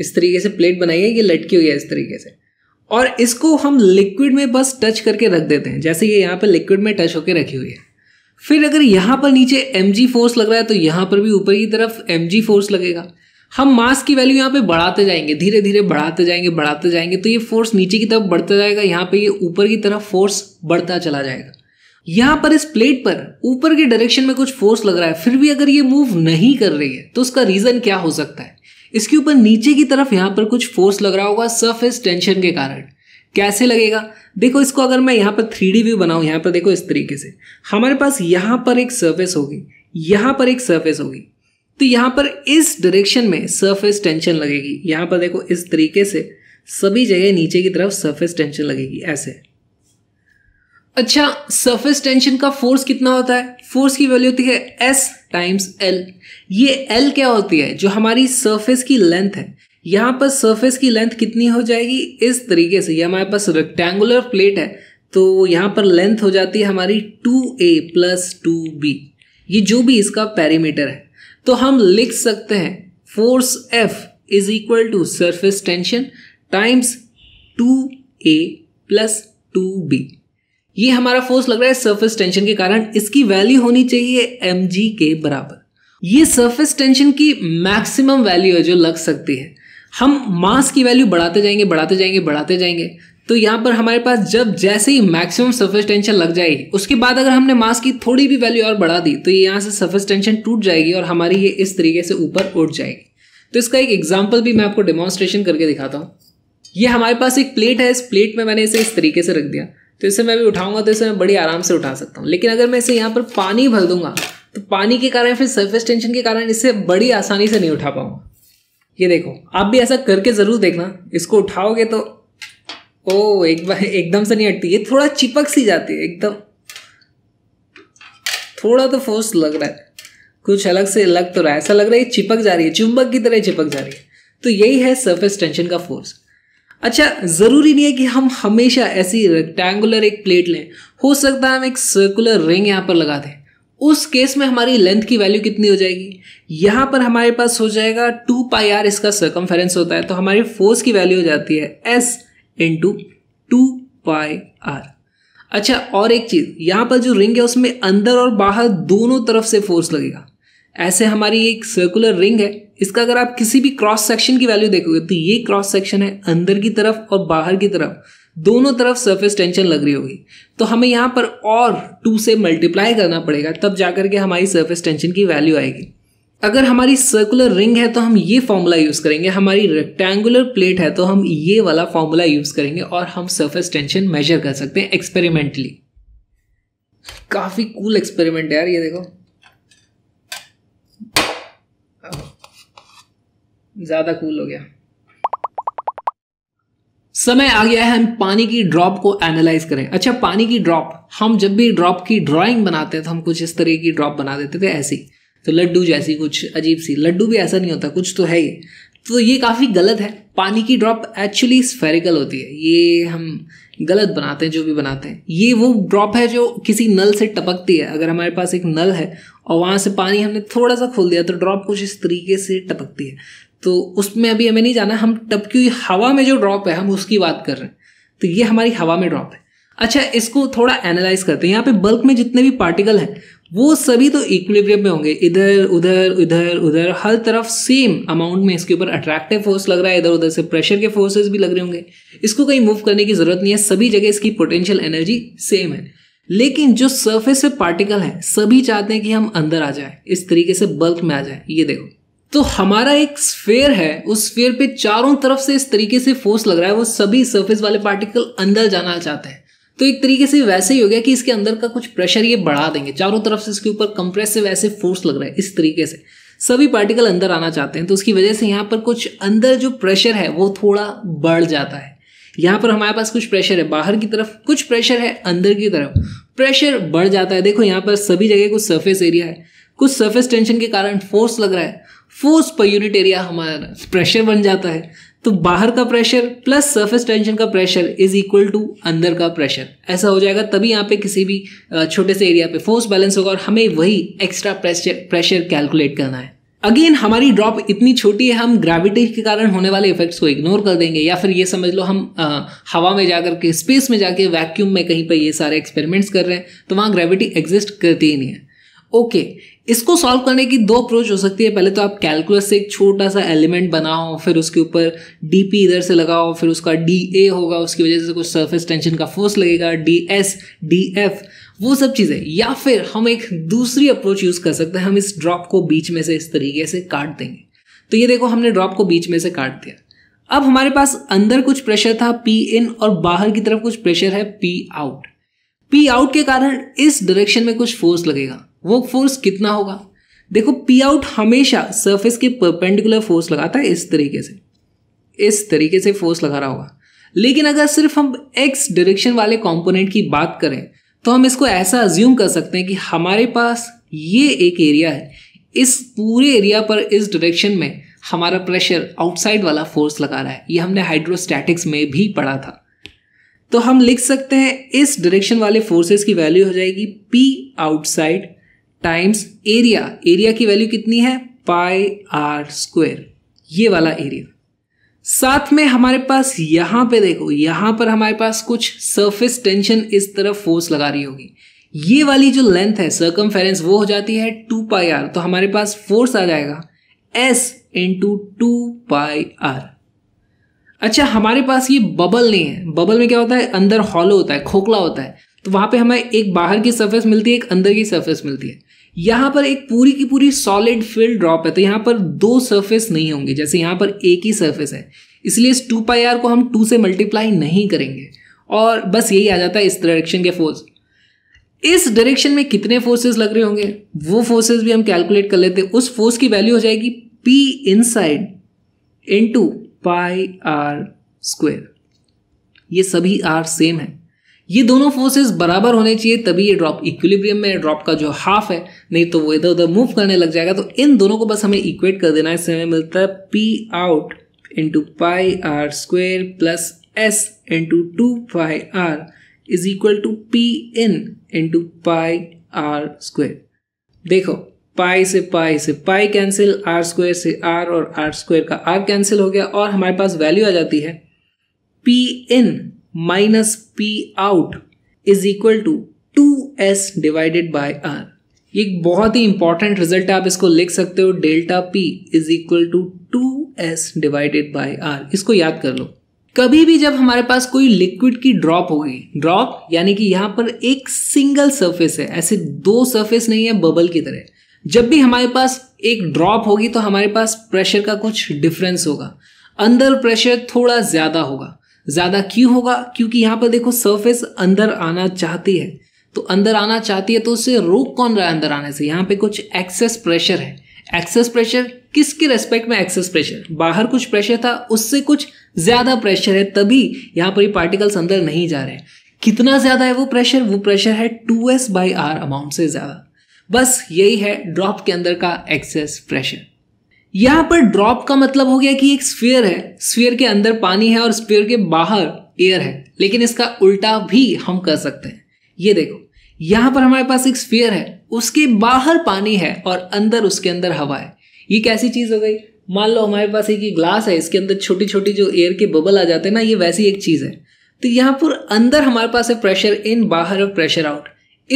इस तरीके से प्लेट बनाई है ये लटकी हुई है इस तरीके से और इसको हम लिक्विड में बस टच करके रख देते हैं जैसे ये यहाँ पर लिक्विड में टच होकर रखी हुई है फिर अगर यहाँ पर नीचे एम फोर्स लग रहा है तो यहाँ पर भी ऊपर की तरफ एम फोर्स लगेगा हम मास की वैल्यू यहाँ पे बढ़ाते जाएंगे धीरे धीरे बढ़ाते जाएंगे बढ़ाते जाएंगे तो ये फोर्स नीचे की तरफ बढ़ता जाएगा यहाँ पे ये ऊपर की तरफ फोर्स बढ़ता चला जाएगा यहाँ पर इस प्लेट पर ऊपर के डायरेक्शन में कुछ फोर्स लग रहा है फिर भी अगर ये मूव नहीं कर रही है तो उसका रीजन क्या हो सकता है इसके ऊपर नीचे की तरफ यहाँ पर कुछ फोर्स लग रहा होगा सरफेस टेंशन के कारण कैसे लगेगा देखो इसको अगर मैं यहाँ पर थ्री व्यू बनाऊँ यहाँ पर देखो इस तरीके से हमारे पास यहाँ पर एक सर्फेस होगी यहाँ पर एक सर्फेस होगी तो यहाँ पर इस डायरेक्शन में सरफेस टेंशन लगेगी यहाँ पर देखो इस तरीके से सभी जगह नीचे की तरफ सरफेस टेंशन लगेगी ऐसे अच्छा सरफेस टेंशन का फोर्स कितना होता है फोर्स की वैल्यू होती है एस टाइम्स एल ये एल क्या होती है जो हमारी सरफेस की लेंथ है यहाँ पर सरफेस की लेंथ कितनी हो जाएगी इस तरीके से ये हमारे पास रेक्टेंगुलर प्लेट है तो यहाँ पर लेंथ हो जाती है हमारी two A plus two B ये जो भी इसका पैरीमीटर है तो हम लिख सकते हैं force F is equal to surface tension times two A plus two B ये हमारा फोर्स लग रहा है सरफेस टेंशन के कारण इसकी वैल्यू होनी चाहिए एम जी के बराबर ये सरफेस टेंशन की मैक्सिमम वैल्यू है जो लग सकती है हम मास की वैल्यू बढ़ाते जाएंगे बढ़ाते जाएंगे बढ़ाते जाएंगे तो यहाँ पर हमारे पास जब जैसे ही मैक्सिमम सरफेस टेंशन लग जाएगी उसके बाद अगर हमने मास की थोड़ी भी वैल्यू और बढ़ा दी तो ये यहाँ से सरफेस टेंशन टूट जाएगी और हमारी ये इस तरीके से ऊपर उठ जाएगी तो इसका एक एग्जाम्पल भी मैं आपको डेमोन्स्ट्रेशन करके दिखाता हूँ ये हमारे पास एक प्लेट है इस प्लेट में मैंने इसे इस तरीके से रख दिया तो इसे मैं भी उठाऊंगा तो इसे मैं बड़ी आराम से उठा सकता हूँ लेकिन अगर मैं इसे यहाँ पर पानी भर दूंगा तो पानी के कारण फिर सर्फेस टेंशन के कारण इसे बड़ी आसानी से नहीं उठा पाऊंगा ये देखो आप भी ऐसा करके ज़रूर देखना इसको उठाओगे तो ओ एक बार एकदम से नहीं हटती ये थोड़ा चिपक सी जाती है एकदम थोड़ा तो फोर्स लग रहा है कुछ अलग से लग तो रहा है ऐसा लग रहा है ये चिपक जा रही है चुंबक की तरह चिपक जा रही है तो यही है सरफेस टेंशन का फोर्स अच्छा ज़रूरी नहीं है कि हम हमेशा ऐसी रेक्टेंगुलर एक प्लेट लें हो सकता है हम एक सर्कुलर रिंग यहाँ पर लगा दें उस केस में हमारी लेंथ की वैल्यू कितनी हो जाएगी यहाँ पर हमारे पास हो जाएगा टू पाई आर इसका सर्कमफेरेंस होता है तो हमारी फोर्स की वैल्यू हो जाती है S into two pi R अच्छा और एक चीज़ यहां पर जो रिंग है उसमें अंदर और बाहर दोनों तरफ से फोर्स लगेगा ऐसे हमारी एक सर्कुलर रिंग है इसका अगर आप किसी भी क्रॉस सेक्शन की वैल्यू देखोगे तो ये क्रॉस सेक्शन है अंदर की तरफ और बाहर की तरफ दोनों तरफ सरफेस टेंशन लग रही होगी तो हमें यहाँ पर और टू से मल्टीप्लाई करना पड़ेगा तब जाकर के हमारी सरफेस टेंशन की वैल्यू आएगी अगर हमारी सर्कुलर रिंग है तो हम ये फॉर्मूला यूज़ करेंगे हमारी रेक्टेंगुलर प्लेट है तो हम ये वाला फॉर्मूला यूज़ करेंगे और हम सरफेस टेंशन मेजर कर सकते हैं एक्सपेरिमेंटली काफ़ी कूल एक्सपेरिमेंट है यार ये देखो ज़्यादा कूल हो गया समय आ गया है हम पानी की ड्रॉप को एनालाइज करें अच्छा पानी की ड्रॉप हम जब भी ड्रॉप की ड्राइंग बनाते हैं तो हम कुछ इस तरह की ड्रॉप बना देते थे ऐसी तो लड्डू जैसी कुछ अजीब सी लड्डू भी ऐसा नहीं होता कुछ तो है ही तो ये काफ़ी गलत है पानी की ड्रॉप एक्चुअली स्फेरिकल होती है ये हम गलत बनाते हैं जो भी बनाते हैं ये वो ड्रॉप है जो किसी नल से टपकती है अगर हमारे पास एक नल है और वहाँ से पानी हमने थोड़ा सा खोल दिया तो ड्रॉप कुछ इस तरीके से टपकती है तो उसमें अभी हमें नहीं जाना हम टपकी हवा में जो ड्रॉप है हम उसकी बात कर रहे हैं तो ये हमारी हवा में ड्रॉप है अच्छा इसको थोड़ा एनालाइज करते हैं यहाँ पे बल्क में जितने भी पार्टिकल हैं वो सभी तो इक्विलिब्रियम में होंगे इधर उधर उधर उधर हर तरफ सेम अमाउंट में इसके ऊपर अट्रैक्टिव फोर्स लग रहा है इधर उधर से प्रेशर के फोर्सेस भी लग रहे होंगे इसको कहीं मूव करने की जरूरत नहीं है सभी जगह इसकी पोटेंशियल एनर्जी सेम है लेकिन जो सरफेस से पार्टिकल है सभी चाहते हैं कि हम अंदर आ जाए इस तरीके से बल्क में आ जाए ये देखो तो हमारा एक स्फेयर है उस स्फेयर पे चारों तरफ से इस तरीके से फोर्स लग रहा है वो सभी सरफेस वाले पार्टिकल अंदर जाना चाहते हैं तो एक तरीके से वैसे ही हो गया कि इसके अंदर का कुछ प्रेशर ये बढ़ा देंगे चारों तरफ से इसके ऊपर कंप्रेसिव ऐसे फोर्स लग रहा है इस तरीके से सभी पार्टिकल अंदर आना चाहते हैं तो उसकी वजह से यहाँ पर कुछ अंदर जो प्रेशर है वो थोड़ा बढ़ जाता है यहाँ पर हमारे पास कुछ प्रेशर है बाहर की तरफ कुछ प्रेशर है अंदर की तरफ प्रेशर बढ़ जाता है देखो यहाँ पर सभी जगह कुछ सरफेस एरिया है कुछ सरफेस टेंशन के कारण फोर्स लग रहा है फोर्स पर यूनिट एरिया हमारा प्रेशर बन जाता है तो बाहर का प्रेशर प्लस सरफेस टेंशन का प्रेशर इज इक्वल टू अंदर का प्रेशर ऐसा हो जाएगा तभी यहाँ पे किसी भी छोटे से एरिया पे फोर्स बैलेंस होगा और हमें वही एक्स्ट्रा प्रेशर प्रेशर कैलकुलेट करना है अगेन हमारी ड्रॉप इतनी छोटी है हम ग्रेविटी के कारण होने वाले इफेक्ट्स को इग्नोर कर देंगे या फिर ये समझ लो हम आ, हवा में जाकर के स्पेस में जाके वैक्यूम में कहीं पर ये सारे एक्सपेरिमेंट्स कर रहे हैं तो वहाँ ग्रेविटी एग्जिस्ट करती ही नहीं है ओके okay, इसको सॉल्व करने की दो अप्रोच हो सकती है पहले तो आप कैलकुलस से एक छोटा सा एलिमेंट बनाओ फिर उसके ऊपर डी पी इधर से लगाओ फिर उसका डी ए होगा उसकी वजह से कुछ सरफेस टेंशन का फोर्स लगेगा डी एस डी एफ वो सब चीज़ें या फिर हम एक दूसरी अप्रोच यूज़ कर सकते हैं हम इस ड्रॉप को बीच में से इस तरीके से काट देंगे तो ये देखो हमने ड्रॉप को बीच में से काट दिया अब हमारे पास अंदर कुछ प्रेशर था पी इन और बाहर की तरफ कुछ प्रेशर है पी आउट पी आउट के कारण इस डायरेक्शन में कुछ फोर्स लगेगा वर्क फोर्स कितना होगा देखो पी आउट हमेशा सरफेस के परपेंडिकुलर फोर्स लगाता है इस तरीके से इस तरीके से फोर्स लगा रहा होगा लेकिन अगर सिर्फ हम एक्स डायरेक्शन वाले कंपोनेंट की बात करें तो हम इसको ऐसा अज्यूम कर सकते हैं कि हमारे पास ये एक एरिया है इस पूरे एरिया पर इस डायरेक्शन में हमारा प्रेशर आउटसाइड वाला फोर्स लगा रहा है ये हमने हाइड्रोस्टैटिक्स में भी पढ़ा था तो हम लिख सकते हैं इस डायरेक्शन वाले फोर्सेस की वैल्यू हो जाएगी P outside times area area की वैल्यू कितनी है पाई आर स्क्वेयर ये वाला एरिया साथ में हमारे पास यहां पे देखो यहां पर हमारे पास कुछ सरफेस टेंशन इस तरफ फोर्स लगा रही होगी ये वाली जो लेंथ है सर्कम वो हो जाती है टू पाई आर तो हमारे पास फोर्स आ जाएगा S into two pi R अच्छा हमारे पास ये बबल नहीं है बबल में क्या होता है अंदर हॉलो होता है खोखला होता है तो वहां पे हमें एक बाहर की सरफेस मिलती है एक अंदर की सरफेस मिलती है यहां पर एक पूरी की पूरी सॉलिड फील्ड ड्रॉप है तो यहां पर दो सरफेस नहीं होंगे जैसे यहां पर एक ही सरफेस है इसलिए इस टू पाई आर को हम टू से मल्टीप्लाई नहीं करेंगे और बस यही आ जाता है इस डायरेक्शन के फोर्स इस डायरेक्शन में कितने फोर्सेस लग रहे होंगे वो फोर्सेस भी हम कैलकुलेट कर लेते हैं उस फोर्स की वैल्यू हो जाएगी P inside into pi R square ये सभी आर सेम है ये दोनों फोर्सेस बराबर होने चाहिए तभी ये ड्रॉप इक्विलिब्रियम में ड्रॉप का जो हाफ है नहीं तो वो इधर उधर मूव करने लग जाएगा तो इन दोनों को बस हमें इक्वेट कर देना है इससे हमें मिलता है P out into pi R square plus S into two pi R is equal to P in into pi R square देखो पाई से पाई से पाई कैंसिल आर स्क्वेयर से आर और आर स्क्वेयर का आर कैंसिल हो गया और हमारे पास वैल्यू आ जाती है P in minus P out is equal to two S divided by R एक बहुत ही इंपॉर्टेंट रिजल्ट आप इसको लिख सकते हो delta P is equal to two S divided by R इसको याद कर लो कभी भी जब हमारे पास कोई लिक्विड की ड्रॉप होगी ड्रॉप यानी कि यहां पर एक सिंगल सरफेस है ऐसे दो सरफेस नहीं है बबल की तरह जब भी हमारे पास एक ड्रॉप होगी तो हमारे पास प्रेशर का कुछ डिफरेंस होगा अंदर प्रेशर थोड़ा ज़्यादा होगा ज़्यादा क्यों होगा क्योंकि यहाँ पर देखो सरफेस अंदर आना चाहती है तो अंदर आना चाहती है तो उसे रोक कौन रहा है अंदर आने से यहाँ पे कुछ एक्सेस प्रेशर है एक्सेस प्रेशर किसके रेस्पेक्ट में एक्सेस प्रेशर बाहर कुछ प्रेशर था उससे कुछ ज़्यादा प्रेशर है तभी यहाँ पर ये पार्टिकल्स अंदर नहीं जा रहे हैं कितना ज़्यादा है वो प्रेशर वो प्रेशर है two S by R amount से ज़्यादा बस यही है ड्रॉप के अंदर का एक्सेस प्रेशर यहां पर ड्रॉप का मतलब हो गया कि एक स्फीयर है स्फीयर के अंदर पानी है और स्पेयर के बाहर एयर है लेकिन इसका उल्टा भी हम कर सकते हैं ये देखो यहां पर हमारे पास एक स्फीयर है उसके बाहर पानी है और अंदर उसके अंदर हवा है ये कैसी चीज़ हो गई मान लो हमारे पास एक ये ग्लास है इसके अंदर छोटी छोटी जो एयर के बबल आ जाते हैं ना ये वैसी एक चीज़ है तो यहां पर अंदर हमारे पास है प्रेशर इन बाहर और प्रेशर आउट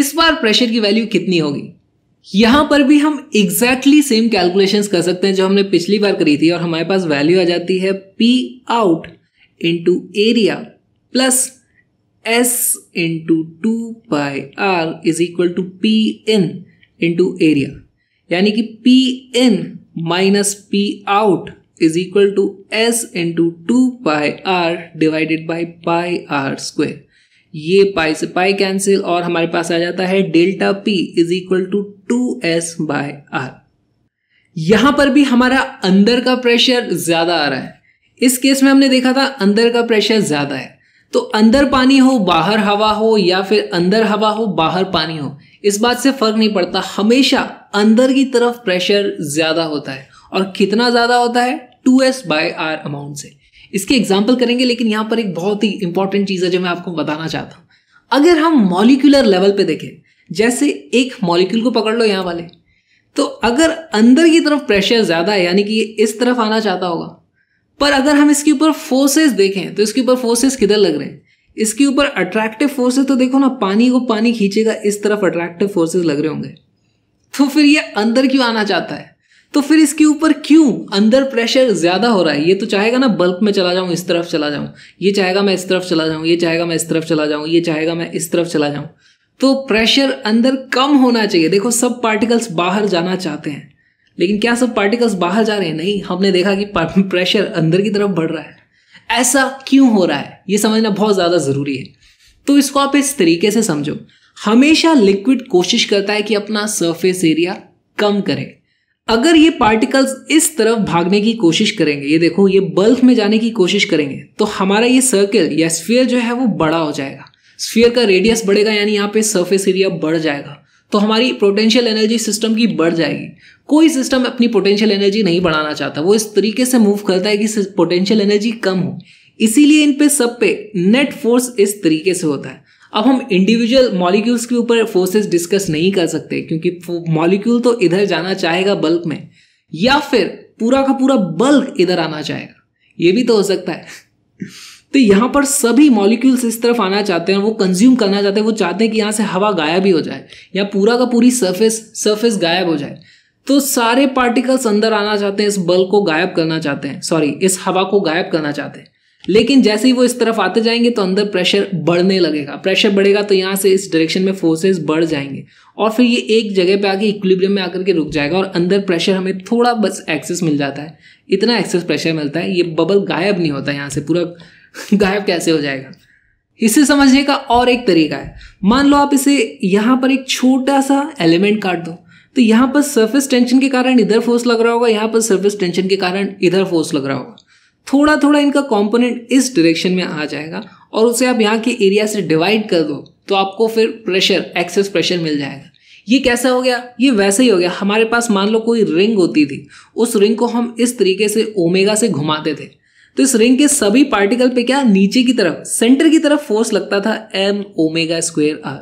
इस बार प्रेशर की वैल्यू कितनी होगी यहां पर भी हम एग्जैक्टली सेम कैलकुलेशंस कर सकते हैं जो हमने पिछली बार करी थी और हमारे पास वैल्यू आ जाती है P out into area plus S into two pi R is equal to P in into area यानी कि P in minus P out is equal to S into two pi R divided by pi R square ये pi से pi cancel और हमारे पास आ जाता है delta P is equal to two S by R यहां पर भी हमारा अंदर का प्रेशर ज्यादा आ रहा है इस केस में हमने देखा था अंदर का प्रेशर ज्यादा है तो अंदर पानी हो बाहर हवा हो या फिर अंदर हवा हो बाहर पानी हो इस बात से फर्क नहीं पड़ता हमेशा अंदर की तरफ प्रेशर ज्यादा होता है और कितना ज्यादा होता है two S by R amount से इसकी एग्जाम्पल करेंगे लेकिन यहाँ पर एक बहुत ही इंपॉर्टेंट चीज़ है जो मैं आपको बताना चाहता हूँ अगर हम मॉलिकुलर लेवल पे देखें जैसे एक मॉलिक्यूल को पकड़ लो यहाँ वाले तो अगर अंदर की तरफ प्रेशर ज़्यादा है यानी कि ये इस तरफ आना चाहता होगा पर अगर हम इसके ऊपर फोर्सेस देखें तो इसके ऊपर फोर्सेस किधर लग रहे हैं इसके ऊपर अट्रैक्टिव फोर्सेस तो देखो ना पानी को पानी खींचेगा इस तरफ अट्रैक्टिव फोर्सेस लग रहे होंगे तो फिर ये अंदर क्यों आना चाहता है तो फिर इसके ऊपर क्यों अंदर प्रेशर ज़्यादा हो रहा है ये तो चाहेगा ना बल्क में चला जाऊं इस तरफ चला जाऊं ये चाहेगा मैं इस तरफ चला जाऊं ये चाहेगा मैं इस तरफ चला जाऊं ये चाहेगा मैं इस तरफ चला जाऊं तो प्रेशर अंदर कम होना चाहिए देखो सब पार्टिकल्स बाहर जाना चाहते हैं लेकिन क्या सब पार्टिकल्स बाहर जा रहे हैं नहीं हमने देखा कि प्रेशर अंदर की तरफ बढ़ रहा है ऐसा क्यों हो रहा है ये समझना बहुत ज़्यादा ज़रूरी है तो इसको आप इस तरीके से समझो हमेशा लिक्विड कोशिश करता है कि अपना सरफेस एरिया कम करें अगर ये पार्टिकल्स इस तरफ भागने की कोशिश करेंगे ये देखो ये बल्ब में जाने की कोशिश करेंगे तो हमारा ये सर्कल या स्फीयर जो है वो बड़ा हो जाएगा स्फीयर का रेडियस बढ़ेगा यानी यहाँ पे सरफेस एरिया बढ़ जाएगा तो हमारी पोटेंशियल एनर्जी सिस्टम की बढ़ जाएगी कोई सिस्टम अपनी पोटेंशियल एनर्जी नहीं बढ़ाना चाहता वो इस तरीके से मूव करता है कि पोटेंशियल एनर्जी कम हो इसीलिए इन पे सब पे नेट फोर्स इस तरीके से होता है अब हम इंडिविजुअल मॉलिक्यूल्स के ऊपर फोर्सेस डिस्कस नहीं कर सकते क्योंकि मॉलिक्यूल तो इधर जाना चाहेगा बल्क में या फिर पूरा का पूरा बल्क इधर आना चाहेगा ये भी तो हो सकता है तो यहाँ पर सभी मॉलिक्यूल्स इस तरफ आना चाहते हैं वो कंज्यूम करना चाहते हैं वो चाहते हैं कि यहाँ से हवा गायब ही हो जाए या पूरा का पूरी सरफेस सरफेस गायब हो जाए तो सारे पार्टिकल्स अंदर आना चाहते हैं इस बल्ब को गायब करना चाहते हैं सॉरी इस हवा को गायब करना चाहते हैं लेकिन जैसे ही वो इस तरफ आते जाएंगे तो अंदर प्रेशर बढ़ने लगेगा प्रेशर बढ़ेगा तो यहाँ से इस डायरेक्शन में फोर्सेस बढ़ जाएंगे और फिर ये एक जगह पे आके इक्विलिब्रियम में आकर के रुक जाएगा और अंदर प्रेशर हमें थोड़ा बस एक्सेस मिल जाता है इतना एक्सेस प्रेशर मिलता है ये बबल गायब नहीं होता यहाँ से पूरा गायब कैसे हो जाएगा इसे समझने का और एक तरीका है मान लो आप इसे यहाँ पर एक छोटा सा एलिमेंट काट दो तो यहाँ पर सरफेस टेंशन के कारण इधर फोर्स लग रहा होगा यहाँ पर सरफेस टेंशन के कारण इधर फोर्स लग रहा होगा थोड़ा थोड़ा इनका कॉम्पोनेंट इस डायरेक्शन में आ जाएगा और उसे आप यहाँ के एरिया से डिवाइड कर दो तो आपको फिर प्रेशर एक्सेस प्रेशर मिल जाएगा ये कैसा हो गया ये वैसे ही हो गया हमारे पास मान लो कोई रिंग होती थी उस रिंग को हम इस तरीके से ओमेगा से घुमाते थे तो इस रिंग के सभी पार्टिकल पे क्या नीचे की तरफ सेंटर की तरफ फोर्स लगता था एम ओमेगा स्क्वेयर आर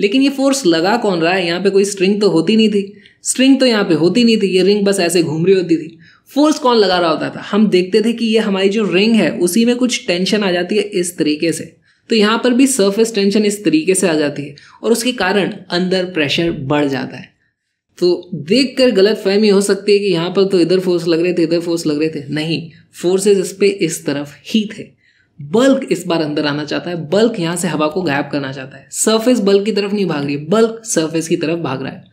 लेकिन ये फोर्स लगा कौन रहा है यहाँ पे कोई स्ट्रिंग तो होती नहीं थी स्ट्रिंग तो यहाँ पे होती नहीं थी ये रिंग बस ऐसे घूम रही होती थी फोर्स कौन लगा रहा होता था हम देखते थे कि ये हमारी जो रिंग है उसी में कुछ टेंशन आ जाती है इस तरीके से तो यहाँ पर भी सरफेस टेंशन इस तरीके से आ जाती है और उसके कारण अंदर प्रेशर बढ़ जाता है तो देख कर गलत फहमी हो सकती है कि यहाँ पर तो इधर फोर्स लग रहे थे इधर फोर्स लग रहे थे नहीं फोर्सेज इस पर इस तरफ ही थे बल्क इस बार अंदर आना चाहता है बल्क यहाँ से हवा को गायब करना चाहता है सरफेस बल्क की तरफ नहीं भाग रही है बल्क सरफेस की तरफ भाग रहा है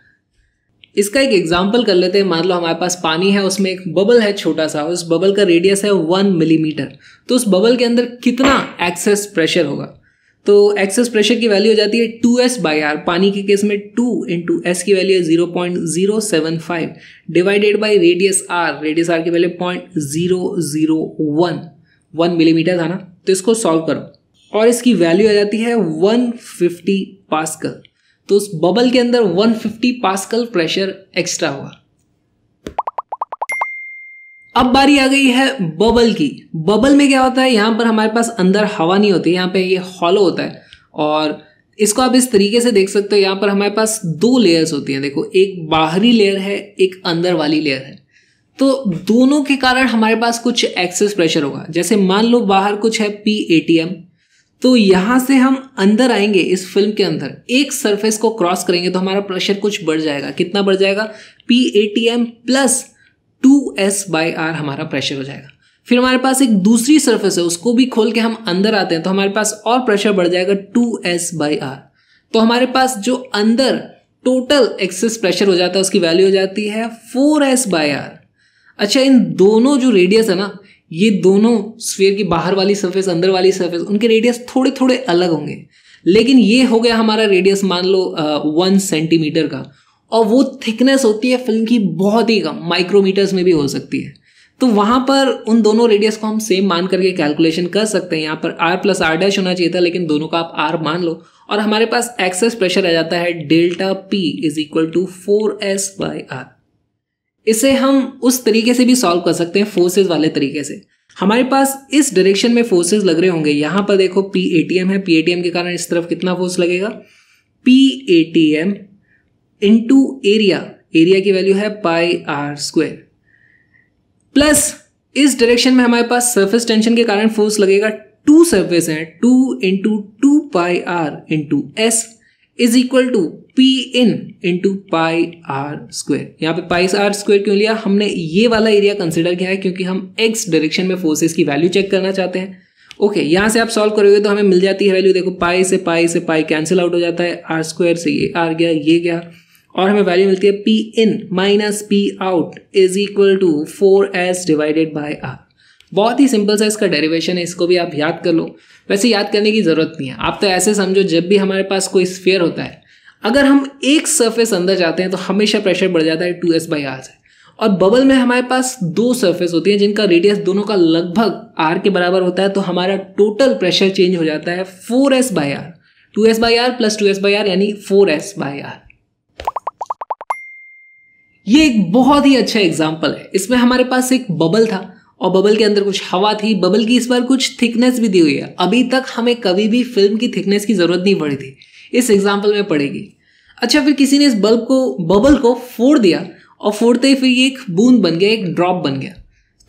इसका एक एग्जाम्पल कर लेते हैं मान लो हमारे पास पानी है उसमें एक बबल है छोटा सा उस बबल का रेडियस है वन मिलीमीटर तो उस बबल के अंदर कितना एक्सेस प्रेशर होगा तो एक्सेस प्रेशर की वैल्यू हो जाती है टू एस बाई आर पानी के केस में टू इंटू एस की वैल्यू है zero point zero seven five divided by radius R radius R की value point zero zero one one millimetre था ना तो इसको सॉल्व करो और इसकी वैल्यू आ जाती है वन फिफ्टी पास्कल तो उस बबल के अंदर 150 पास्कल प्रेशर एक्स्ट्रा हुआ अब बारी आ गई है बबल की बबल में क्या होता है यहां पर हमारे पास अंदर हवा नहीं होती यहां पे ये यह हॉलो होता है और इसको आप इस तरीके से देख सकते हो यहां पर हमारे पास दो लेयर्स होती हैं देखो एक बाहरी लेयर है एक अंदर वाली लेयर है तो दोनों के कारण हमारे पास कुछ एक्सेस प्रेशर होगा जैसे मान लो बाहर कुछ है पी ए टी एम तो यहां से हम अंदर आएंगे इस फिल्म के अंदर एक सरफेस को क्रॉस करेंगे तो हमारा प्रेशर कुछ बढ़ जाएगा कितना बढ़ जाएगा P A T M plus two S by R हमारा प्रेशर हो जाएगा फिर हमारे पास एक दूसरी सरफेस है उसको भी खोल के हम अंदर आते हैं तो हमारे पास और प्रेशर बढ़ जाएगा टू एस बाई आर तो हमारे पास जो अंदर टोटल एक्सेस प्रेशर हो जाता है उसकी वैल्यू हो जाती है फोर एस बाई आर अच्छा इन दोनों जो रेडियस है ना ये दोनों स्फीयर की बाहर वाली सरफेस अंदर वाली सरफेस उनके रेडियस थोड़े थोड़े अलग होंगे लेकिन ये हो गया हमारा रेडियस मान लो वन सेंटीमीटर का और वो थिकनेस होती है फिल्म की बहुत ही कम माइक्रोमीटर्स में भी हो सकती है तो वहाँ पर उन दोनों रेडियस को हम सेम मान करके कैलकुलेशन कर सकते हैं यहाँ पर आर प्लस आर डैश होना चाहिए था लेकिन दोनों का आप आर मान लो और हमारे पास एक्सेस प्रेशर आ जाता है delta P is equal to four S by R इसे हम उस तरीके से भी सॉल्व कर सकते हैं फोर्सेज वाले तरीके से हमारे पास इस डायरेक्शन में फोर्सेज लग रहे होंगे यहां पर देखो पी ए टी एम है पी ए टी एम के कारण इस तरफ कितना फोर्स लगेगा P A T M into area area की वैल्यू है पाई आर स्क्वायर प्लस इस डायरेक्शन में हमारे पास सरफेस टेंशन के कारण फोर्स लगेगा टू सरफेस हैं two into two pi R into S is equal to P in into pi R square यहाँ पे पाई आर स्क्वेयर क्यों लिया हमने ये वाला एरिया कंसिडर किया है क्योंकि हम एक्स डायरेक्शन में फोर्सेस की वैल्यू चेक करना चाहते हैं ओके okay, यहाँ से आप सॉल्व करोगे तो हमें मिल जाती है वैल्यू देखो पाई से पाई से पाई कैंसिल आउट हो जाता है आर स्क्वायर से ये आर गया ये गया और हमें वैल्यू मिलती है P in minus P out is equal to four S divided by R बहुत ही सिंपल सा इसका डेरिवेशन है इसको भी आप याद कर लो वैसे याद करने की ज़रूरत नहीं है आप तो ऐसे समझो जब भी हमारे पास कोई स्फेयर होता है अगर हम एक सरफेस अंदर जाते हैं तो हमेशा प्रेशर बढ़ जाता है टू एस बाई आर से और बबल में हमारे पास दो सरफेस होती हैं जिनका रेडियस दोनों का लगभग आर के बराबर होता है तो हमारा टोटल प्रेशर चेंज हो जाता है four S by R two S by R plus two S by R यानी फोर एस बाई आर ये एक बहुत ही अच्छा एग्जाम्पल है इसमें हमारे पास एक बबल था और बबल के अंदर कुछ हवा थी बबल की इस बार कुछ थिकनेस भी दी हुई है अभी तक हमें कभी भी फिल्म की थिकनेस की जरूरत नहीं पड़ी थी इस एग्जाम्पल में पड़ेगी अच्छा फिर किसी ने इस बल्ब को बबल को फोड़ दिया और फोड़ते ही फिर ये एक बूंद बन गया एक ड्रॉप बन गया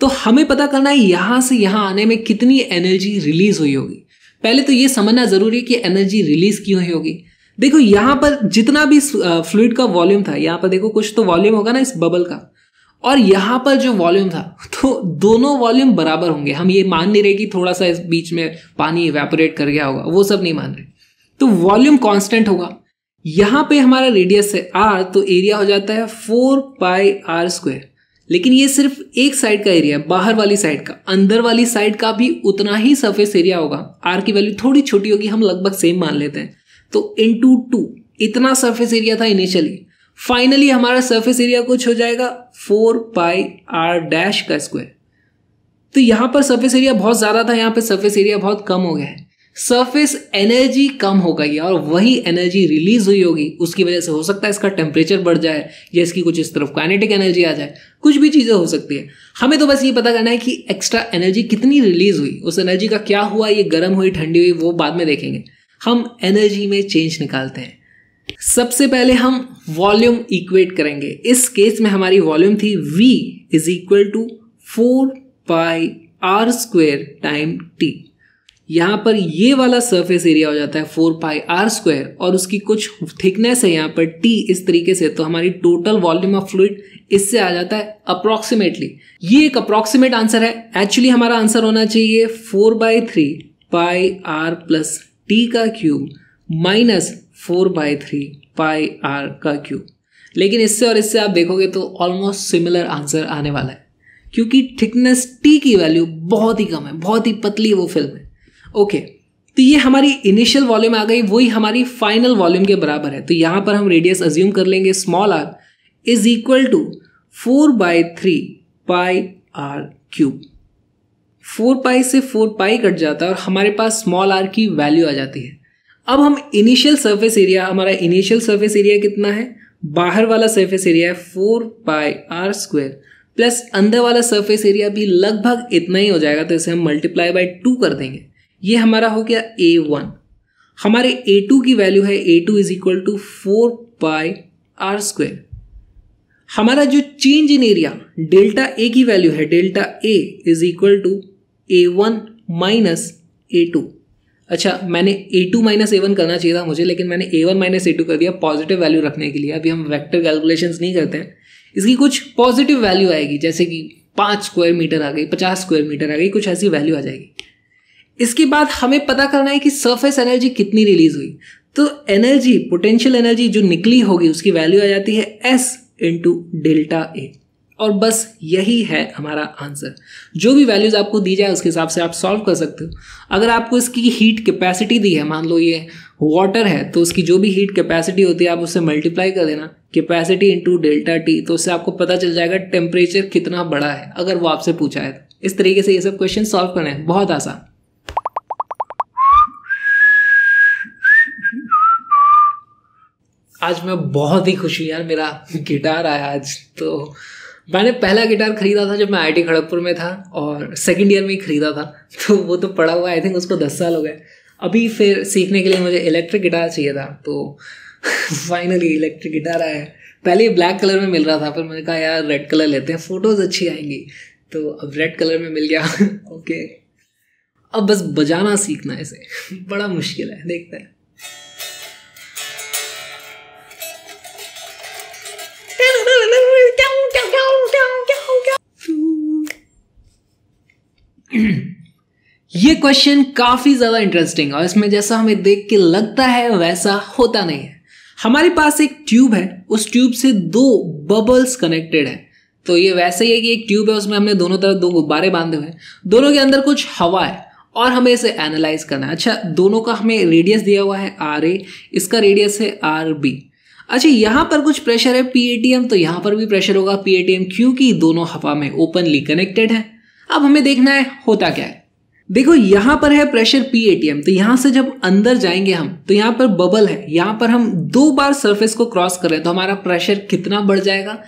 तो हमें पता करना है यहाँ से यहाँ आने में कितनी एनर्जी रिलीज हुई होगी पहले तो ये समझना जरूरी है कि एनर्जी रिलीज क्यों हुई होगी देखो यहाँ पर जितना भी फ्लूड का वॉल्यूम था यहाँ पर देखो कुछ तो वॉल्यूम होगा ना इस बबल का और यहाँ पर जो वॉल्यूम था तो दोनों वॉल्यूम बराबर होंगे हम ये मान नहीं रहे कि थोड़ा सा इस बीच में पानी वेपोरेट कर गया होगा वो सब नहीं मान रहे तो वॉल्यूम कांस्टेंट होगा यहां पे हमारा रेडियस है आर तो एरिया हो जाता है फोर पाई आर स्क्वायर लेकिन ये सिर्फ एक साइड का एरिया है बाहर वाली साइड का अंदर वाली साइड का भी उतना ही सरफेस एरिया होगा आर की वैल्यू थोड़ी छोटी होगी हम लगभग सेम मान लेते हैं तो इन टू टू इतना सरफेस एरिया था इनिशियली फाइनली हमारा सरफेस एरिया कुछ हो जाएगा फोर पाई आर डैश का स्क्वायर तो यहां पर सरफेस एरिया बहुत ज़्यादा था यहां पर सरफेस एरिया बहुत कम हो गया है सरफेस एनर्जी कम हो गई है और वही एनर्जी रिलीज हुई होगी उसकी वजह से हो सकता है इसका टेम्परेचर बढ़ जाए या इसकी कुछ इस तरफ काइनेटिक एनर्जी आ जाए कुछ भी चीज़ें हो सकती है हमें तो बस ये पता करना है कि एक्स्ट्रा एनर्जी कितनी रिलीज हुई उस एनर्जी का क्या हुआ ये गर्म हुई ठंडी हुई वो बाद में देखेंगे हम एनर्जी में चेंज निकालते हैं सबसे पहले हम वॉल्यूम इक्वेट करेंगे इस केस में हमारी वॉल्यूम थी V is equal to four pi R square time T यहाँ पर ये वाला सरफेस एरिया हो जाता है फोर पाई आर स्क्वायर और उसकी कुछ थिकनेस है यहाँ पर टी इस तरीके से तो हमारी टोटल वॉल्यूम ऑफ फ्लूड इससे आ जाता है अप्रोक्सीमेटली ये एक अप्रोक्सीमेट आंसर है एक्चुअली हमारा आंसर होना चाहिए four by three pi R plus T का cube minus four by three pi R का क्यूब लेकिन इससे और इससे आप देखोगे तो ऑलमोस्ट सिमिलर आंसर आने वाला है क्योंकि थिकनेस टी की वैल्यू बहुत ही कम है बहुत ही पतली वो फिल्म है ओके तो ये हमारी इनिशियल वॉल्यूम आ गई वही हमारी फाइनल वॉल्यूम के बराबर है तो यहाँ पर हम रेडियस अज्यूम कर लेंगे small R is equal to four by three pi R cube four pi से फोर पाई कट जाता है और हमारे पास स्मॉल आर की वैल्यू आ जाती है अब हम इनिशियल सरफेस एरिया हमारा इनिशियल सरफेस एरिया कितना है बाहर वाला सरफेस एरिया है four pi R square plus अंदर वाला सरफेस एरिया भी लगभग इतना ही हो जाएगा तो इसे हम मल्टीप्लाई बाई टू कर देंगे ये हमारा हो गया ए वन हमारे ए टू की वैल्यू है A two is equal to four pi R square हमारा जो change in area delta A की वैल्यू है delta A is equal to A one minus A two अच्छा मैंने A two minus A one करना चाहिए था मुझे लेकिन मैंने A one minus A two कर दिया पॉजिटिव वैल्यू रखने के लिए अभी हम वेक्टर कैलकुलेशन नहीं करते हैं इसकी कुछ पॉजिटिव वैल्यू आएगी जैसे कि पाँच स्क्वायर मीटर आ गई पचास स्क्वायर मीटर आ गई कुछ ऐसी वैल्यू आ जाएगी इसके बाद हमें पता करना है कि सरफेस एनर्जी कितनी रिलीज हुई तो एनर्जी पोटेंशियल एनर्जी जो निकली होगी उसकी वैल्यू आ जाती है एस इंटू डेल्टा ए और बस यही है हमारा आंसर जो भी वैल्यूज़ आपको दी जाए उसके हिसाब से आप सॉल्व कर सकते हो अगर आपको इसकी हीट कैपेसिटी दी है मान लो ये वाटर है तो उसकी जो भी हीट कैपेसिटी होती है आप उससे मल्टीप्लाई कर देना कैपेसिटी इंटू डेल्टा टी तो उससे आपको पता चल जाएगा टेम्परेचर कितना बड़ा है अगर वो आपसे पूछा है इस तरीके से ये सब क्वेश्चन सॉल्व करने हैं बहुत आसान आज मैं बहुत ही खुश हूँ यार मेरा गिटार आया आज तो मैंने पहला गिटार खरीदा था जब मैं आई खड़गपुर में था और सेकंड ईयर में ही खरीदा था तो वो तो पड़ा हुआ आई थिंक उसको दस साल हो गए अभी फिर सीखने के लिए मुझे इलेक्ट्रिक गिटार चाहिए था तो फाइनली इलेक्ट्रिक गिटार आया पहले ब्लैक कलर में मिल रहा था फिर मैंने कहा यार रेड कलर लेते हैं फ़ोटोज़ अच्छी आएंगी तो अब रेड कलर में मिल गया ओके अब बस बजाना सीखना है इसे बड़ा मुश्किल है देखते हैं ये क्वेश्चन काफी ज्यादा इंटरेस्टिंग और इसमें जैसा हमें देख के लगता है वैसा होता नहीं है हमारे पास एक ट्यूब है उस ट्यूब से दो बबल्स कनेक्टेड है तो ये वैसे ही है कि एक ट्यूब है उसमें हमने दोनों तरफ दो गुब्बारे बांधे हुए हैं दोनों के अंदर कुछ हवा है और हमें इसे एनालाइज करना है अच्छा दोनों का हमें रेडियस दिया हुआ है आर ए इसका रेडियस है आर बी अच्छा यहाँ पर कुछ प्रेशर है पी ए टी एम तो यहाँ पर भी प्रेशर होगा पी ए टी एम क्योंकि दोनों हवा में ओपनली कनेक्टेड है अब हमें देखना है होता क्या है देखो यहां पर है प्रेशर पी एटीएम तो यहां से जब अंदर जाएंगे हम तो यहां पर बबल है यहां पर हम दो बार सरफेस को क्रॉस कर रहे हैं तो हमारा प्रेशर कितना बढ़ जाएगा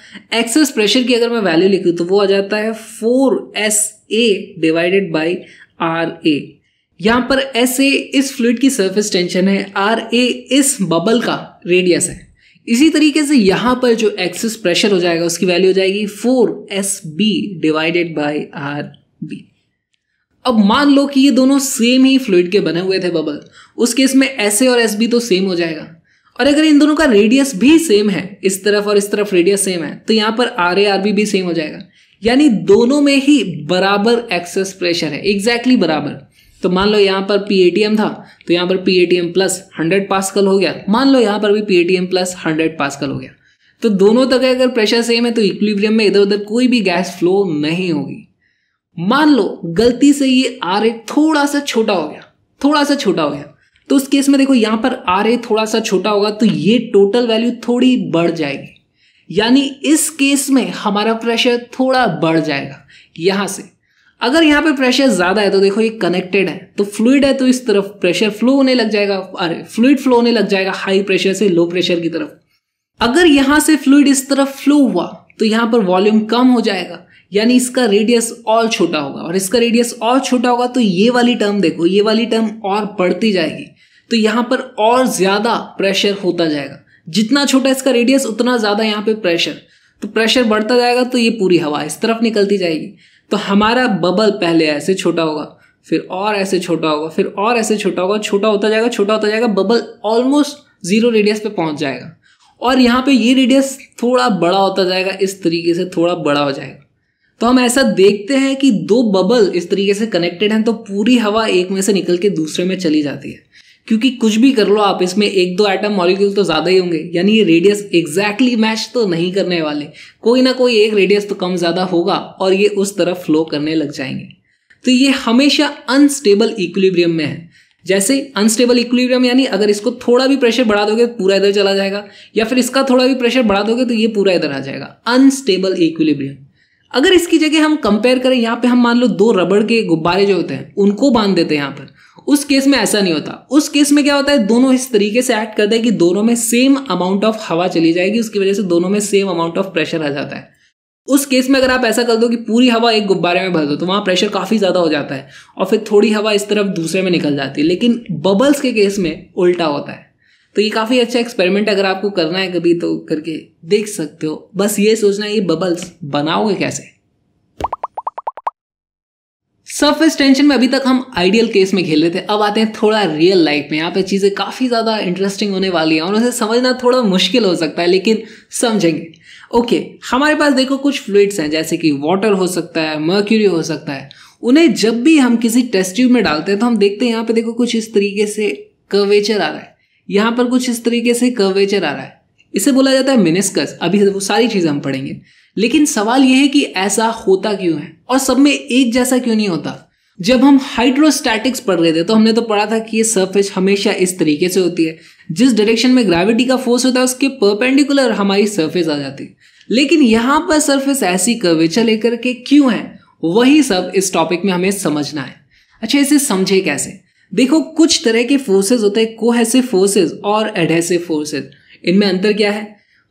एक्सेस प्रेशर की अगर मैं वैल्यू लिखूँ तो वो आ जाता है four S A divided by R A यहां पर एस ए इस फ्लूड की सरफेस टेंशन है आर ए इस बबल का रेडियस है इसी तरीके से यहां पर जो एक्सेस प्रेशर हो जाएगा उसकी वैल्यू हो जाएगी four S B divided by R B अब मान लो कि ये दोनों सेम ही फ्लूड के बने हुए थे बबल उस केस में एस ए और एस बी तो सेम हो जाएगा और अगर इन दोनों का रेडियस भी सेम है इस तरफ और इस तरफ रेडियस सेम है तो यहाँ पर आर ए आर बी भी सेम हो जाएगा यानी दोनों में ही बराबर एक्सेस प्रेशर है एग्जैक्टली exactly बराबर तो मान लो यहाँ पर पी ए टी एम था तो यहाँ पर P A T M plus hundred pascal हो गया मान लो यहाँ पर भी P A T M plus hundred pascal हो गया तो दोनों तक अगर प्रेशर सेम है तो इक्विलिब्रियम में इधर उधर कोई भी गैस फ्लो नहीं होगी मान लो गलती से ये आर ए थोड़ा सा छोटा हो गया थोड़ा सा छोटा हो गया तो उस केस में देखो यहां पर आर ए थोड़ा सा छोटा होगा तो ये टोटल वैल्यू थोड़ी बढ़ जाएगी यानी इस केस में हमारा प्रेशर थोड़ा बढ़ जाएगा यहां से अगर यहाँ पे प्रेशर ज़्यादा है तो देखो ये कनेक्टेड है तो फ्लूड है तो इस तरफ प्रेशर फ्लो होने लग जाएगा अरे फ्लूड फ्लो होने लग जाएगा हाई प्रेशर से लो प्रेशर की तरफ अगर यहां से फ्लूड इस तरफ फ्लो हुआ तो यहां पर वॉल्यूम कम हो जाएगा यानी इसका रेडियस और छोटा होगा और इसका रेडियस और छोटा होगा तो ये वाली टर्म देखो ये वाली टर्म और बढ़ती जाएगी तो यहाँ पर और ज़्यादा प्रेशर होता जाएगा जितना छोटा इसका रेडियस उतना ज़्यादा यहाँ पे प्रेशर तो प्रेशर बढ़ता जाएगा तो ये पूरी हवा इस तरफ निकलती जाएगी तो हमारा बबल पहले ऐसे छोटा होगा फिर और ऐसे छोटा होगा फिर और ऐसे छोटा होगा छोटा होता जाएगा छोटा होता जाएगा बबल ऑलमोस्ट ज़ीरो रेडियस पे पहुंच जाएगा और यहाँ पे ये रेडियस थोड़ा बड़ा होता जाएगा इस तरीके से थोड़ा बड़ा हो जाएगा तो हम ऐसा देखते हैं कि दो बबल इस तरीके से कनेक्टेड हैं तो पूरी हवा एक में से निकल के दूसरे में चली जाती है क्योंकि कुछ भी कर लो आप इसमें एक दो एटम मॉलिक्यूल तो ज़्यादा ही होंगे यानी ये रेडियस एग्जैक्टली मैच तो नहीं करने वाले कोई ना कोई एक रेडियस तो कम ज़्यादा होगा और ये उस तरफ फ्लो करने लग जाएंगे तो ये हमेशा अनस्टेबल इक्विलिब्रियम में है जैसे अनस्टेबल इक्विलिब्रियम यानी अगर इसको थोड़ा भी प्रेशर बढ़ा दोगे तो पूरा इधर चला जाएगा या फिर इसका थोड़ा भी प्रेशर बढ़ा दोगे तो ये पूरा इधर आ जाएगा अनस्टेबल इक्विलिब्रियम अगर इसकी जगह हम कंपेयर करें यहाँ पे हम मान लो दो रबड़ के गुब्बारे जो होते हैं उनको बांध देते हैं यहाँ पर उस केस में ऐसा नहीं होता उस केस में क्या होता है दोनों इस तरीके से एक्ट करते हैं कि दोनों में सेम अमाउंट ऑफ हवा चली जाएगी उसकी वजह से दोनों में सेम अमाउंट ऑफ प्रेशर आ जाता है उस केस में अगर आप ऐसा कर दो कि पूरी हवा एक गुब्बारे में भर दो तो वहाँ प्रेशर काफ़ी ज़्यादा हो जाता है और फिर थोड़ी हवा इस तरफ दूसरे में निकल जाती है लेकिन बबल्स के केस में उल्टा होता है तो ये काफ़ी अच्छा एक्सपेरिमेंट अगर आपको करना है कभी तो करके देख सकते हो बस ये सोचना है ये बबल्स बनाओगे कैसे सरफेस टेंशन में अभी तक हम आइडियल केस में खेल रहे थे अब आते हैं थोड़ा रियल लाइफ में यहाँ पे चीज़ें काफ़ी ज़्यादा इंटरेस्टिंग होने वाली है और उसे समझना थोड़ा मुश्किल हो सकता है लेकिन समझेंगे ओके हमारे पास देखो कुछ फ्लूड्स हैं जैसे कि वाटर हो सकता है मर्क्यूरी हो सकता है उन्हें जब भी हम किसी टेस्ट ट्यूब में डालते हैं तो हम देखते हैं यहाँ पे देखो कुछ इस तरीके से कर्वेचर आ रहा है यहाँ पर कुछ इस तरीके से कर्वेचर आ रहा है इसे बोला जाता है मिनिस्कस अभी वो सारी चीज़ें हम पढ़ेंगे लेकिन सवाल यह है कि ऐसा होता क्यों है और सब में एक जैसा क्यों नहीं होता जब हम हाइड्रोस्टैटिक्स पढ़ रहे थे तो हमने तो पढ़ा था कि ये सरफेस हमेशा इस तरीके से होती है जिस डायरेक्शन में ग्रेविटी का फोर्स होता है उसके परपेंडिकुलर हमारी सरफेस आ जाती है लेकिन यहाँ पर सरफेस ऐसी कर्वेचर लेकर के क्यों है वही सब इस टॉपिक में हमें समझना है अच्छा इसे समझे कैसे देखो कुछ तरह के फोर्सेज होते हैं कोहेसिव फोर्सेज और एडहेसिव फोर्सेज इनमें अंतर क्या है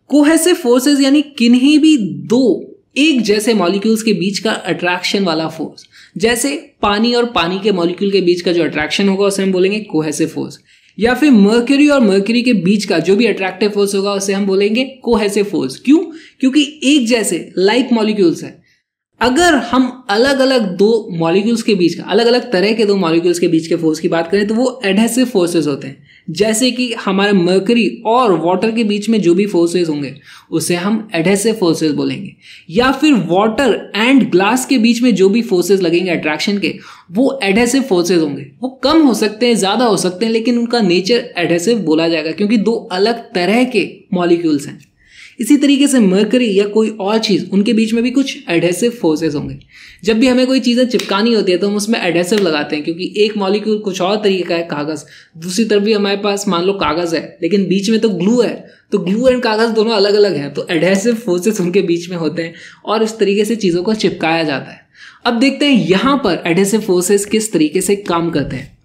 कोहेसिव फोर्सेज यानी किन्हीं भी दो एक जैसे मॉलिक्यूल्स के बीच का अट्रैक्शन वाला फोर्स जैसे पानी और पानी के मॉलिक्यूल के बीच का जो अट्रैक्शन होगा उसे हम बोलेंगे कोहेसिव फोर्स या फिर मर्क्यूरी और मर्क्यूरी के बीच का जो भी अट्रैक्टिव फोर्स होगा उसे हम बोलेंगे कोहेसिव फोर्स क्यों क्योंकि एक जैसे लाइक मॉलिक्यूल्स है अगर हम अलग अलग दो मॉलिक्यूल्स के बीच अलग अलग तरह के दो मॉलिक्यूल्स के बीच के फोर्स की बात करें तो वो एडहेसिव फोर्सेस होते हैं जैसे कि हमारे मर्करी और वाटर के बीच में जो भी फोर्सेस होंगे उसे हम एडहेसिव फोर्सेस बोलेंगे या फिर वाटर एंड ग्लास के बीच में जो भी फोर्सेस लगेंगे अट्रैक्शन के वो एडहेसिव फोर्सेज होंगे वो कम हो सकते हैं ज़्यादा हो सकते हैं लेकिन उनका नेचर एडहेसिव बोला जाएगा क्योंकि दो अलग तरह के मॉलिक्यूल्स हैं इसी तरीके से मर्करी या कोई और चीज़ उनके बीच में भी कुछ एडहेसिव फोर्सेस होंगे जब भी हमें कोई चीज़ें चिपकानी होती है तो हम उसमें एडहेसिव लगाते हैं क्योंकि एक मॉलिक्यूल कुछ और तरीके का है कागज़ दूसरी तरफ भी हमारे पास मान लो कागज़ है लेकिन बीच में तो ग्लू है तो ग्लू एंड कागज़ दोनों अलग अलग हैं तो एडहेसिव फोर्सेस उनके बीच में होते हैं और इस तरीके से चीज़ों को चिपकाया जाता है अब देखते हैं यहाँ पर एडहेसिव फोर्सेस किस तरीके से काम करते हैं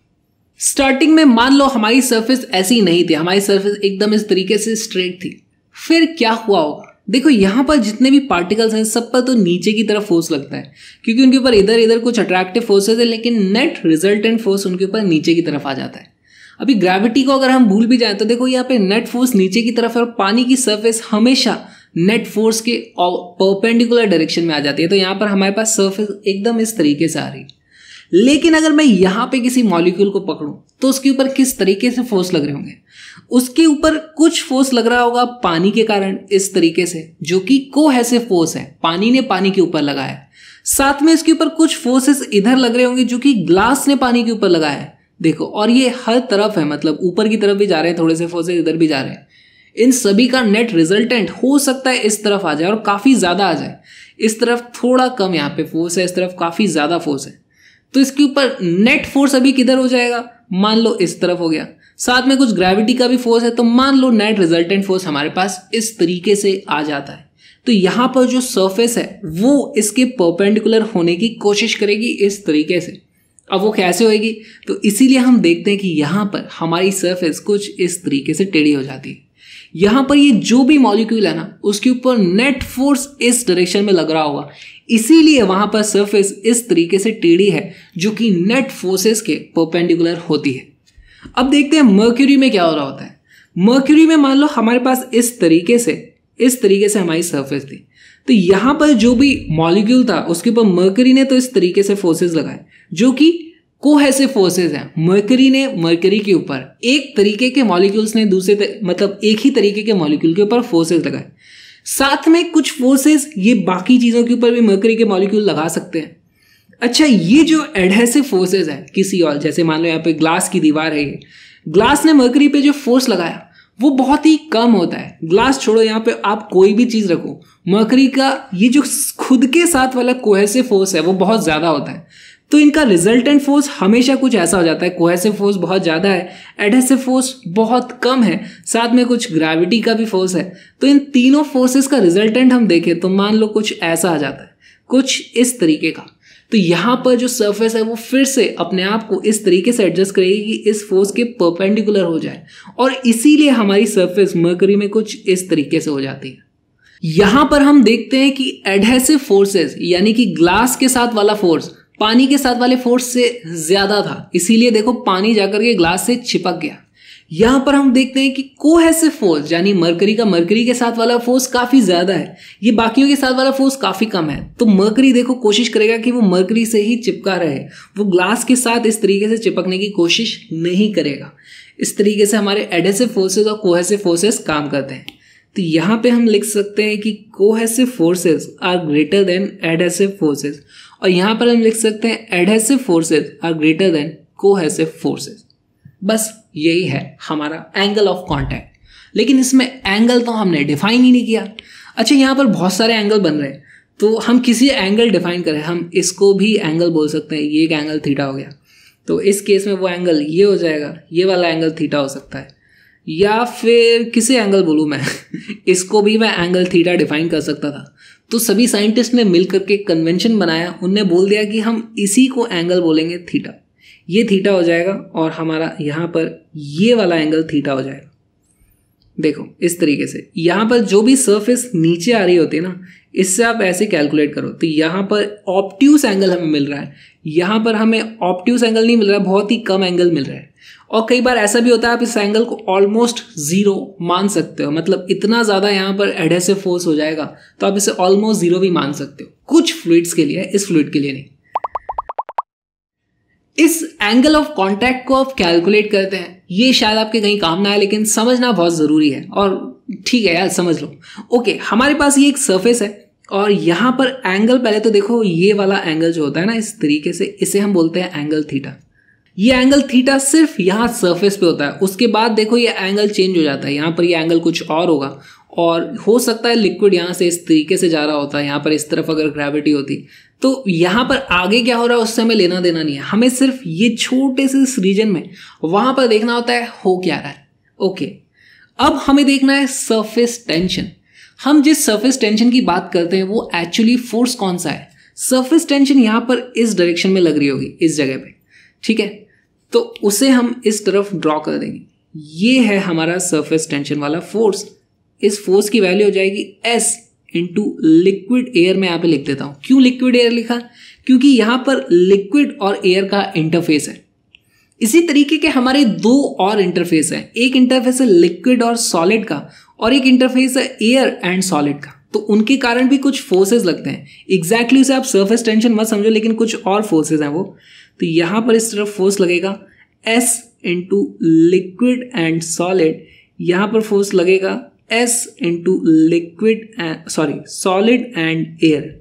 स्टार्टिंग में मान लो हमारी सरफेस ऐसी नहीं थी हमारी सरफेस एकदम इस तरीके से स्ट्रेट थी फिर क्या हुआ होगा देखो यहाँ पर जितने भी पार्टिकल्स हैं सब पर तो नीचे की तरफ फोर्स लगता है क्योंकि उनके ऊपर इधर इधर कुछ अट्रैक्टिव फोर्सेज है लेकिन नेट रिजल्टेंट फोर्स उनके ऊपर नीचे की तरफ आ जाता है अभी ग्रेविटी को अगर हम भूल भी जाए तो देखो यहाँ पे नेट फोर्स नीचे की तरफ है और पानी की सरफेस हमेशा नेट फोर्स के परपेंडिकुलर डायरेक्शन में आ जाती है तो यहाँ पर हमारे पास सरफेस एकदम इस तरीके से आ रही है लेकिन अगर मैं यहाँ पे किसी मॉलिक्यूल को पकड़ूँ तो उसके ऊपर किस तरीके से फोर्स लग रहे होंगे उसके ऊपर कुछ फोर्स लग रहा होगा पानी के कारण इस तरीके से जो कि को कोहेसिव फोर्स है पानी ने पानी के ऊपर लगाया है साथ में इसके ऊपर कुछ फोर्सेस इधर लग रहे होंगे जो कि ग्लास ने पानी के ऊपर लगाया है देखो और ये हर तरफ है मतलब ऊपर की तरफ भी जा रहे हैं थोड़े से फोर्सेस इधर भी जा रहे हैं इन सभी का नेट रिजल्टेंट हो सकता है इस तरफ आ जाए और काफ़ी ज़्यादा आ जाए इस तरफ थोड़ा कम यहाँ पे फोर्स है इस तरफ काफ़ी ज़्यादा फोर्स है तो इसके ऊपर नेट फोर्स अभी किधर हो जाएगा मान लो इस तरफ हो गया साथ में कुछ ग्रेविटी का भी फोर्स है तो मान लो नेट रिजल्टेंट फोर्स हमारे पास इस तरीके से आ जाता है तो यहाँ पर जो सरफेस है वो इसके परपेंडिकुलर होने की कोशिश करेगी इस तरीके से अब वो कैसे होएगी तो इसीलिए हम देखते हैं कि यहां पर हमारी सरफेस कुछ इस तरीके से टेढ़ी हो जाती है यहां पर ये जो भी मॉलिक्यूल है ना उसके ऊपर नेट फोर्स इस डायरेक्शन में लग रहा होगा इसीलिए वहां पर सरफेस इस तरीके से टेढ़ी है जो कि नेट फोर्सेस के परपेंडिकुलर होती है अब देखते हैं मर्क्यूरी में क्या हो रहा होता है मर्क्यूरी में मान लो हमारे पास इस तरीके से इस तरीके से हमारी सरफेस थी तो यहां पर जो भी मॉलिक्यूल था उसके ऊपर मर्करी ने तो इस तरीके से फोर्सेस लगाए जो कि कोहेसिव फोर्सेस हैं मर्करी ने मर्करी के ऊपर एक तरीके के मॉलिक्यूल्स ने दूसरे मतलब एक ही तरीके के मॉलिक्यूल के ऊपर फोर्सेस लगाए साथ में कुछ फोर्सेस ये बाकी चीज़ों के ऊपर भी मरकरी के मॉलिक्यूल लगा सकते हैं अच्छा ये जो एडहेसिव फोर्सेज है किसी और जैसे मान लो यहाँ पे ग्लास की दीवार है ये ग्लास ने मर्करी पे जो फोर्स लगाया वो बहुत ही कम होता है ग्लास छोड़ो यहाँ पे आप कोई भी चीज़ रखो मर्करी का ये जो खुद के साथ वाला कोहेसिव फोर्स है वो बहुत ज़्यादा होता है तो इनका रिजल्टेंट फोर्स हमेशा कुछ ऐसा हो जाता है कोहेसिव फोर्स बहुत ज़्यादा है एडहेसिव फोर्स बहुत कम है साथ में कुछ ग्रेविटी का भी फोर्स है तो इन तीनों फोर्सेस का रिजल्टेंट हम देखें तो मान लो कुछ ऐसा आ जाता है कुछ इस तरीके का तो यहाँ पर जो सरफेस है वो फिर से अपने आप को इस तरीके से एडजस्ट करेगी कि इस फोर्स के परपेंडिकुलर हो जाए और इसीलिए हमारी सरफेस मर्करी में कुछ इस तरीके से हो जाती है यहां पर हम देखते हैं कि एडहेसिव फोर्सेस यानी कि ग्लास के साथ वाला फोर्स पानी के साथ वाले फोर्स से ज्यादा था इसीलिए देखो पानी जाकर के ग्लास से चिपक गया यहाँ पर हम देखते हैं कि कोहेसिव फोर्स यानी मरकरी का मरकरी के साथ वाला फोर्स काफ़ी ज़्यादा है ये बाकियों के साथ वाला फोर्स काफ़ी कम है तो मरकरी देखो कोशिश करेगा कि वो मरकरी से ही चिपका रहे वो ग्लास के साथ इस तरीके से चिपकने की कोशिश नहीं करेगा इस तरीके से हमारे एडेसिव फोर्सेज और कोहेसिव फोर्सेज काम करते हैं तो यहाँ पे हम लिख सकते हैं कि cohesive forces are greater than adhesive forces और यहाँ पर हम लिख सकते हैं adhesive forces are greater than cohesive forces बस यही है हमारा एंगल ऑफ कॉन्टैक्ट लेकिन इसमें एंगल तो हमने डिफाइन ही नहीं किया अच्छा यहाँ पर बहुत सारे एंगल बन रहे हैं तो हम किसी एंगल डिफाइन करें हम इसको भी एंगल बोल सकते हैं ये एक एंगल थीटा हो गया तो इस केस में वो एंगल ये हो जाएगा ये वाला एंगल थीटा हो सकता है या फिर किसी एंगल बोलूँ मैं इसको भी मैं एंगल थीटा डिफाइन कर सकता था तो सभी साइंटिस्ट ने मिलकर के कन्वेंशन बनाया उनने बोल दिया कि हम इसी को एंगल बोलेंगे थीटा ये थीटा हो जाएगा और हमारा यहाँ पर ये वाला एंगल थीटा हो जाएगा देखो इस तरीके से यहाँ पर जो भी सरफेस नीचे आ रही होती है ना इससे आप ऐसे कैलकुलेट करो तो यहाँ पर ऑप्ट्यूस एंगल हमें मिल रहा है यहाँ पर हमें ऑप्ट्यूस एंगल नहीं मिल रहा है बहुत ही कम एंगल मिल रहा है और कई बार ऐसा भी होता है आप इस एंगल को ऑलमोस्ट ज़ीरो मान सकते हो मतलब इतना ज़्यादा यहाँ पर एडहेसिव फोर्स हो जाएगा तो आप इसे ऑलमोस्ट ज़ीरो भी मान सकते हो कुछ फ्लूड्स के लिए इस फ्लूड के लिए नहीं इस एंगल ऑफ कॉन्टैक्ट को आप कैलकुलेट करते हैं ये शायद आपके कहीं काम ना आए लेकिन समझना बहुत ज़रूरी है और ठीक है यार समझ लो ओके हमारे पास ये एक सरफेस है और यहां पर एंगल पहले तो देखो ये वाला एंगल जो होता है ना इस तरीके से इसे हम बोलते हैं एंगल थीटा ये एंगल थीटा सिर्फ यहाँ सरफेस पे होता है उसके बाद देखो ये एंगल चेंज हो जाता है यहाँ पर ये एंगल कुछ और होगा और हो सकता है लिक्विड यहाँ से इस तरीके से जा रहा होता है यहाँ पर इस तरफ अगर ग्रेविटी होती तो यहाँ पर आगे क्या हो रहा है उससे हमें लेना देना नहीं है हमें सिर्फ ये छोटे से इस रीजन में वहाँ पर देखना होता है हो क्या रहा है ओके अब हमें देखना है सरफेस टेंशन हम जिस सरफेस टेंशन की बात करते हैं वो एक्चुअली फोर्स कौन सा है सरफेस टेंशन यहाँ पर इस डायरेक्शन में लग रही होगी इस जगह पे ठीक है तो उसे हम इस तरफ ड्रॉ कर देंगे ये है हमारा सरफेस टेंशन वाला फोर्स इस फोर्स की वैल्यू हो जाएगी एस इंटू लिक्विड एयर में यहाँ पे लिख देता हूँ क्यों लिक्विड एयर लिखा क्योंकि यहाँ पर लिक्विड और एयर का इंटरफेस है इसी तरीके के हमारे दो और इंटरफेस हैं एक इंटरफेस है लिक्विड और सॉलिड का और एक इंटरफेस है एयर एंड सॉलिड का तो उनके कारण भी कुछ फोर्सेस लगते हैं एग्जैक्टली exactly उसे आप सरफेस टेंशन मत समझो लेकिन कुछ और फोर्सेज हैं वो तो यहां पर इस तरफ फोर्स लगेगा S into liquid and solid यहां पर फोर्स लगेगा S into liquid sorry solid and air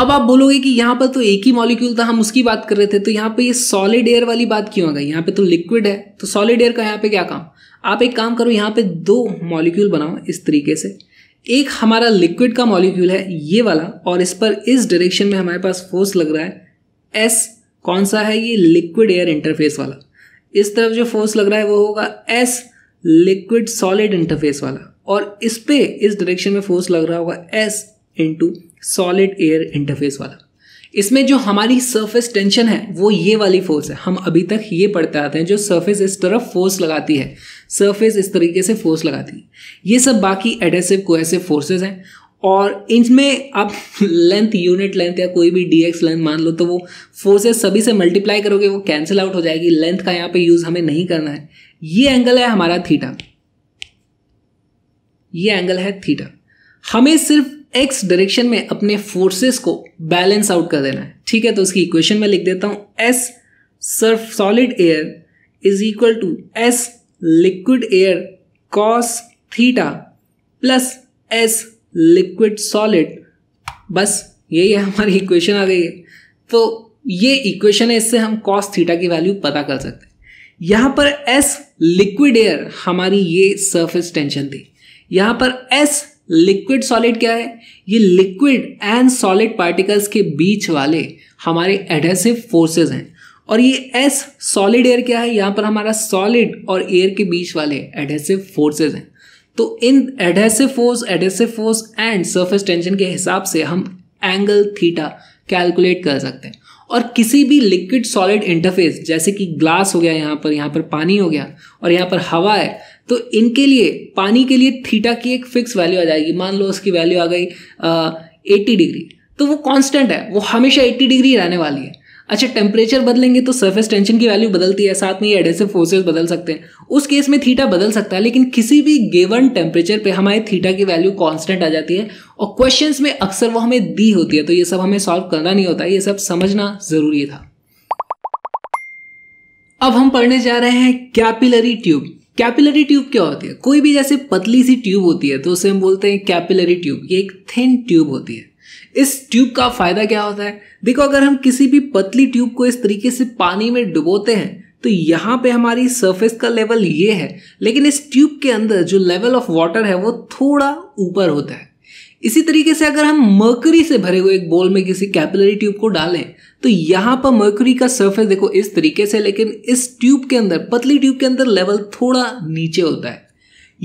अब आप बोलोगे कि यहां पर तो एक ही मॉलिक्यूल था हम उसकी बात कर रहे थे तो यहां पे ये सॉलिड एयर वाली बात क्यों आ गई यहां पे तो लिक्विड है तो सॉलिड एयर का यहां पे क्या काम आप एक काम करो यहां पे दो मॉलिक्यूल बनाओ इस तरीके से एक हमारा लिक्विड का मॉलिक्यूल है ये वाला और इस पर इस डायरेक्शन में हमारे पास फोर्स लग रहा है एस कौन सा है ये लिक्विड एयर इंटरफेस वाला इस तरफ जो फोर्स लग रहा है वो होगा एस लिक्विड सॉलिड इंटरफेस वाला और इस पे इस डायरेक्शन में फोर्स लग रहा होगा S into solid air interface वाला इसमें जो हमारी सरफेस टेंशन है वो ये वाली फोर्स है हम अभी तक ये पढ़ते आते हैं जो सरफेस इस तरफ फोर्स लगाती है सरफेस इस तरीके से फोर्स लगाती है ये सब बाकी एडेसिव कोहेसिव फोर्सेस हैं और इनमें आप लेंथ यूनिट लेंथ या कोई भी डी एक्स लेंथ मान लो तो वो फोर्सेस सभी से मल्टीप्लाई करोगे वो कैंसिल आउट हो जाएगी लेंथ का यहाँ पे यूज़ हमें नहीं करना है ये एंगल है हमारा थीटा ये एंगल है थीटा हमें सिर्फ एक्स डायरेक्शन में अपने फोर्सेस को बैलेंस आउट कर देना है ठीक है तो उसकी इक्वेशन में लिख देता हूं S surf solid air is equal to S liquid air cos theta plus S liquid solid बस यही है हमारी इक्वेशन आ गई है तो ये इक्वेशन है इससे हम कॉस थीटा की वैल्यू पता कर सकते हैं यहाँ पर एस लिक्विड एयर हमारी ये सरफेस टेंशन थी यहाँ पर एस लिक्विड सॉलिड क्या है ये लिक्विड एंड सॉलिड पार्टिकल्स के बीच वाले हमारे एडहेसिव फोर्सेस हैं और ये एस सॉलिड एयर क्या है यहाँ पर हमारा सॉलिड और एयर के बीच वाले एडहेसिव फोर्सेस हैं तो इन adhesive force adhesive force and surface tension के हिसाब से हम एंगल थीटा कैलकुलेट कर सकते हैं और किसी भी लिक्विड सॉलिड इंटरफेस जैसे कि ग्लास हो गया यहाँ पर यहाँ पर पानी हो गया और यहाँ पर हवा है तो इनके लिए पानी के लिए थीटा की एक फिक्स वैल्यू आ जाएगी मान लो उसकी वैल्यू आ गई एट्टी डिग्री तो वो कांस्टेंट है वो हमेशा एट्टी डिग्री रहने वाली है अच्छा टेम्परेचर बदलेंगे तो सरफेस टेंशन की वैल्यू बदलती है साथ में ये एडेसिव फोर्सेस बदल सकते हैं उस केस में थीटा बदल सकता है लेकिन किसी भी गेवन टेम्परेचर पे हमारे थीटा की वैल्यू कांस्टेंट आ जाती है और क्वेश्चंस में अक्सर वो हमें दी होती है तो ये सब हमें सॉल्व करना नहीं होता ये सब समझना ज़रूरी था अब हम पढ़ने जा रहे हैं कैपिलरी ट्यूब कैपिलरी ट्यूब क्या होती है कोई भी जैसे पतली सी ट्यूब होती है तो उसे हम बोलते हैं कैपिलरी ट्यूब ये एक थिन ट्यूब होती है इस ट्यूब का फायदा क्या होता है देखो अगर हम किसी भी पतली ट्यूब को इस तरीके से पानी में डुबोते हैं तो यहाँ पे हमारी सरफेस का लेवल ये है लेकिन इस ट्यूब के अंदर जो लेवल ऑफ वाटर है वो थोड़ा ऊपर होता है इसी तरीके से अगर हम मर्करी से भरे हुए एक बोल में किसी कैपिलरी ट्यूब को डालें तो यहाँ पर मर्करी का सरफेस देखो इस तरीके से लेकिन इस ट्यूब के अंदर पतली ट्यूब के अंदर लेवल थोड़ा नीचे होता है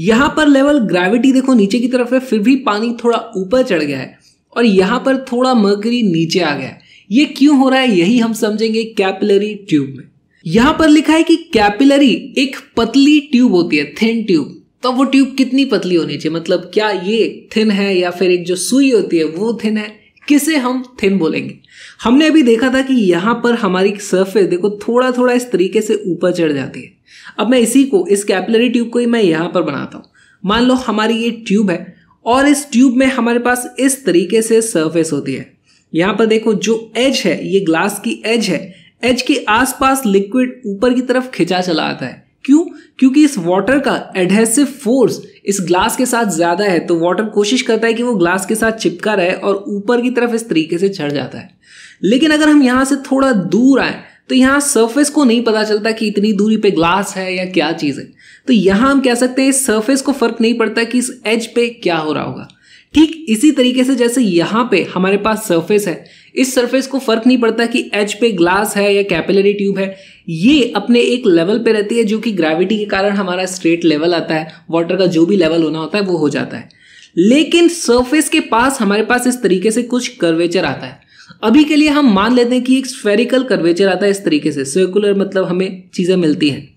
यहाँ पर लेवल ग्रेविटी देखो नीचे की तरफ है फिर भी पानी थोड़ा ऊपर चढ़ गया है और यहां पर थोड़ा मर्करी नीचे आ गया ये क्यों हो रहा है यही हम समझेंगे कैपिलरी ट्यूब में यहां पर लिखा है कि कैपिलरी एक पतली ट्यूब होती है थिन ट्यूब तो वो ट्यूब कितनी पतली होनी चाहिए मतलब क्या ये थिन है या फिर एक जो सुई होती है वो थिन है किसे हम थिन बोलेंगे हमने अभी देखा था कि यहां पर हमारी सरफेस देखो थोड़ा थोड़ा इस तरीके से ऊपर चढ़ जाती है अब मैं इसी को इस कैपिलरी ट्यूब को ही मैं यहां पर बनाता हूं मान लो हमारी ये ट्यूब है और इस ट्यूब में हमारे पास इस तरीके से सरफेस होती है यहाँ पर देखो जो एज है ये ग्लास की एज है एज के आसपास लिक्विड ऊपर की तरफ खिंचा चला आता है क्यों क्योंकि इस वाटर का एडहेसिव फोर्स इस ग्लास के साथ ज़्यादा है तो वाटर कोशिश करता है कि वो ग्लास के साथ चिपका रहे और ऊपर की तरफ इस तरीके से चढ़ जाता है लेकिन अगर हम यहाँ से थोड़ा दूर आए तो यहाँ सरफेस को नहीं पता चलता कि इतनी दूरी पे ग्लास है या क्या चीज़ है तो यहां हम कह सकते हैं इस सरफेस को फर्क नहीं पड़ता कि इस एज पे क्या हो रहा होगा ठीक इसी तरीके से जैसे यहां पे हमारे पास सरफेस है इस सरफेस को फर्क नहीं पड़ता कि एज पे ग्लास है या कैपिलरी ट्यूब है ये अपने एक लेवल पे रहती है जो कि ग्रेविटी के कारण हमारा स्ट्रेट लेवल आता है वाटर का जो भी लेवल होना होता है वो हो जाता है लेकिन सरफेस के पास हमारे पास इस तरीके से कुछ कर्वेचर आता है अभी के लिए हम मान लेते हैं कि एक स्फेरिकल कर्वेचर आता है इस तरीके से सर्कुलर मतलब हमें चीज़ें मिलती हैं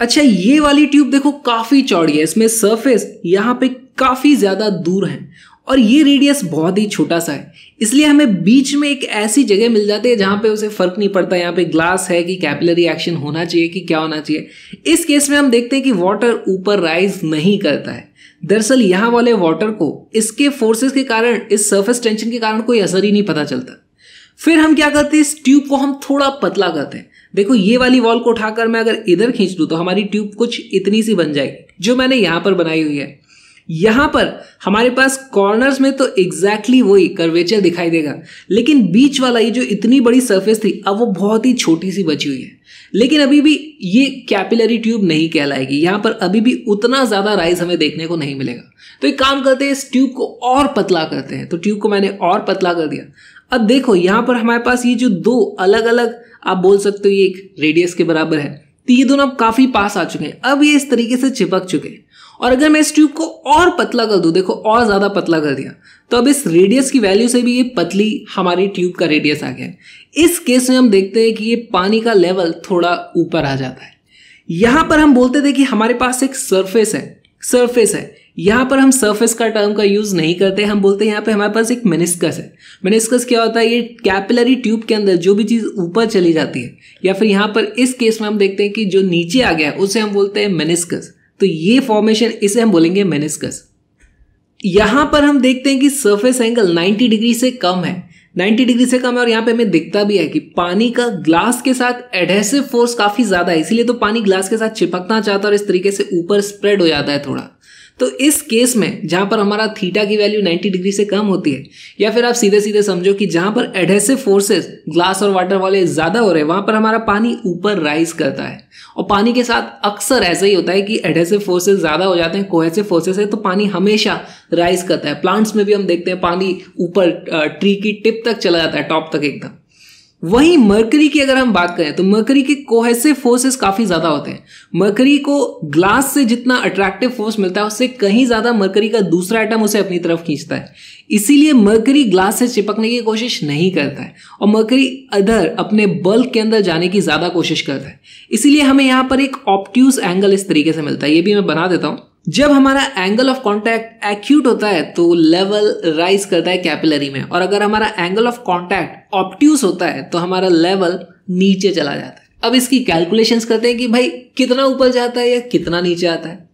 अच्छा ये वाली ट्यूब देखो काफ़ी चौड़ी है इसमें सरफेस यहाँ पे काफ़ी ज़्यादा दूर है और ये रेडियस बहुत ही छोटा सा है इसलिए हमें बीच में एक ऐसी जगह मिल जाती है जहाँ पे उसे फ़र्क नहीं पड़ता यहाँ पे ग्लास है कि कैपिलरी एक्शन होना चाहिए कि क्या होना चाहिए इस केस में हम देखते हैं कि वाटर ऊपर राइज नहीं करता है दरअसल यहाँ वाले वाटर को इसके फोर्सेस के कारण इस सरफेस टेंशन के कारण कोई असर ही नहीं पता चलता फिर हम क्या करते हैं इस ट्यूब को हम थोड़ा पतला करते हैं देखो ये वाली वॉल को उठाकर मैं अगर इधर खींच दूँ तो हमारी ट्यूब कुछ इतनी सी बन जाएगी जो मैंने यहाँ पर बनाई हुई है यहाँ पर हमारे पास कॉर्नर्स में तो एग्जैक्टली exactly वही कर्वेचर दिखाई देगा लेकिन बीच वाला ये जो इतनी बड़ी सरफेस थी अब वो बहुत ही छोटी सी बची हुई है लेकिन अभी भी ये कैपिलरी ट्यूब नहीं कहलाएगी यहाँ पर अभी भी उतना ज़्यादा राइज हमें देखने को नहीं मिलेगा तो एक काम करते हैं इस ट्यूब को और पतला करते हैं तो ट्यूब को मैंने और पतला कर दिया अब देखो यहाँ पर हमारे पास ये जो दो अलग अलग आप बोल सकते हो ये एक रेडियस के बराबर है तो ये दोनों अब काफ़ी पास आ चुके हैं अब ये इस तरीके से चिपक चुके हैं और अगर मैं इस ट्यूब को और पतला कर दू देखो और ज़्यादा पतला कर दिया तो अब इस रेडियस की वैल्यू से भी ये पतली हमारी ट्यूब का रेडियस आ गया इस केस में हम देखते हैं कि ये पानी का लेवल थोड़ा ऊपर आ जाता है यहां पर हम बोलते थे कि हमारे पास एक सरफेस है सरफेस है यहाँ पर हम सरफेस का टर्म का यूज़ नहीं करते हम बोलते हैं यहाँ पे हमारे पास एक मेनिस्कस है मेनिस्कस क्या होता है ये कैपिलरी ट्यूब के अंदर जो भी चीज़ ऊपर चली जाती है या फिर यहाँ पर इस केस में हम देखते हैं कि जो नीचे आ गया उसे हम बोलते हैं मेनिस्कस तो ये फॉर्मेशन इसे हम बोलेंगे मेनिस्कस यहाँ पर हम देखते हैं कि सर्फेस एंगल नाइन्टी डिग्री से कम है 90 डिग्री से कम है और यहाँ पे हमें दिखता भी है कि पानी का ग्लास के साथ एडहेसिव फोर्स काफी ज्यादा है इसीलिए तो पानी ग्लास के साथ चिपकना चाहता है और इस तरीके से ऊपर स्प्रेड हो जाता है थोड़ा तो इस केस में जहां पर हमारा थीटा की वैल्यू 90 डिग्री से कम होती है या फिर आप सीधे सीधे समझो कि जहां पर एडहेसिव फोर्सेस ग्लास और वाटर वाले ज्यादा हो रहे हैं वहां पर हमारा पानी ऊपर राइज करता है और पानी के साथ अक्सर ऐसा ही होता है कि एडहेसिव फोर्सेस ज्यादा हो जाते हैं कोहेसिव फोर्सेस है तो पानी हमेशा राइज करता है प्लांट्स में भी हम देखते हैं पानी ऊपर ट्री की टिप तक चला जाता है टॉप तक एकदम वहीं मर्करी की अगर हम बात करें तो मर्करी के कोहेसिव फोर्सेस काफी ज्यादा होते हैं मर्करी को ग्लास से जितना अट्रैक्टिव फोर्स मिलता है उससे कहीं ज्यादा मर्करी का दूसरा एटम उसे अपनी तरफ खींचता है इसीलिए मर्करी ग्लास से चिपकने की कोशिश नहीं करता है और मर्करी अधर अपने बल्क के अंदर जाने की ज्यादा कोशिश करता है इसीलिए हमें यहां पर एक ऑप्ट्यूज एंगल इस तरीके से मिलता है ये भी मैं बना देता हूं जब हमारा एंगल ऑफ कॉन्टैक्ट एक्यूट होता है तो लेवल राइज करता है कैपिलरी में और अगर हमारा एंगल ऑफ कॉन्टैक्ट ऑप्ट्यूस होता है तो हमारा लेवल नीचे चला जाता है अब इसकी कैलकुलेशंस करते हैं कि भाई कितना ऊपर जाता है या कितना नीचे आता है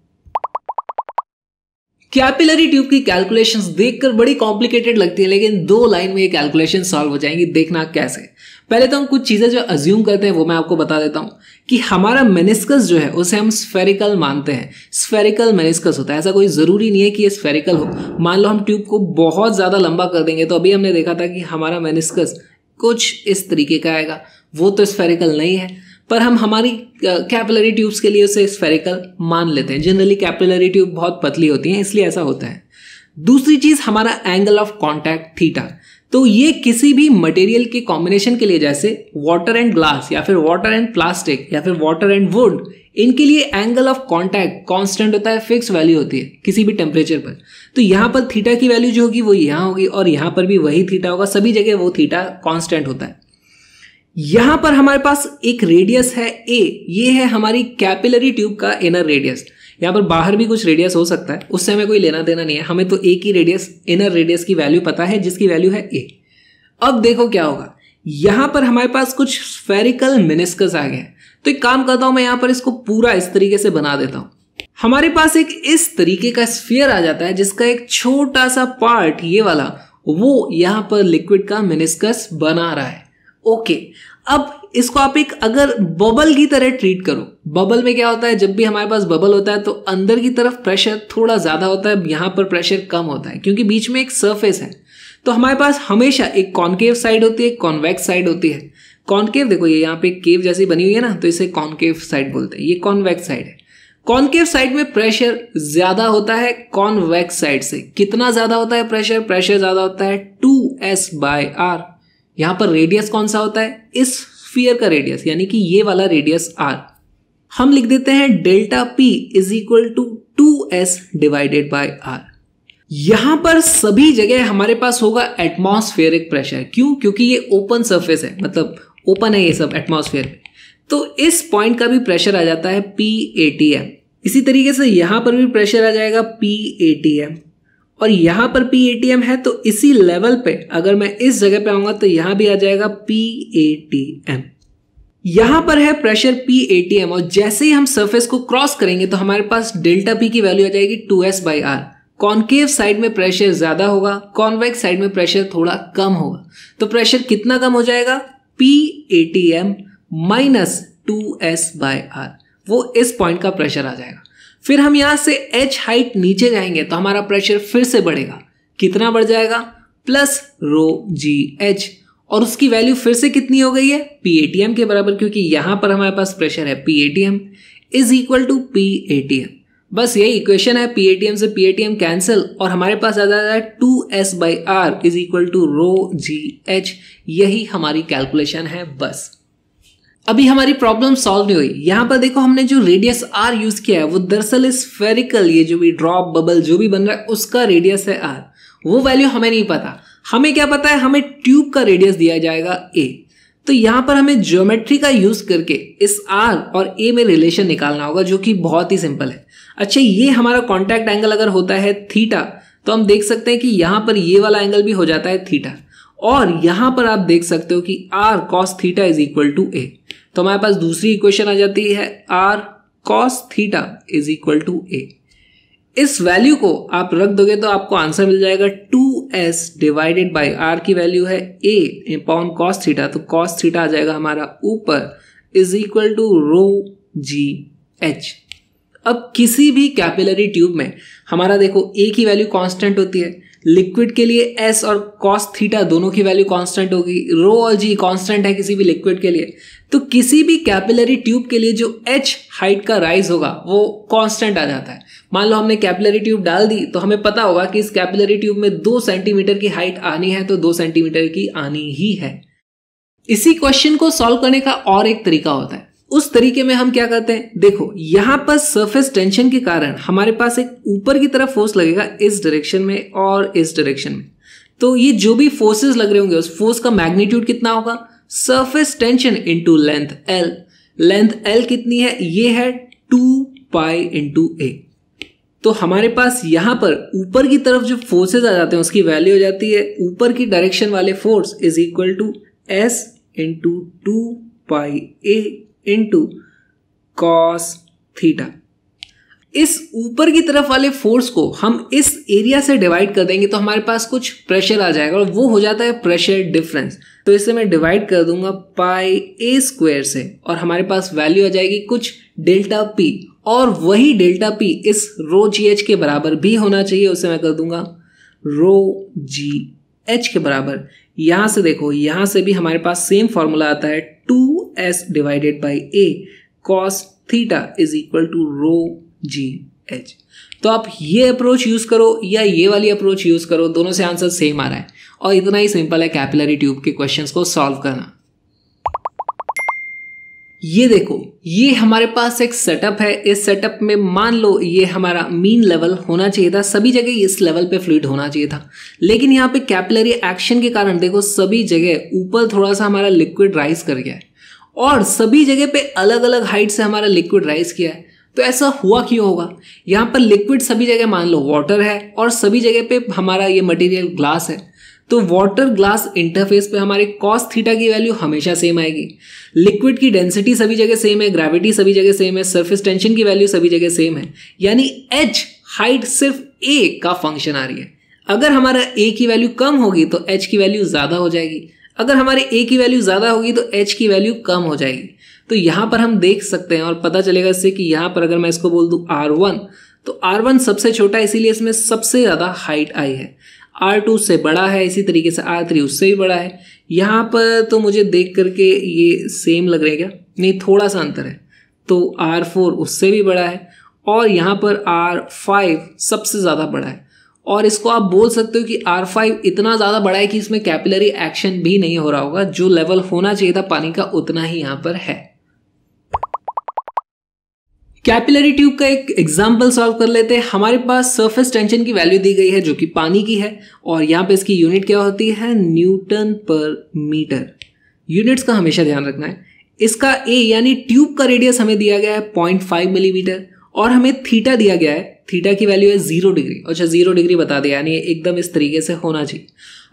कैपिलरी ट्यूब की कैलकुलेशंस देखकर बड़ी कॉम्प्लिकेटेड लगती है लेकिन दो लाइन में ये कैलकुलेशन सॉल्व हो जाएंगी देखना कैसे पहले तो हम कुछ चीज़ें जो अज्यूम करते हैं वो मैं आपको बता देता हूं कि हमारा मेनिस्कस जो है उसे हम स्फेरिकल मानते हैं स्फेरिकल मेनिस्कस होता है ऐसा कोई ज़रूरी नहीं है कि ये स्फेरिकल हो मान लो हम ट्यूब को बहुत ज़्यादा लंबा कर देंगे तो अभी हमने देखा था कि हमारा मेनिस्कस कुछ इस तरीके का आएगा वो तो स्फेरिकल नहीं है पर हम हमारी कैपिलरी ट्यूब्स के लिए उसे स्फेरिकल मान लेते हैं जनरली कैपिलरी ट्यूब बहुत पतली होती हैं इसलिए ऐसा होता है दूसरी चीज़ हमारा एंगल ऑफ कॉन्टैक्ट थीटा तो ये किसी भी मटेरियल के कॉम्बिनेशन के लिए जैसे वाटर एंड ग्लास या फिर वाटर एंड प्लास्टिक या फिर वाटर एंड वुड इनके लिए एंगल ऑफ कॉन्टैक्ट कांस्टेंट होता है फिक्स वैल्यू होती है किसी भी टेम्परेचर पर तो यहाँ पर थीटा की वैल्यू जो होगी वो यहाँ होगी और यहाँ पर भी वही थीटा होगा सभी जगह वो थीटा कॉन्स्टेंट होता है यहाँ पर हमारे पास एक रेडियस है ए ये है हमारी कैपिलरी ट्यूब का इनर रेडियस यहाँ पर बाहर भी कुछ रेडियस हो सकता है उससे हमें कोई लेना देना नहीं है हमें तो एक ही रेडियस इनर रेडियस की वैल्यू पता है जिसकी वैल्यू है ए अब देखो क्या होगा यहाँ पर हमारे पास कुछ स्फेरिकल मिनिस्कस आ गए हैं तो एक काम करता हूँ मैं यहाँ पर इसको पूरा इस तरीके से बना देता हूँ हमारे पास एक इस तरीके का स्फीयर आ जाता है जिसका एक छोटा सा पार्ट ये वाला वो यहाँ पर लिक्विड का मिनिस्कस बना रहा है ओके अब इसको आप एक अगर बबल की तरह ट्रीट करो बबल में क्या होता है जब भी हमारे पास बबल होता है तो अंदर की तरफ प्रेशर थोड़ा ज़्यादा होता है यहाँ पर प्रेशर कम होता है क्योंकि बीच में एक सरफेस है तो हमारे पास हमेशा एक कॉन्केव साइड होती है कॉन्वेक्स साइड होती है कॉन्केव देखो ये यहाँ पे केव जैसी बनी हुई है ना तो इसे कॉन्केव साइड बोलते हैं ये कॉन्वेक्स साइड है कॉन्केव साइड में प्रेशर ज़्यादा होता है कॉन्वेक्स साइड से कितना ज़्यादा होता है प्रेशर प्रेशर ज़्यादा होता है टू एस बाय आर यहाँ पर रेडियस कौन सा होता है इस स्फीयर का रेडियस यानी कि ये वाला रेडियस आर हम लिख देते हैं delta P is equal to two S divided by R यहां पर सभी जगह हमारे पास होगा एटमोस्फेरिक प्रेशर क्यों क्योंकि ये ओपन सरफेस है मतलब ओपन है ये सब एटमोस्फेयर तो इस पॉइंट का भी प्रेशर आ जाता है पी ए टी एम इसी तरीके से यहां पर भी प्रेशर आ जाएगा पी ए टी एम और यहां पर पी ए टी एम है तो इसी लेवल पे अगर मैं इस जगह पे आऊंगा तो यहां भी आ जाएगा पी ए टी एम यहां पर है प्रेशर पी एटीएम और जैसे ही हम सरफेस को क्रॉस करेंगे तो हमारे पास डेल्टा पी की वैल्यू आ जाएगी two S by R concave side में प्रेशर ज्यादा होगा कॉन्वेक्स साइड में प्रेशर थोड़ा कम होगा तो प्रेशर कितना कम हो जाएगा P A T M minus two S by R वो इस पॉइंट का प्रेशर आ जाएगा फिर हम यहां से एच हाइट नीचे जाएंगे तो हमारा प्रेशर फिर से बढ़ेगा कितना बढ़ जाएगा प्लस रो जी एच और उसकी वैल्यू फिर से कितनी हो गई है पी ए के बराबर क्योंकि यहां पर हमारे पास प्रेशर है P A is equal to P A बस यही इक्वेशन है पी ए से पी ए कैंसिल और हमारे पास आ जाता है two S by R is equal to rho G H यही हमारी कैलकुलेशन है बस अभी हमारी प्रॉब्लम सॉल्व नहीं हुई यहाँ पर देखो हमने जो रेडियस आर यूज किया है वो दरअसल फेरिकल ये जो भी ड्रॉप बबल जो भी बन रहा है उसका रेडियस है आर वो वैल्यू हमें नहीं पता हमें क्या पता है हमें ट्यूब का रेडियस दिया जाएगा ए तो यहाँ पर हमें ज्योमेट्री का यूज करके इस आर और ए में रिलेशन निकालना होगा जो कि बहुत ही सिंपल है अच्छा ये हमारा कॉन्टैक्ट एंगल अगर होता है थीटा तो हम देख सकते हैं कि यहाँ पर ये वाला एंगल भी हो जाता है थीटा और यहाँ पर आप देख सकते हो कि R cos theta is equal to A तो हमारे पास दूसरी इक्वेशन आ जाती है R cos theta is equal to A इस वैल्यू को आप रख दोगे तो आपको आंसर मिल जाएगा two S divided by R की वैल्यू है ए अपॉन कॉस थीटा तो कॉस थीटा आ जाएगा हमारा ऊपर is equal to rho G H अब किसी भी कैपिलरी ट्यूब में हमारा देखो ए की वैल्यू कांस्टेंट होती है लिक्विड के लिए एस और कॉस थीटा दोनों की वैल्यू कांस्टेंट होगी रो और जी कांस्टेंट है किसी भी लिक्विड के लिए तो किसी भी कैपिलरी ट्यूब के लिए जो एच हाइट का राइज होगा वो कांस्टेंट आ जाता है मान लो हमने कैपिलरी ट्यूब डाल दी तो हमें पता होगा कि इस कैपिलरी ट्यूब में दो सेंटीमीटर की हाइट आनी है तो दो सेंटीमीटर की आनी ही है इसी क्वेश्चन को सॉल्व करने का और एक तरीका होता है उस तरीके में हम क्या करते हैं देखो यहां पर सरफेस टेंशन के कारण हमारे पास एक ऊपर की तरफ फोर्स लगेगा इस डायरेक्शन में और इस डायरेक्शन में तो ये जो भी फोर्सेस लग रहे होंगे उस फोर्स का मैग्नीट्यूड कितना होगा surface tension into length L length L कितनी है ये है टू पाई इंटू ए तो हमारे पास यहाँ पर ऊपर की तरफ जो फोर्सेज आ जाते हैं उसकी वैल्यू हो जाती है ऊपर की डायरेक्शन वाले force is equal to S into two pi A into cos theta इस ऊपर की तरफ वाले फोर्स को हम इस एरिया से डिवाइड कर देंगे तो हमारे पास कुछ प्रेशर आ जाएगा और वो हो जाता है प्रेशर डिफरेंस तो इसे मैं डिवाइड कर दूंगा पाई ए स्क्वायर से और हमारे पास वैल्यू आ जाएगी कुछ डेल्टा पी और वही डेल्टा पी इस रो जी एच के बराबर भी होना चाहिए उसे मैं कर दूंगा रो जी एच के बराबर यहां से देखो यहां से भी हमारे पास सेम फॉर्मूला आता है two S divided by A cos theta is equal to rho G H तो आप ये अप्रोच यूज़ करो या ये वाली अप्रोच यूज़ करो दोनों से आंसर सेम आ रहा है और इतना ही सिंपल है कैपिलरी ट्यूब के क्वेश्चंस को सॉल्व करना ये देखो ये हमारे पास एक सेटअप है इस सेटअप में मान लो ये हमारा मीन लेवल होना चाहिए था सभी जगह इस लेवल पे फ्लूड होना चाहिए था लेकिन यहाँ पे कैपिलरी एक्शन के कारण देखो सभी जगह ऊपर थोड़ा सा हमारा लिक्विड राइज कर गया है और सभी जगह पे अलग अलग हाइट से हमारा लिक्विड राइज किया है तो ऐसा हुआ क्यों होगा यहाँ पर लिक्विड सभी जगह मान लो वाटर है और सभी जगह पे हमारा ये मटेरियल ग्लास है तो वाटर ग्लास इंटरफेस पे हमारे कॉस थीटा की वैल्यू हमेशा सेम आएगी लिक्विड की डेंसिटी सभी जगह सेम है ग्रेविटी सभी जगह सेम है सरफेस टेंशन की वैल्यू सभी जगह सेम है यानी एच हाइट सिर्फ ए का फंक्शन आ रही है अगर हमारा ए की वैल्यू कम होगी तो एच की वैल्यू ज़्यादा हो जाएगी अगर हमारे ए की वैल्यू ज़्यादा होगी तो एच की वैल्यू कम हो जाएगी तो यहां पर हम देख सकते हैं और पता चलेगा इससे कि यहां पर अगर मैं इसको बोल दू आर वन तो आर वन सबसे छोटा इसीलिए इसमें सबसे ज़्यादा हाइट आई है आर टू से बड़ा है इसी तरीके से आर थ्री उससे भी बड़ा है यहाँ पर तो मुझे देख करके ये सेम लग रहा है क्या नहीं थोड़ा सा अंतर है तो आर फोर उससे भी बड़ा है और यहाँ पर आर फाइव सबसे ज़्यादा बड़ा है और इसको आप बोल सकते हो कि आर फाइव इतना ज़्यादा बड़ा है कि इसमें कैपिलरी एक्शन भी नहीं हो रहा होगा जो लेवल होना चाहिए था पानी का उतना ही यहाँ पर है कैपिलरी ट्यूब का एक एग्जाम्पल सॉल्व कर लेते हैं हमारे पास सरफेस टेंशन की वैल्यू दी गई है जो कि पानी की है और यहाँ पे इसकी यूनिट क्या होती है न्यूटन पर मीटर यूनिट्स का हमेशा ध्यान रखना है इसका ए यानी ट्यूब का रेडियस हमें दिया गया है पॉइंट फाइव मिलीमीटर और हमें थीटा दिया गया है थीटा की वैल्यू है जीरो डिग्री अच्छा जीरो डिग्री बता दिया यानी एकदम इस तरीके से होना चाहिए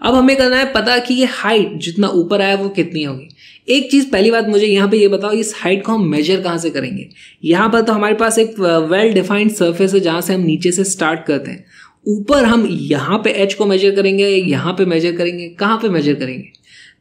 अब हमें करना है पता कि ये हाइट जितना ऊपर आया वो कितनी होगी एक चीज़ पहली बात मुझे यहाँ पे ये बताओ इस हाइट को हम मेजर कहाँ से करेंगे यहाँ पर तो हमारे पास एक वेल डिफाइंड सरफेस है जहाँ से हम नीचे से स्टार्ट करते हैं ऊपर हम यहाँ पे एच को मेजर करेंगे यहाँ पे मेजर करेंगे कहाँ पे मेजर करेंगे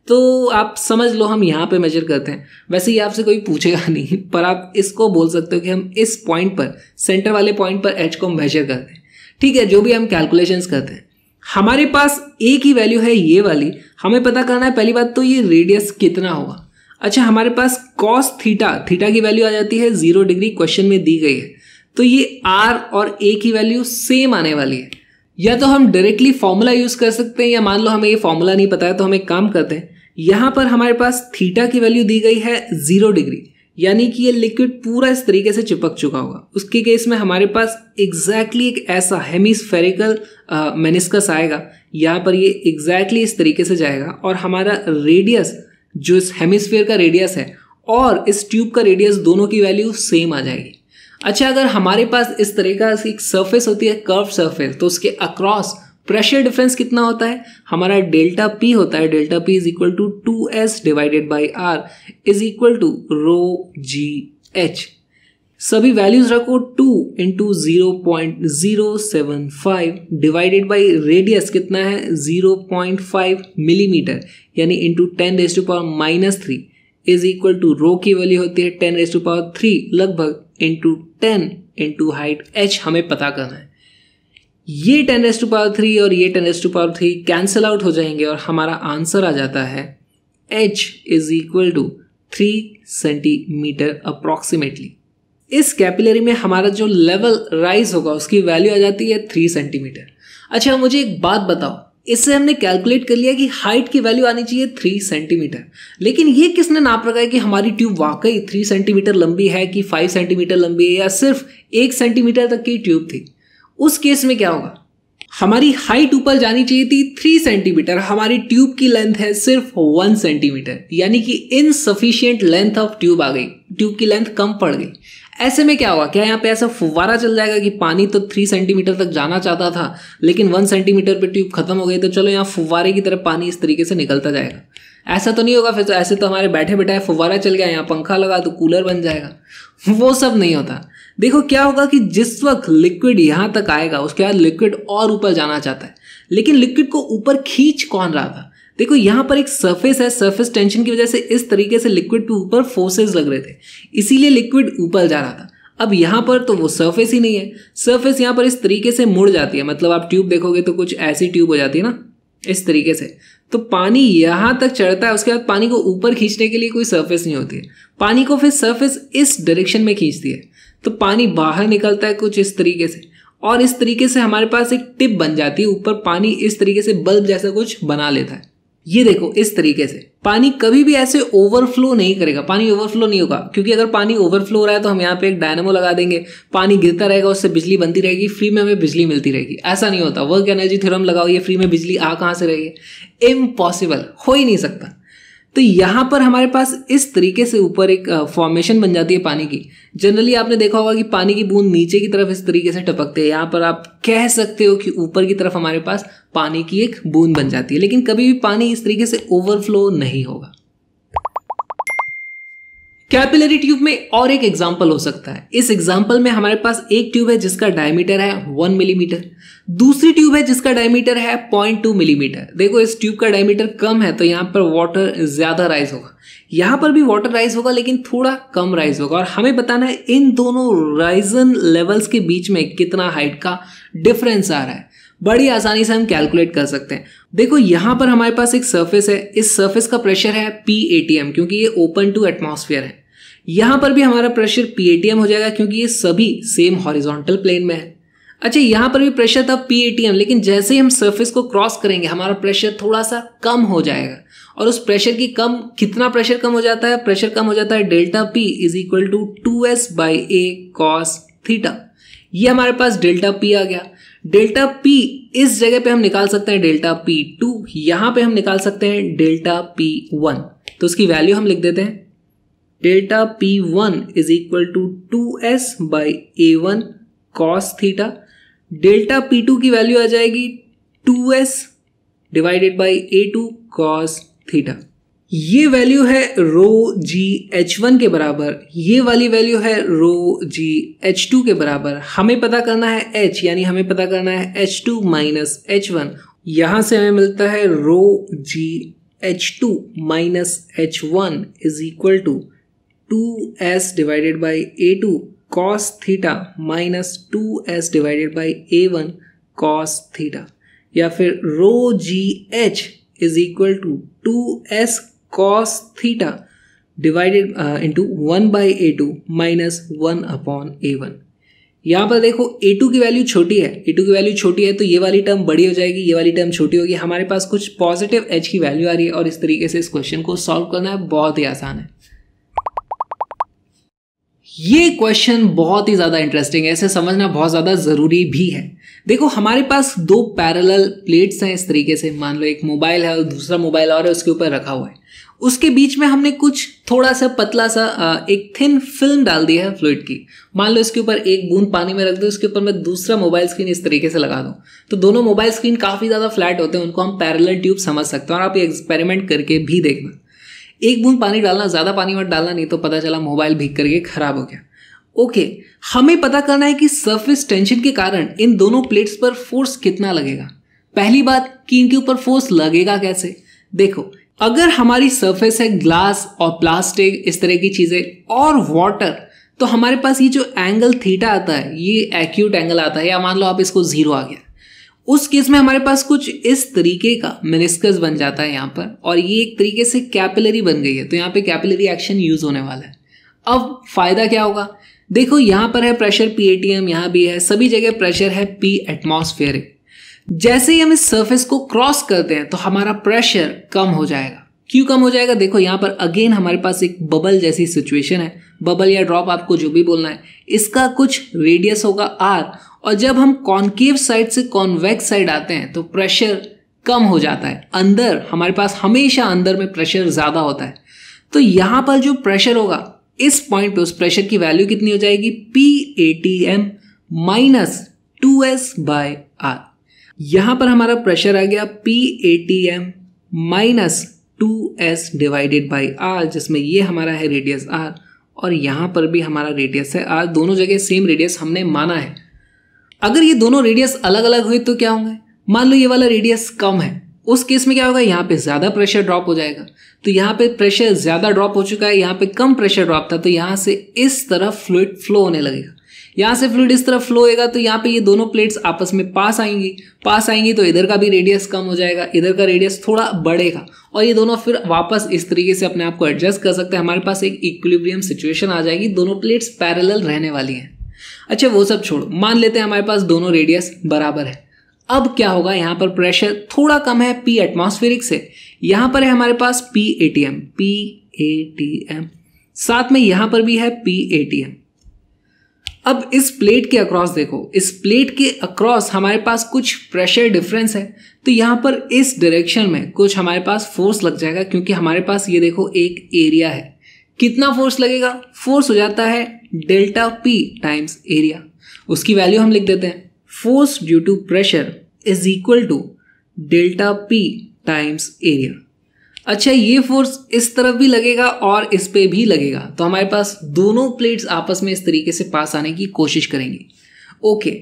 तो आप समझ लो हम यहाँ पे मेजर करते हैं वैसे ही आपसे कोई पूछेगा नहीं पर आप इसको बोल सकते हो कि हम इस पॉइंट पर सेंटर वाले पॉइंट पर एच को मेजर करते हैं ठीक है जो भी हम कैलकुलेशंस करते हैं हमारे पास एक ही वैल्यू है ये वाली हमें पता करना है पहली बात तो ये रेडियस कितना होगा अच्छा हमारे पास कॉस थीटा थीटा की वैल्यू आ जाती है जीरो डिग्री क्वेश्चन में दी गई है तो ये आर और ए की वैल्यू सेम आने वाली है या तो हम डायरेक्टली फॉर्मूला यूज कर सकते हैं या मान लो हमें ये फॉर्मूला नहीं पता है तो हम एक काम करते हैं यहाँ पर हमारे पास थीटा की वैल्यू दी गई है जीरो डिग्री यानी कि ये लिक्विड पूरा इस तरीके से चिपक चुका होगा उसके केस में हमारे पास एग्जैक्टली exactly एक ऐसा हेमिसफेरिकल मेनिस्कस आएगा यहाँ पर ये एग्जैक्टली exactly इस तरीके से जाएगा और हमारा रेडियस जो इस हेमिसफेयर का रेडियस है और इस ट्यूब का रेडियस दोनों की वैल्यू सेम आ जाएगी अच्छा अगर हमारे पास इस तरह का एक सर्फेस होती है कर्व सर्फेस तो उसके अक्रॉस प्रेशर डिफरेंस कितना होता है हमारा डेल्टा पी होता है delta P is equal to two S divided by R is equal to rho G H सभी वैल्यूज रखो two into zero point zero seven five divided by radius कितना है जीरो पॉइंट फाइव मिलीमीटर यानी into ten raise to power minus three is equal to rho की value होती है ten raise to power three लगभग into ten into height H हमें पता करना है ये ten S to power three और ये ten S to power three cancel out हो जाएंगे और हमारा आंसर आ जाता है H is equal to three centimetre approximately इस कैपिलरी में हमारा जो लेवल राइज होगा उसकी वैल्यू आ जाती है थ्री सेंटीमीटर अच्छा मुझे एक बात बताओ इससे हमने कैलकुलेट कर लिया कि हाइट की वैल्यू आनी चाहिए थ्री सेंटीमीटर लेकिन ये किसने नाप रखा है कि हमारी ट्यूब वाकई थ्री सेंटीमीटर लंबी है कि फाइव सेंटीमीटर लंबी है या सिर्फ एक सेंटीमीटर तक की ट्यूब थी उस केस में क्या होगा हमारी हाइट ऊपर जानी चाहिए थी थ्री सेंटीमीटर हमारी ट्यूब की लेंथ है सिर्फ वन सेंटीमीटर यानी कि इनसफिशियंट लेंथ ऑफ ट्यूब आ गई ट्यूब की लेंथ कम पड़ गई ऐसे में क्या होगा क्या यहाँ पे ऐसा फुवारा चल जाएगा कि पानी तो थ्री सेंटीमीटर तक जाना चाहता था लेकिन वन सेंटीमीटर पे ट्यूब खत्म हो गई तो चलो यहाँ फुवारे की तरह पानी इस तरीके से निकलता जाएगा ऐसा तो नहीं होगा फिर तो ऐसे तो हमारे बैठे बैठे फुवारा चल गया यहाँ पंखा लगा तो कूलर बन जाएगा वो सब नहीं होता देखो क्या होगा कि जिस वक्त लिक्विड यहां तक आएगा उसके बाद लिक्विड और ऊपर जाना चाहता है लेकिन लिक्विड को ऊपर खींच कौन रहा था देखो यहां पर एक सरफेस है सरफेस टेंशन की वजह से इस तरीके से लिक्विड के ऊपर फोर्सेस लग रहे थे इसीलिए लिक्विड ऊपर जा रहा था अब यहां पर तो वो सरफेस ही नहीं है सरफेस यहां पर इस तरीके से मुड़ जाती है मतलब आप ट्यूब देखोगे तो कुछ ऐसी ट्यूब हो जाती है ना इस तरीके से तो पानी यहां तक चढ़ता है उसके बाद पानी को ऊपर खींचने के लिए कोई सरफेस नहीं होती है पानी को फिर सरफेस इस डायरेक्शन में खींचती है तो पानी बाहर निकलता है कुछ इस तरीके से और इस तरीके से हमारे पास एक टिप बन जाती है ऊपर पानी इस तरीके से बल्ब जैसा कुछ बना लेता है ये देखो इस तरीके से पानी कभी भी ऐसे ओवरफ्लो नहीं करेगा पानी ओवरफ्लो नहीं होगा क्योंकि अगर पानी ओवरफ्लो हो रहा है तो हम यहाँ पे एक डायनामो लगा देंगे पानी गिरता रहेगा उससे बिजली बनती रहेगी फ्री में हमें बिजली मिलती रहेगी ऐसा नहीं होता वर्क एनर्जी थ्योरम लगाओ ये फ्री में बिजली आ कहाँ से रहेगी इम्पॉसिबल हो ही नहीं सकता तो यहाँ पर हमारे पास इस तरीके से ऊपर एक फॉर्मेशन बन जाती है पानी की जनरली आपने देखा होगा कि पानी की बूंद नीचे की तरफ इस तरीके से टपकते है यहाँ पर आप कह सकते हो कि ऊपर की तरफ हमारे पास पानी की एक बूंद बन जाती है लेकिन कभी भी पानी इस तरीके से ओवरफ्लो नहीं होगा कैपिलरी ट्यूब में और एक एग्जाम्पल हो सकता है इस एग्जाम्पल में हमारे पास एक ट्यूब है जिसका डायमीटर है वन मिलीमीटर दूसरी ट्यूब है जिसका डायमीटर है पॉइंट टू मिलीमीटर देखो इस ट्यूब का डायमीटर कम है तो यहाँ पर वाटर ज़्यादा राइज होगा यहाँ पर भी वाटर राइज होगा लेकिन थोड़ा कम राइज होगा और हमें बताना है इन दोनों राइजन लेवल्स के बीच में कितना हाइट का डिफरेंस आ रहा है बड़ी आसानी से हम कैलकुलेट कर सकते हैं देखो यहाँ पर हमारे पास एक सरफेस है इस सरफेस का प्रेशर है पी ए क्योंकि ये ओपन टू एटमोसफियर है यहां पर भी हमारा प्रेशर पीएटीएम हो जाएगा क्योंकि ये सभी सेम हॉरिजॉन्टल प्लेन में है अच्छा यहां पर भी प्रेशर था पी लेकिन जैसे ही हम सरफेस को क्रॉस करेंगे हमारा प्रेशर थोड़ा सा कम हो जाएगा और उस प्रेशर की कम कितना प्रेशर कम हो जाता है प्रेशर कम हो जाता है delta P is equal to two S by A cos theta ये हमारे पास डेल्टा पी आ गया डेल्टा पी इस जगह पे हम निकाल सकते हैं डेल्टा पी टू यहां पे हम निकाल सकते हैं डेल्टा पी वन तो उसकी वैल्यू हम लिख देते हैं delta P1 is equal to 2s by A1 cos theta delta P2 की वैल्यू आ जाएगी 2s divided by A two cos theta ये वैल्यू है रो जी एच वन के बराबर ये वाली वैल्यू है रो जी एच टू के बराबर हमें पता करना है एच यानी हमें पता करना है H two minus H one यहां से हमें मिलता है rho G H two minus H one is equal to two S divided by A two cos theta minus two S divided by A one cos theta या फिर rho G H is equal to two S cos theta divided into one by A two minus one upon A one यहाँ पर देखो ए to की value छोटी है A to की value छोटी है तो ये वाली टर्म बड़ी हो जाएगी ये वाली टर्म छोटी होगी हमारे पास कुछ पॉजिटिव एच की वैल्यू आ रही है और इस तरीके से इस क्वेश्चन को सॉल्व करना है बहुत ही आसान है ये क्वेश्चन बहुत ही ज़्यादा इंटरेस्टिंग है इसे समझना बहुत ज़्यादा ज़रूरी भी है देखो हमारे पास दो पैरल प्लेट्स हैं इस तरीके से मान लो एक मोबाइल है और दूसरा मोबाइल और है उसके ऊपर रखा हुआ है उसके बीच में हमने कुछ थोड़ा सा पतला सा एक थिन फिल्म डाल दी है फ्लूड की मान लो इसके ऊपर एक बूंद पानी में रख दो उसके ऊपर मैं दूसरा मोबाइल स्क्रीन इस तरीके से लगा दूं तो दोनों मोबाइल स्क्रीन काफ़ी ज़्यादा फ्लैट होते हैं उनको हम पैरेलल ट्यूब समझ सकते हैं और आप एक्सपेरिमेंट करके भी देखना एक बूंद पानी डालना ज़्यादा पानी मत डालना नहीं तो पता चला मोबाइल भीग करके ख़राब हो गया ओके okay, हमें पता करना है कि सरफेस टेंशन के कारण इन दोनों प्लेट्स पर फोर्स कितना लगेगा पहली बात कि इनके ऊपर फोर्स लगेगा कैसे देखो अगर हमारी सरफेस है ग्लास और प्लास्टिक इस तरह की चीज़ें और वाटर तो हमारे पास ये जो एंगल थीटा आता है ये एक्यूट एंगल आता है या मान लो आप इसको ज़ीरो आ गया उस केस में हमारे पास कुछ इस तरीके का मेनिस्कस बन जाता है यहाँ पर और ये एक तरीके से कैपिलरी बन गई है तो यहाँ पे कैपिलरी एक्शन यूज होने वाला है अब फायदा क्या होगा देखो यहाँ पर है प्रेशर पी एटीएम यहाँ भी है सभी जगह प्रेशर है पी एटमॉस्फेयरिक जैसे ही हम इस सर्फेस को क्रॉस करते हैं तो हमारा प्रेशर कम हो जाएगा क्यों कम हो जाएगा देखो यहाँ पर अगेन हमारे पास एक बबल जैसी सिचुएशन है बबल या ड्रॉप आपको जो भी बोलना है इसका कुछ रेडियस होगा आर और जब हम कॉन्केव साइड से कॉन्वेक्स साइड आते हैं तो प्रेशर कम हो जाता है अंदर हमारे पास हमेशा अंदर में प्रेशर ज़्यादा होता है तो यहाँ पर जो प्रेशर होगा इस पॉइंट पे उस प्रेशर की वैल्यू कितनी हो जाएगी P A T M minus two S by R यहाँ पर हमारा प्रेशर आ गया P A T M minus two S divided by R जिसमें ये हमारा है रेडियस आर और यहाँ पर भी हमारा रेडियस है आर दोनों जगह सेम रेडियस हमने माना है अगर ये दोनों रेडियस अलग अलग हुई तो क्या होंगे मान लो ये वाला रेडियस कम है उस केस में क्या होगा यहाँ पे ज़्यादा प्रेशर ड्रॉप हो जाएगा तो यहाँ पे प्रेशर ज़्यादा ड्रॉप हो चुका है यहाँ पे कम प्रेशर ड्रॉप था तो यहाँ से इस तरफ फ्लूड फ्लो होने लगेगा यहाँ से फ्लूड इस तरफ फ्लो होएगा तो यहाँ पे ये दोनों प्लेट्स आपस में पास आएंगी पास आएंगी तो इधर का भी रेडियस कम हो जाएगा इधर का रेडियस थोड़ा बढ़ेगा और ये दोनों फिर वापस इस तरीके से अपने आप को एडजस्ट कर सकते हैं हमारे पास एक इक्विलिब्रियम सिचुएशन आ जाएगी दोनों प्लेट्स पैरेलल रहने वाली हैं अच्छा वो सब छोड़ो मान लेते हैं हमारे पास दोनों रेडियस बराबर है अब क्या होगा यहाँ पर प्रेशर थोड़ा कम है पी एटमोस्फेरिक से यहाँ पर है हमारे पास P A T M P A T M साथ में यहाँ पर भी है पी ए टी एम अब इस प्लेट के अक्रॉस देखो इस प्लेट के अक्रॉस हमारे पास कुछ प्रेशर डिफरेंस है तो यहाँ पर इस डायरेक्शन में कुछ हमारे पास फोर्स लग जाएगा क्योंकि हमारे पास ये देखो एक एरिया है कितना फोर्स लगेगा फोर्स हो जाता है डेल्टा पी टाइम्स एरिया उसकी वैल्यू हम लिख देते हैं force due to pressure is equal to delta P times area अच्छा ये फोर्स इस तरफ भी लगेगा और इस पे भी लगेगा तो हमारे पास दोनों प्लेट्स आपस में इस तरीके से पास आने की कोशिश करेंगे ओके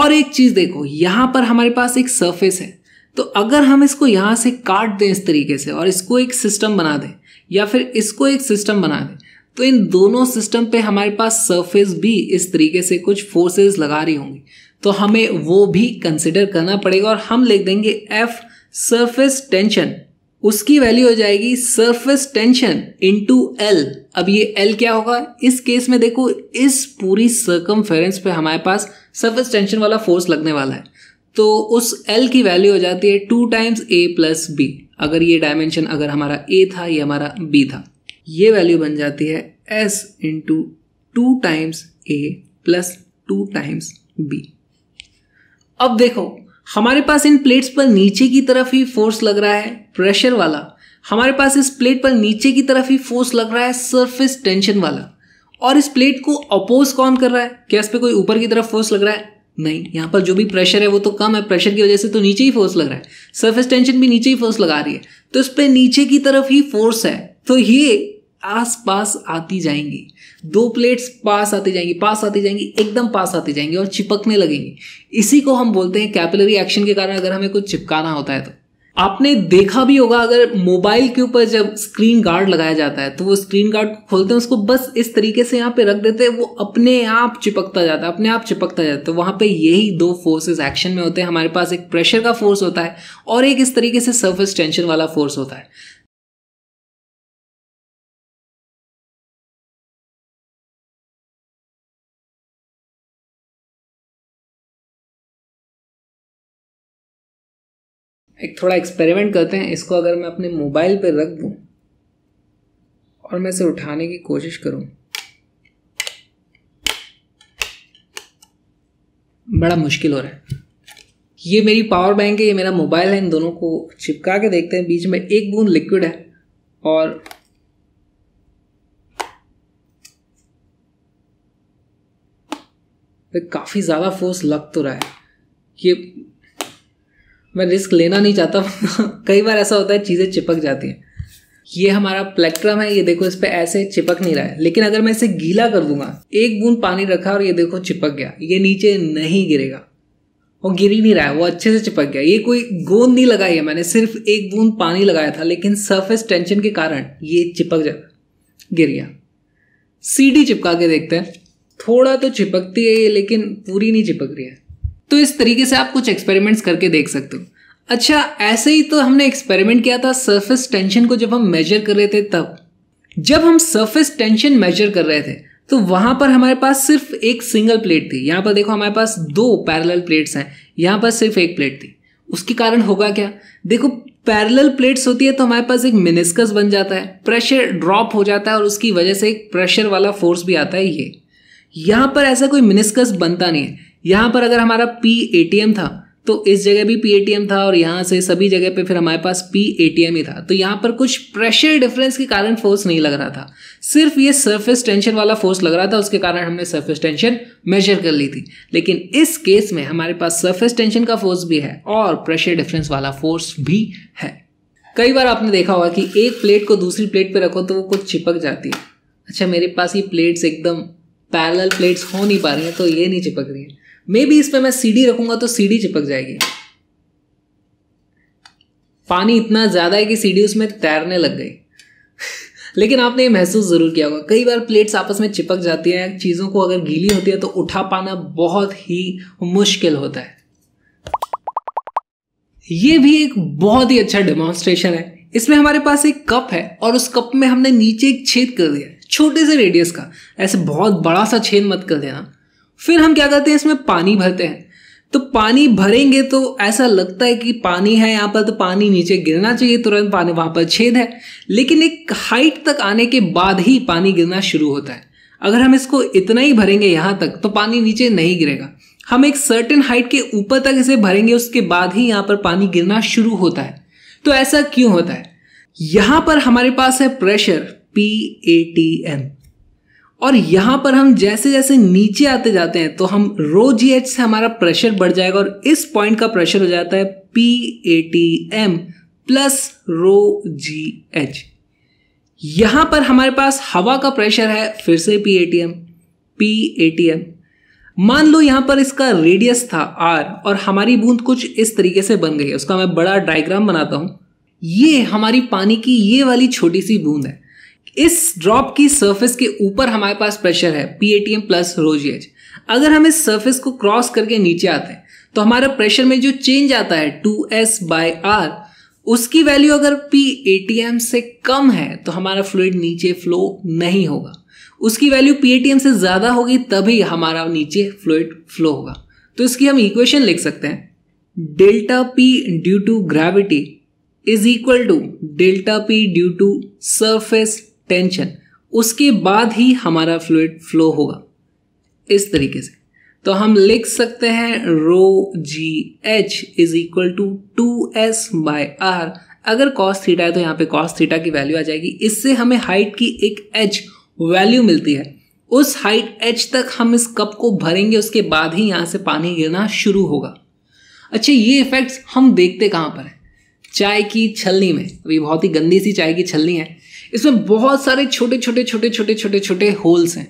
और एक चीज़ देखो यहां पर हमारे पास एक सरफेस है तो अगर हम इसको यहाँ से काट दें इस तरीके से और इसको एक सिस्टम बना दें या फिर इसको एक सिस्टम बना दें तो इन दोनों सिस्टम पे हमारे पास सरफेस भी इस तरीके से कुछ फोर्सेस लगा रही होंगी तो हमें वो भी कंसिडर करना पड़ेगा और हम लिख देंगे एफ सरफेस टेंशन उसकी वैल्यू हो जाएगी सरफेस टेंशन इंटू एल अब ये एल क्या होगा इस केस में देखो इस पूरी सर्कम पे हमारे पास सरफेस टेंशन वाला फोर्स लगने वाला है तो उस एल की वैल्यू हो जाती है two times A plus B अगर ये डायमेंशन अगर हमारा ए था ये हमारा बी था ये वैल्यू बन जाती है S into two times A plus two times B अब देखो हमारे पास इन प्लेट्स पर नीचे की तरफ ही फोर्स लग रहा है प्रेशर वाला हमारे पास इस प्लेट पर नीचे की तरफ ही फोर्स लग रहा है सरफेस टेंशन वाला और इस प्लेट को अपोज कौन कर रहा है क्या इस पर कोई ऊपर की तरफ फोर्स लग रहा है नहीं यहाँ पर जो भी प्रेशर है वो तो कम है प्रेशर की वजह से तो नीचे ही फोर्स लग रहा है सरफेस टेंशन भी नीचे ही फोर्स लगा रही है तो इस पर नीचे की तरफ ही फोर्स है तो ये आस पास आती जाएंगी दो प्लेट्स पास आती जाएंगी पास आती जाएंगी एकदम पास आती जाएंगी और चिपकने लगेंगी इसी को हम बोलते हैं कैपिलरी एक्शन के कारण अगर हमें कुछ चिपकाना होता है तो आपने देखा भी होगा अगर मोबाइल के ऊपर जब स्क्रीन गार्ड लगाया जाता है तो वो स्क्रीन गार्ड खोलते हैं उसको बस इस तरीके से यहाँ पे रख देते हैं वो अपने आप चिपकता जाता है अपने आप चिपकता जाता है तो वहाँ पे यही दो फोर्सेस एक्शन में होते हैं हमारे पास एक प्रेशर का फोर्स होता है और एक इस तरीके से सर्फेस टेंशन वाला फोर्स होता है एक थोड़ा एक्सपेरिमेंट करते हैं इसको अगर मैं अपने मोबाइल पर रख दूँ और मैं इसे उठाने की कोशिश करूँ बड़ा मुश्किल हो रहा है ये मेरी पावर बैंक है ये मेरा मोबाइल है इन दोनों को चिपका के देखते हैं बीच में एक बूंद लिक्विड है और काफ़ी ज़्यादा फोर्स लग तो रहा है ये मैं रिस्क लेना नहीं चाहता कई बार ऐसा होता है चीज़ें चिपक जाती हैं ये हमारा प्लेक्ट्रम है ये देखो इस पर ऐसे चिपक नहीं रहा है लेकिन अगर मैं इसे गीला कर दूंगा एक बूंद पानी रखा और ये देखो चिपक गया ये नीचे नहीं गिरेगा वो गिर ही नहीं रहा है वो अच्छे से चिपक गया ये कोई गोंद नहीं लगाई है मैंने सिर्फ एक बूंद पानी लगाया था लेकिन सरफेस टेंशन के कारण ये चिपक जाता गिर गया सीढ़ी चिपका के देखते हैं थोड़ा तो चिपकती है ये लेकिन पूरी नहीं चिपक रही है तो इस तरीके से आप कुछ एक्सपेरिमेंट्स करके देख सकते हो अच्छा ऐसे ही तो हमने एक्सपेरिमेंट किया था सरफेस टेंशन को जब हम मेजर कर रहे थे तब जब हम सरफेस टेंशन मेजर कर रहे थे तो वहां पर हमारे पास सिर्फ एक सिंगल प्लेट थी यहाँ पर देखो हमारे पास दो पैरेलल प्लेट्स हैं यहां पर सिर्फ एक प्लेट थी उसके कारण होगा क्या देखो पैरेलल प्लेट्स होती है तो हमारे पास एक मिनिस्कस बन जाता है प्रेशर ड्रॉप हो जाता है और उसकी वजह से एक प्रेशर वाला फोर्स भी आता है ये यहां पर ऐसा कोई मिनिस्कस बनता नहीं है यहाँ पर अगर हमारा पी ए था तो इस जगह भी पी ए था और यहाँ से सभी जगह पे फिर हमारे पास पी ए ही था तो यहाँ पर कुछ प्रेशर डिफरेंस के कारण फोर्स नहीं लग रहा था सिर्फ ये सरफेस टेंशन वाला फोर्स लग रहा था उसके कारण हमने सरफेस टेंशन मेजर कर ली थी लेकिन इस केस में हमारे पास सरफेस टेंशन का फोर्स भी है और प्रेशर डिफरेंस वाला फोर्स भी है कई बार आपने देखा होगा कि एक प्लेट को दूसरी प्लेट पर रखो तो वो कुछ चिपक जाती है अच्छा मेरे पास ये प्लेट्स एकदम पैरल प्लेट्स हो नहीं पा रही हैं तो ये नहीं चिपक रही है मे बी इस पर मैं सीढ़ी रखूंगा तो सीढ़ी चिपक जाएगी पानी इतना ज़्यादा है कि सीढ़ी उसमें तैरने लग गई लेकिन आपने ये महसूस ज़रूर किया होगा कई बार प्लेट्स आपस में चिपक जाती हैं चीज़ों को अगर गीली होती है तो उठा पाना बहुत ही मुश्किल होता है ये भी एक बहुत ही अच्छा डेमोन्स्ट्रेशन है इसमें हमारे पास एक कप है और उस कप में हमने नीचे एक छेद कर दिया छोटे से रेडियस का ऐसे बहुत बड़ा सा छेद मत कर देना फिर हम क्या करते हैं इसमें पानी भरते हैं तो पानी भरेंगे तो ऐसा लगता है कि पानी है यहाँ पर तो पानी नीचे गिरना चाहिए तुरंत पानी वहाँ पर छेद है लेकिन एक हाइट तक आने के बाद ही पानी गिरना शुरू होता है अगर हम इसको इतना ही भरेंगे यहाँ तक तो पानी नीचे नहीं गिरेगा हम एक सर्टेन हाइट के ऊपर तक इसे भरेंगे उसके बाद ही यहाँ पर पानी गिरना शुरू होता है तो ऐसा क्यों होता है यहाँ पर हमारे पास है pressure P A T M और यहां पर हम जैसे जैसे नीचे आते जाते हैं तो हम रो जी एच से हमारा प्रेशर बढ़ जाएगा और इस पॉइंट का प्रेशर हो जाता है P A T M plus rho G H यहां पर हमारे पास हवा का प्रेशर है फिर से P A T M P A T M मान लो यहां पर इसका रेडियस था आर और हमारी बूंद कुछ इस तरीके से बन गई है उसका मैं बड़ा डायग्राम बनाता हूं ये हमारी पानी की ये वाली छोटी सी बूंद है इस ड्रॉप की सरफेस के ऊपर हमारे पास प्रेशर है पी एटीएम प्लस रोजीएच अगर हम इस सरफेस को क्रॉस करके नीचे आते हैं तो हमारा प्रेशर में जो चेंज आता है टू एस बाई आर उसकी वैल्यू अगर पी एटीएम से कम है तो हमारा फ्लूड नीचे फ्लो नहीं होगा उसकी वैल्यू पी एटीएम से ज़्यादा होगी तभी हमारा नीचे फ्लूड फ्लो होगा तो इसकी हम इक्वेशन लिख सकते हैं delta P due to gravity is equal to delta P due to surface tension उसके बाद ही हमारा फ्लूड फ्लो होगा इस तरीके से तो हम लिख सकते हैं rho G H is equal to two S by R अगर कॉस थीटा है तो यहाँ पे कॉस थीटा की वैल्यू आ जाएगी इससे हमें हाइट की एक एच वैल्यू मिलती है उस हाइट एच तक हम इस कप को भरेंगे उसके बाद ही यहाँ से पानी गिरना शुरू होगा अच्छा ये इफेक्ट्स हम देखते कहाँ पर हैं चाय की छलनी में अभी बहुत ही गंदी सी चाय की छलनी है इसमें बहुत सारे छोटे छोटे छोटे छोटे छोटे छोटे होल्स हैं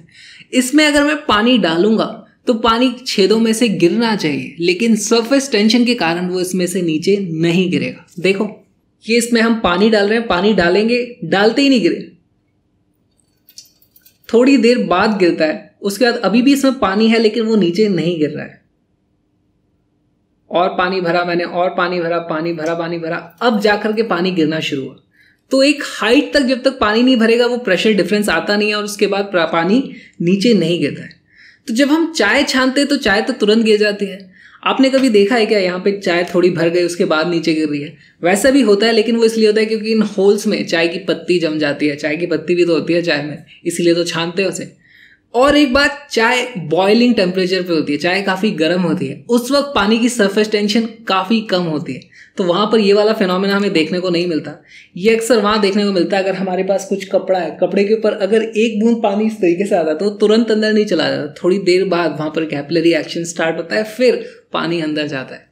इसमें अगर मैं पानी डालूंगा तो पानी छेदों में से गिरना चाहिए लेकिन सरफेस टेंशन के कारण वो इसमें से नीचे नहीं गिरेगा देखो ये इसमें हम पानी डाल रहे हैं पानी डालेंगे डालते ही नहीं गिरे थोड़ी देर बाद गिरता है उसके बाद अभी भी इसमें पानी है लेकिन वो नीचे नहीं गिर रहा है और पानी भरा मैंने और पानी भरा पानी भरा पानी भरा अब जाकर के पानी गिरना शुरू हुआ तो एक हाइट तक जब तक पानी नहीं भरेगा वो प्रेशर डिफरेंस आता नहीं है और उसके बाद पानी नीचे नहीं गिरता है तो जब हम चाय छानते तो चाय तो तुरंत गिर जाती है आपने कभी देखा है क्या यहाँ पे चाय थोड़ी भर गई उसके बाद नीचे गिर रही है वैसा भी होता है लेकिन वो इसलिए होता है क्योंकि इन होल्स में चाय की पत्ती जम जाती है चाय की पत्ती भी तो होती है चाय में इसीलिए तो छानते हैं उसे और एक बात चाय बॉइलिंग टेम्परेचर पे होती है चाय काफ़ी गर्म होती है उस वक्त पानी की सरफेस टेंशन काफ़ी कम होती है तो वहां पर ये वाला फेनोमेना हमें देखने को नहीं मिलता ये अक्सर वहां देखने को मिलता है अगर हमारे पास कुछ कपड़ा है कपड़े के ऊपर अगर एक बूंद पानी इस तरीके से आता है तो तुरंत अंदर नहीं चला जाता थोड़ी देर बाद वहां पर कैपलरी एक्शन स्टार्ट होता है फिर पानी अंदर जाता है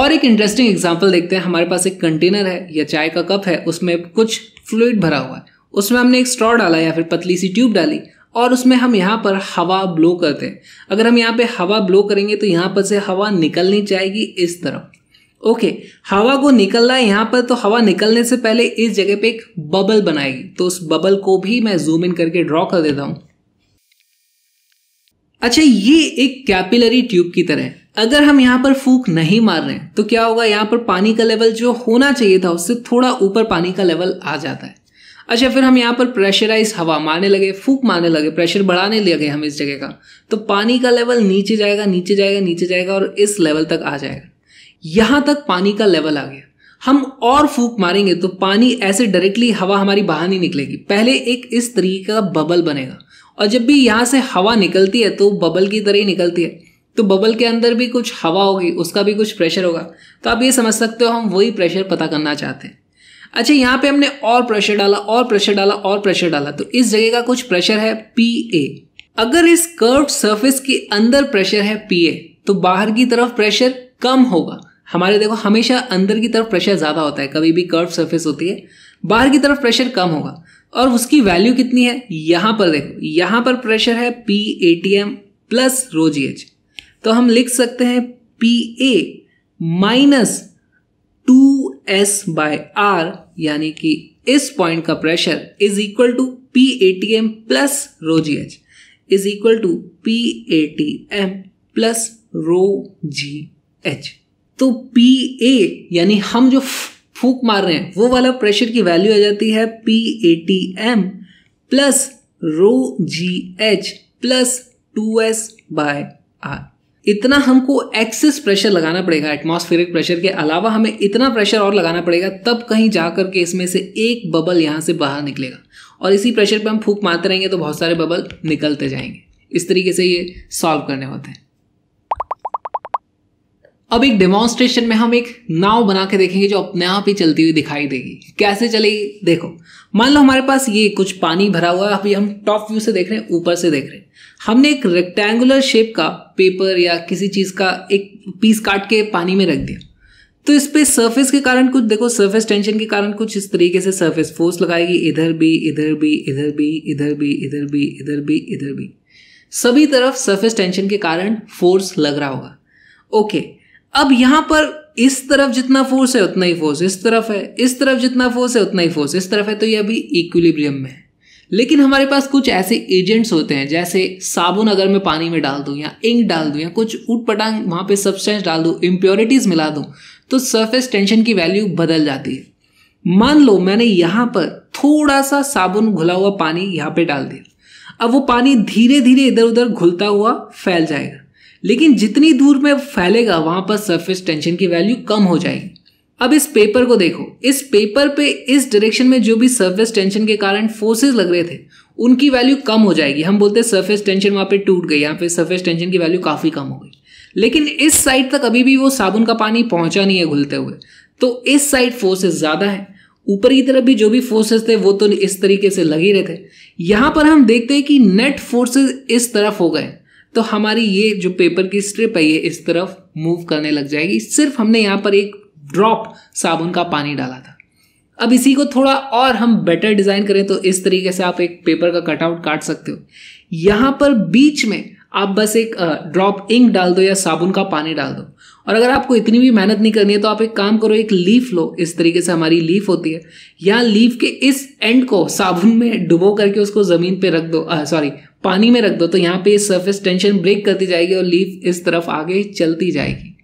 और एक इंटरेस्टिंग एग्जाम्पल देखते हैं हमारे पास एक कंटेनर है या चाय का कप है उसमें कुछ फ्लूड भरा हुआ है उसमें हमने एक स्ट्रॉ डाला या फिर पतली सी ट्यूब डाली और उसमें हम यहाँ पर हवा ब्लो करते हैं अगर हम यहाँ पे हवा ब्लो करेंगे तो यहाँ पर से हवा निकलनी जाएगी इस तरफ ओके हवा को निकलना है यहाँ पर तो हवा निकलने से पहले इस जगह पे एक बबल बनाएगी तो उस बबल को भी मैं जूम इन करके ड्रॉ कर देता हूँ अच्छा ये एक कैपिलरी ट्यूब की तरह अगर हम यहाँ पर फूक नहीं मार रहे हैं तो क्या होगा यहाँ पर पानी का लेवल जो होना चाहिए था उससे थोड़ा ऊपर पानी का लेवल आ जाता है अच्छा फिर हम यहाँ पर प्रेशराइज हवा मारने लगे फूक मारने लगे प्रेशर बढ़ाने लगे हम इस जगह का तो पानी का लेवल नीचे जाएगा नीचे जाएगा नीचे जाएगा और इस लेवल तक आ जाएगा यहाँ तक पानी का लेवल आ गया हम और फूक मारेंगे तो पानी ऐसे डायरेक्टली हवा हमारी बाहर नहीं निकलेगी पहले एक इस तरीके का बबल बनेगा और जब भी यहाँ से हवा निकलती है तो बबल की तरह ही निकलती है तो बबल के अंदर भी कुछ हवा होगी उसका भी कुछ प्रेशर होगा तो आप ये समझ सकते हो हम वही प्रेशर पता करना चाहते हैं अच्छा यहाँ पे हमने और प्रेशर डाला और प्रेशर डाला और प्रेशर डाला तो इस जगह का कुछ प्रेशर है पी ए अगर इस कर्व सरफेस के अंदर प्रेशर है पी ए तो बाहर की तरफ प्रेशर कम होगा हमारे देखो हमेशा अंदर की तरफ प्रेशर ज़्यादा होता है कभी भी कर्व सरफेस होती है बाहर की तरफ प्रेशर कम होगा और उसकी वैल्यू कितनी है यहाँ पर देखो यहाँ पर प्रेशर है P A T M plus rho G H तो हम लिख सकते हैं P A minus two S by R यानी कि इस पॉइंट का pressure is equal to P A T M plus rho G H is equal to P A T M plus rho G H तो P A यानी हम जो फूक मार रहे हैं वो वाला प्रेशर की वैल्यू आ जाती है P A T M plus rho G H plus two S by R इतना हमको एक्सेस प्रेशर लगाना पड़ेगा एटमॉस्फेरिक प्रेशर के अलावा हमें इतना प्रेशर और लगाना पड़ेगा तब कहीं जा करके इसमें से एक बबल यहाँ से बाहर निकलेगा और इसी प्रेशर पर हम फूक मारते रहेंगे तो बहुत सारे बबल निकलते जाएंगे इस तरीके से ये सॉल्व करने होते हैं अब एक डेमोन्स्ट्रेशन में हम एक नाव बना के देखेंगे जो अपने आप ही चलती हुई दिखाई देगी कैसे चलेगी देखो मान लो हमारे पास ये कुछ पानी भरा हुआ है अभी हम टॉप व्यू से देख रहे हैं ऊपर से देख रहे हैं हमने एक रेक्टेंगुलर शेप का पेपर या किसी चीज़ का एक पीस काट के पानी में रख दिया तो इस पे सर्फेस के कारण कुछ देखो सर्फेस टेंशन के कारण कुछ इस तरीके से सर्फेस फोर्स लगाएगी इधर भी इधर भी इधर भी इधर भी इधर भी इधर भी इधर भी सभी तरफ सर्फेस टेंशन के कारण फोर्स लग रहा होगा ओके अब यहाँ पर इस तरफ जितना फोर्स है उतना ही फोर्स इस तरफ है इस तरफ जितना फोर्स है उतना ही फोर्स इस तरफ है तो ये अभी इक्विलिब्रियम में है लेकिन हमारे पास कुछ ऐसे एजेंट्स होते हैं जैसे साबुन अगर मैं पानी में डाल दूँ या इंक डाल दूँ या कुछ ऊट पटांग वहाँ पर सब्सटेंस डाल दूँ इम्प्योरिटीज़ मिला दूँ तो सरफेस टेंशन की वैल्यू बदल जाती है मान लो मैंने यहाँ पर थोड़ा सा साबुन घुला हुआ पानी यहाँ पे डाल दिया अब वो पानी धीरे धीरे इधर उधर घुलता हुआ फैल जाएगा लेकिन जितनी दूर में फैलेगा वहाँ पर सरफेस टेंशन की वैल्यू कम हो जाएगी अब इस पेपर को देखो इस पेपर पे इस डायरेक्शन में जो भी सरफेस टेंशन के कारण फोर्सेस लग रहे थे उनकी वैल्यू कम हो जाएगी हम बोलते हैं सरफेस टेंशन वहाँ पे टूट गई यहाँ पे सरफेस टेंशन की वैल्यू काफ़ी कम हो गई लेकिन इस साइड तक अभी भी वो साबुन का पानी पहुँचा नहीं है घुलते हुए तो इस साइड फोर्सेस ज़्यादा है ऊपर की तरफ भी जो भी फोर्सेस थे वो तो इस तरीके से लगे रहे थे यहाँ पर हम देखते हैं कि नेट फोर्सेस इस तरफ हो गए तो हमारी ये जो पेपर की स्ट्रिप है ये इस तरफ मूव करने लग जाएगी सिर्फ हमने यहाँ पर एक ड्रॉप साबुन का पानी डाला था अब इसी को थोड़ा और हम बेटर डिज़ाइन करें तो इस तरीके से आप एक पेपर का कटआउट काट सकते हो यहाँ पर बीच में आप बस एक ड्रॉप इंक डाल दो या साबुन का पानी डाल दो और अगर आपको इतनी भी मेहनत नहीं करनी है तो आप एक काम करो एक लीफ लो इस तरीके से हमारी लीफ होती है या लीफ के इस एंड को साबुन में डुबो करके उसको ज़मीन पे रख दो सॉरी पानी में रख दो तो यहाँ पे सरफेस टेंशन ब्रेक करती जाएगी और लीफ इस तरफ आगे चलती जाएगी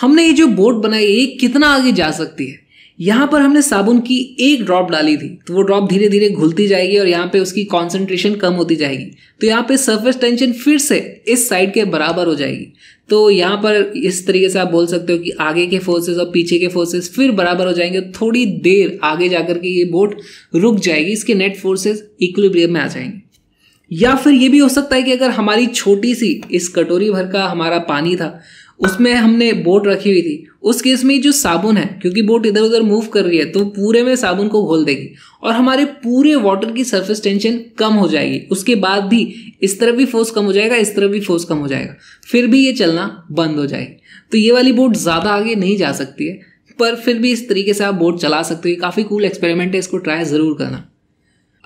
हमने ये जो बोट बनाई ये कितना आगे जा सकती है यहाँ पर हमने साबुन की एक ड्रॉप डाली थी तो वो ड्रॉप धीरे धीरे घुलती जाएगी और यहाँ पे उसकी कॉन्सेंट्रेशन कम होती जाएगी तो यहाँ पे सरफेस टेंशन फिर से इस साइड के बराबर हो जाएगी तो यहाँ पर इस तरीके से आप बोल सकते हो कि आगे के फोर्सेस और पीछे के फोर्सेस फिर बराबर हो जाएंगे थोड़ी देर आगे जाकर के ये बोट रुक जाएगी इसके नेट फोर्सेस इक्विलिब्रियम में आ जाएंगे या फिर ये भी हो सकता है कि अगर हमारी छोटी सी इस कटोरी भर का हमारा पानी था उसमें हमने बोट रखी हुई थी उस केस में जो साबुन है क्योंकि बोट इधर उधर मूव कर रही है तो पूरे में साबुन को घोल देगी और हमारे पूरे वाटर की सरफेस टेंशन कम हो जाएगी उसके बाद भी इस तरफ भी फोर्स कम हो जाएगा इस तरफ भी फोर्स कम हो जाएगा फिर भी ये चलना बंद हो जाएगी तो ये वाली बोट ज़्यादा आगे नहीं जा सकती है पर फिर भी इस तरीके से आप बोट चला सकते हो काफ़ी कूल एक्सपेरिमेंट है इसको ट्राई ज़रूर करना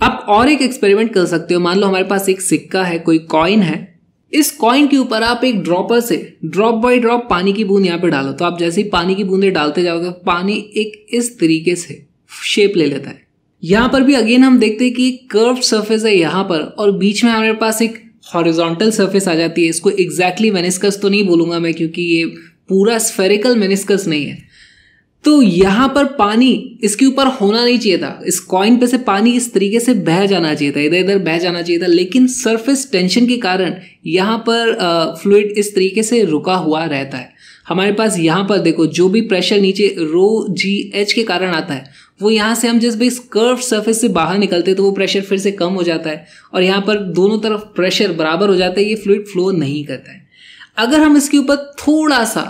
आप और एक एक्सपेरिमेंट कर सकते हो मान लो हमारे पास एक सिक्का है कोई कॉइन है इस कॉइन के ऊपर आप एक ड्रॉपर से ड्रॉप बाय ड्रॉप पानी की बूंद यहाँ पे डालो तो आप जैसे ही पानी की बूंदे डालते जाओगे पानी एक इस तरीके से शेप ले लेता है यहाँ पर भी अगेन हम देखते हैं कि कर्व सर्फेस है यहाँ पर और बीच में हमारे पास एक हॉरिजॉन्टल सर्फेस आ जाती है इसको एग्जैक्टली exactly मेनिस्कस तो नहीं बोलूंगा मैं क्योंकि ये पूरा स्फेरिकल मेनिस्कस नहीं है तो यहाँ पर पानी इसके ऊपर होना नहीं चाहिए था इस कॉइन पे से पानी इस तरीके से बह जाना चाहिए था इधर इधर बह जाना चाहिए था लेकिन सरफेस टेंशन के कारण यहाँ पर फ्लूड इस तरीके से रुका हुआ रहता है हमारे पास यहाँ पर देखो जो भी प्रेशर नीचे रो जी एच के कारण आता है वो यहाँ से हम जिस भी इस कर्व सरफेस से बाहर निकलते हैं तो वो प्रेशर फिर से कम हो जाता है और यहाँ पर दोनों तरफ प्रेशर बराबर हो जाता है ये फ्लूड फ्लो नहीं करता है अगर हम इसके ऊपर थोड़ा सा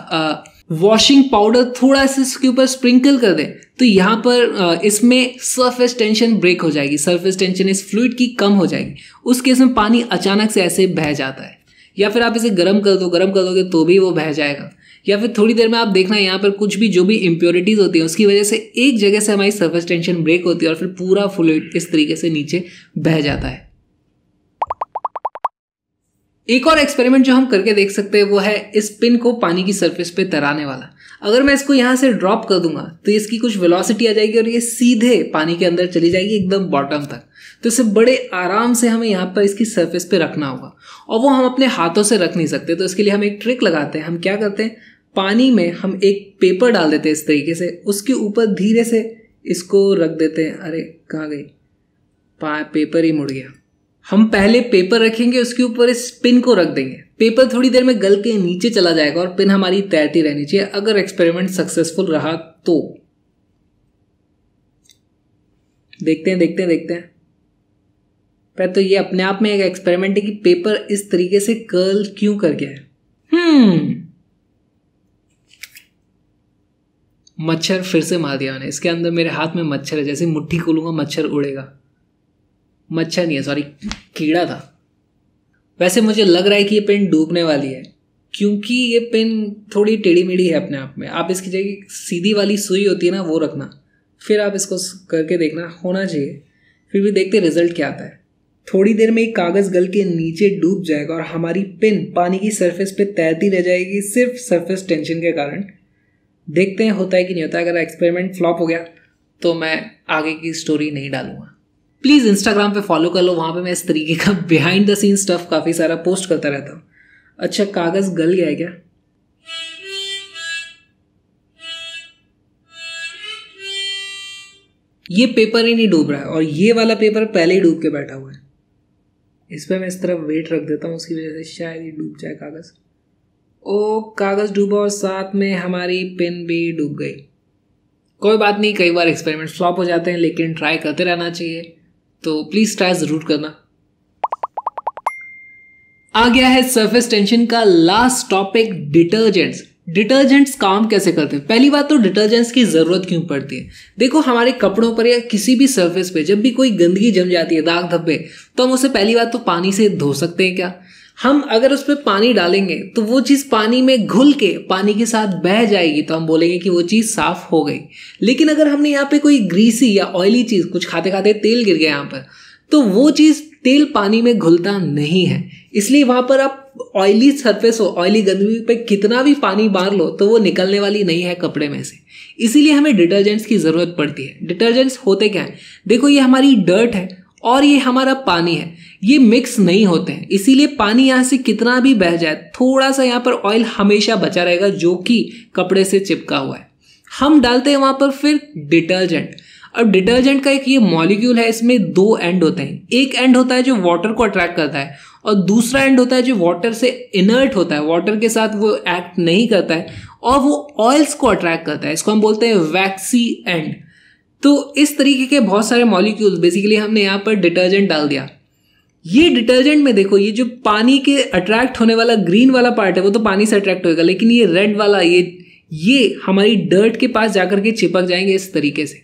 वॉशिंग पाउडर थोड़ा सा इसके ऊपर स्प्रिंकल कर दें तो यहाँ पर इसमें सरफेस टेंशन ब्रेक हो जाएगी सरफेस टेंशन इस फ्लूड की कम हो जाएगी उस केस में पानी अचानक से ऐसे बह जाता है या फिर आप इसे गर्म कर दो गर्म कर दोगे तो भी वो बह जाएगा या फिर थोड़ी देर में आप देखना यहाँ पर कुछ भी जो भी इम्प्योरिटीज़ होती हैं उसकी वजह से एक जगह से हमारी सर्फेस टेंशन ब्रेक होती है और फिर पूरा फ्लूड इस तरीके से नीचे बह जाता है एक और एक्सपेरिमेंट जो हम करके देख सकते हैं वो है इस पिन को पानी की सरफेस पे तैराने वाला अगर मैं इसको यहाँ से ड्रॉप कर दूंगा तो इसकी कुछ वेलोसिटी आ जाएगी और ये सीधे पानी के अंदर चली जाएगी एकदम बॉटम तक तो इसे बड़े आराम से हमें यहाँ पर इसकी सरफेस पे रखना होगा और वो हम अपने हाथों से रख नहीं सकते तो इसके लिए हम एक ट्रिक लगाते हैं हम क्या करते हैं पानी में हम एक पेपर डाल देते हैं इस तरीके से उसके ऊपर धीरे से इसको रख देते हैं अरे कहाँ गई पेपर ही मुड़ गया हम पहले पेपर रखेंगे उसके ऊपर इस पिन को रख देंगे पेपर थोड़ी देर में गल के नीचे चला जाएगा और पिन हमारी तैरती रहनी चाहिए अगर एक्सपेरिमेंट सक्सेसफुल रहा तो देखते हैं देखते हैं देखते हैं पर तो ये अपने आप में एक एक्सपेरिमेंट है कि पेपर इस तरीके से कर्ल क्यों कर गया है हम्म मच्छर फिर से मार दिया मैंने इसके अंदर मेरे हाथ में मच्छर है जैसे मुट्ठी खोलूंगा मच्छर उड़ेगा मच्छर नहीं है सॉरी कीड़ा था वैसे मुझे लग रहा है कि ये पेन डूबने वाली है क्योंकि ये पेन थोड़ी टेढ़ी मेढ़ी है अपने आप में आप इसकी जगह सीधी वाली सुई होती है ना वो रखना फिर आप इसको करके देखना होना चाहिए फिर भी देखते रिजल्ट क्या आता है थोड़ी देर में एक कागज़ गल के नीचे डूब जाएगा और हमारी पिन पानी की सरफेस पे तैरती रह जाएगी सिर्फ सरफेस टेंशन के कारण देखते हैं होता है कि नहीं होता अगर एक्सपेरिमेंट फ्लॉप हो गया तो मैं आगे की स्टोरी नहीं डालूंगा प्लीज़ इंस्टाग्राम पे फॉलो कर लो वहाँ पे मैं इस तरीके का बिहाइंड द सीन स्टफ काफ़ी सारा पोस्ट करता रहता हूँ अच्छा कागज़ गल गया है क्या ये पेपर ही नहीं डूब रहा है और ये वाला पेपर पहले ही डूब के बैठा हुआ है इस पर मैं इस तरह वेट रख देता हूँ उसकी वजह से शायद ही डूब जाए कागज़ ओ कागज़ डूबा और साथ में हमारी पेन भी डूब गई कोई बात नहीं कई बार एक्सपेरिमेंट फ्लॉप हो जाते हैं लेकिन ट्राई करते रहना चाहिए तो प्लीज़ ट्राई ज़रूर करना आ गया है सरफेस टेंशन का लास्ट टॉपिक डिटर्जेंट्स डिटर्जेंट्स काम कैसे करते हैं पहली बात तो डिटर्जेंट्स की ज़रूरत क्यों पड़ती है देखो हमारे कपड़ों पर या किसी भी सरफेस पे जब भी कोई गंदगी जम जाती है दाग धब्बे तो हम उसे पहली बात तो पानी से धो सकते हैं क्या हम अगर उस पर पानी डालेंगे तो वो चीज़ पानी में घुल के पानी के साथ बह जाएगी तो हम बोलेंगे कि वो चीज़ साफ हो गई लेकिन अगर हमने यहाँ पे कोई ग्रीसी या ऑयली चीज़ कुछ खाते खाते तेल गिर गया यहाँ पर तो वो चीज़ तेल पानी में घुलता नहीं है इसलिए वहाँ पर आप ऑयली सरफेस हो ऑयली गंदगी पे कितना भी पानी मार लो तो वो निकलने वाली नहीं है कपड़े में से इसीलिए हमें डिटर्जेंट्स की ज़रूरत पड़ती है डिटर्जेंट्स होते क्या हैं देखो ये हमारी डर्ट है और ये हमारा पानी है ये मिक्स नहीं होते हैं इसीलिए पानी यहाँ से कितना भी बह जाए थोड़ा सा यहाँ पर ऑयल हमेशा बचा रहेगा जो कि कपड़े से चिपका हुआ है हम डालते हैं वहाँ पर फिर डिटर्जेंट अब डिटर्जेंट का एक ये मॉलिक्यूल है इसमें दो एंड होते हैं एक एंड होता है जो वाटर को अट्रैक्ट करता है और दूसरा एंड होता है जो वाटर से इनर्ट होता है वाटर के साथ वो एक्ट नहीं करता है और वो ऑयल्स को अट्रैक्ट करता है इसको हम बोलते हैं वैक्सी एंड तो इस तरीके के बहुत सारे मॉलिक्यूल बेसिकली हमने यहाँ पर डिटर्जेंट डाल दिया ये डिटर्जेंट में देखो ये जो पानी के अट्रैक्ट होने वाला ग्रीन वाला पार्ट है वो तो पानी से अट्रैक्ट होएगा लेकिन ये रेड वाला ये ये हमारी डर्ट के पास जाकर के चिपक जाएंगे इस तरीके से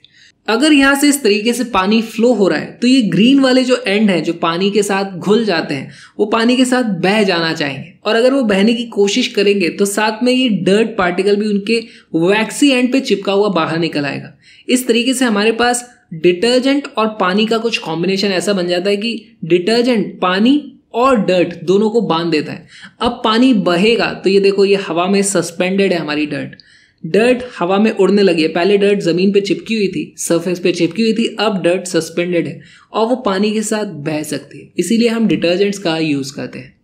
अगर यहाँ से इस तरीके से पानी फ्लो हो रहा है तो ये ग्रीन वाले जो एंड हैं जो पानी के साथ घुल जाते हैं वो पानी के साथ बह जाना चाहेंगे और अगर वो बहने की कोशिश करेंगे तो साथ में ये डर्ट पार्टिकल भी उनके वैक्सी एंड पे चिपका हुआ बाहर निकल आएगा इस तरीके से हमारे पास डिटर्जेंट और पानी का कुछ कॉम्बिनेशन ऐसा बन जाता है कि डिटर्जेंट पानी और डर्ट दोनों को बांध देता है अब पानी बहेगा तो ये देखो ये हवा में सस्पेंडेड है हमारी डर्ट डर्ट हवा में उड़ने लगी है पहले डर्ट जमीन पे चिपकी हुई थी सरफेस पे चिपकी हुई थी अब डर्ट सस्पेंडेड है और वो पानी के साथ बह सकती है इसीलिए हम डिटर्जेंट्स का यूज करते हैं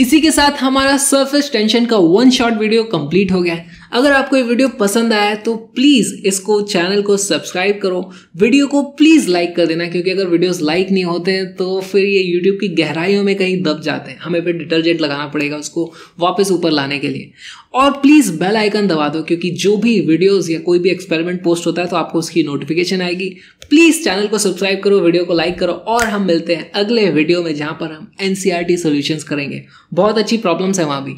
इसी के साथ हमारा सरफेस टेंशन का वन शॉट वीडियो कंप्लीट हो गया है अगर आपको ये वीडियो पसंद आया तो प्लीज़ इसको चैनल को सब्सक्राइब करो वीडियो को प्लीज़ लाइक कर देना क्योंकि अगर वीडियोस लाइक नहीं होते हैं तो फिर ये यूट्यूब की गहराइयों में कहीं दब जाते हैं हमें फिर डिटर्जेंट लगाना पड़ेगा उसको वापस ऊपर लाने के लिए और प्लीज़ बेल आइकन दबा दो क्योंकि जो भी वीडियोज़ या कोई भी एक्सपेरिमेंट पोस्ट होता है तो आपको उसकी नोटिफिकेशन आएगी प्लीज़ चैनल को सब्सक्राइब करो वीडियो को लाइक करो और हम मिलते हैं अगले वीडियो में जहाँ पर हम एन सी e करेंगे बहुत अच्छी प्रॉब्लम्स हैं वहाँ भी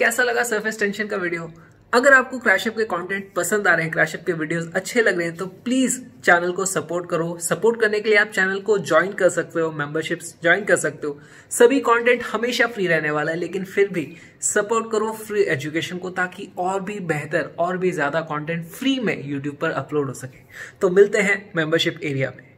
कैसा लगा सरफेस टेंशन का वीडियो अगर आपको क्रैशअप के कंटेंट पसंद आ रहे हैं क्रैशअप के वीडियोस अच्छे लग रहे हैं तो प्लीज़ चैनल को सपोर्ट करो सपोर्ट करने के लिए आप चैनल को ज्वाइन कर सकते हो मेंबरशिप्स ज्वाइन कर सकते हो सभी कंटेंट हमेशा फ्री रहने वाला है लेकिन फिर भी सपोर्ट करो फ्री एजुकेशन को ताकि और भी बेहतर और भी ज़्यादा कॉन्टेंट फ्री में यूट्यूब पर अपलोड हो सके तो मिलते हैं मेंबरशिप एरिया में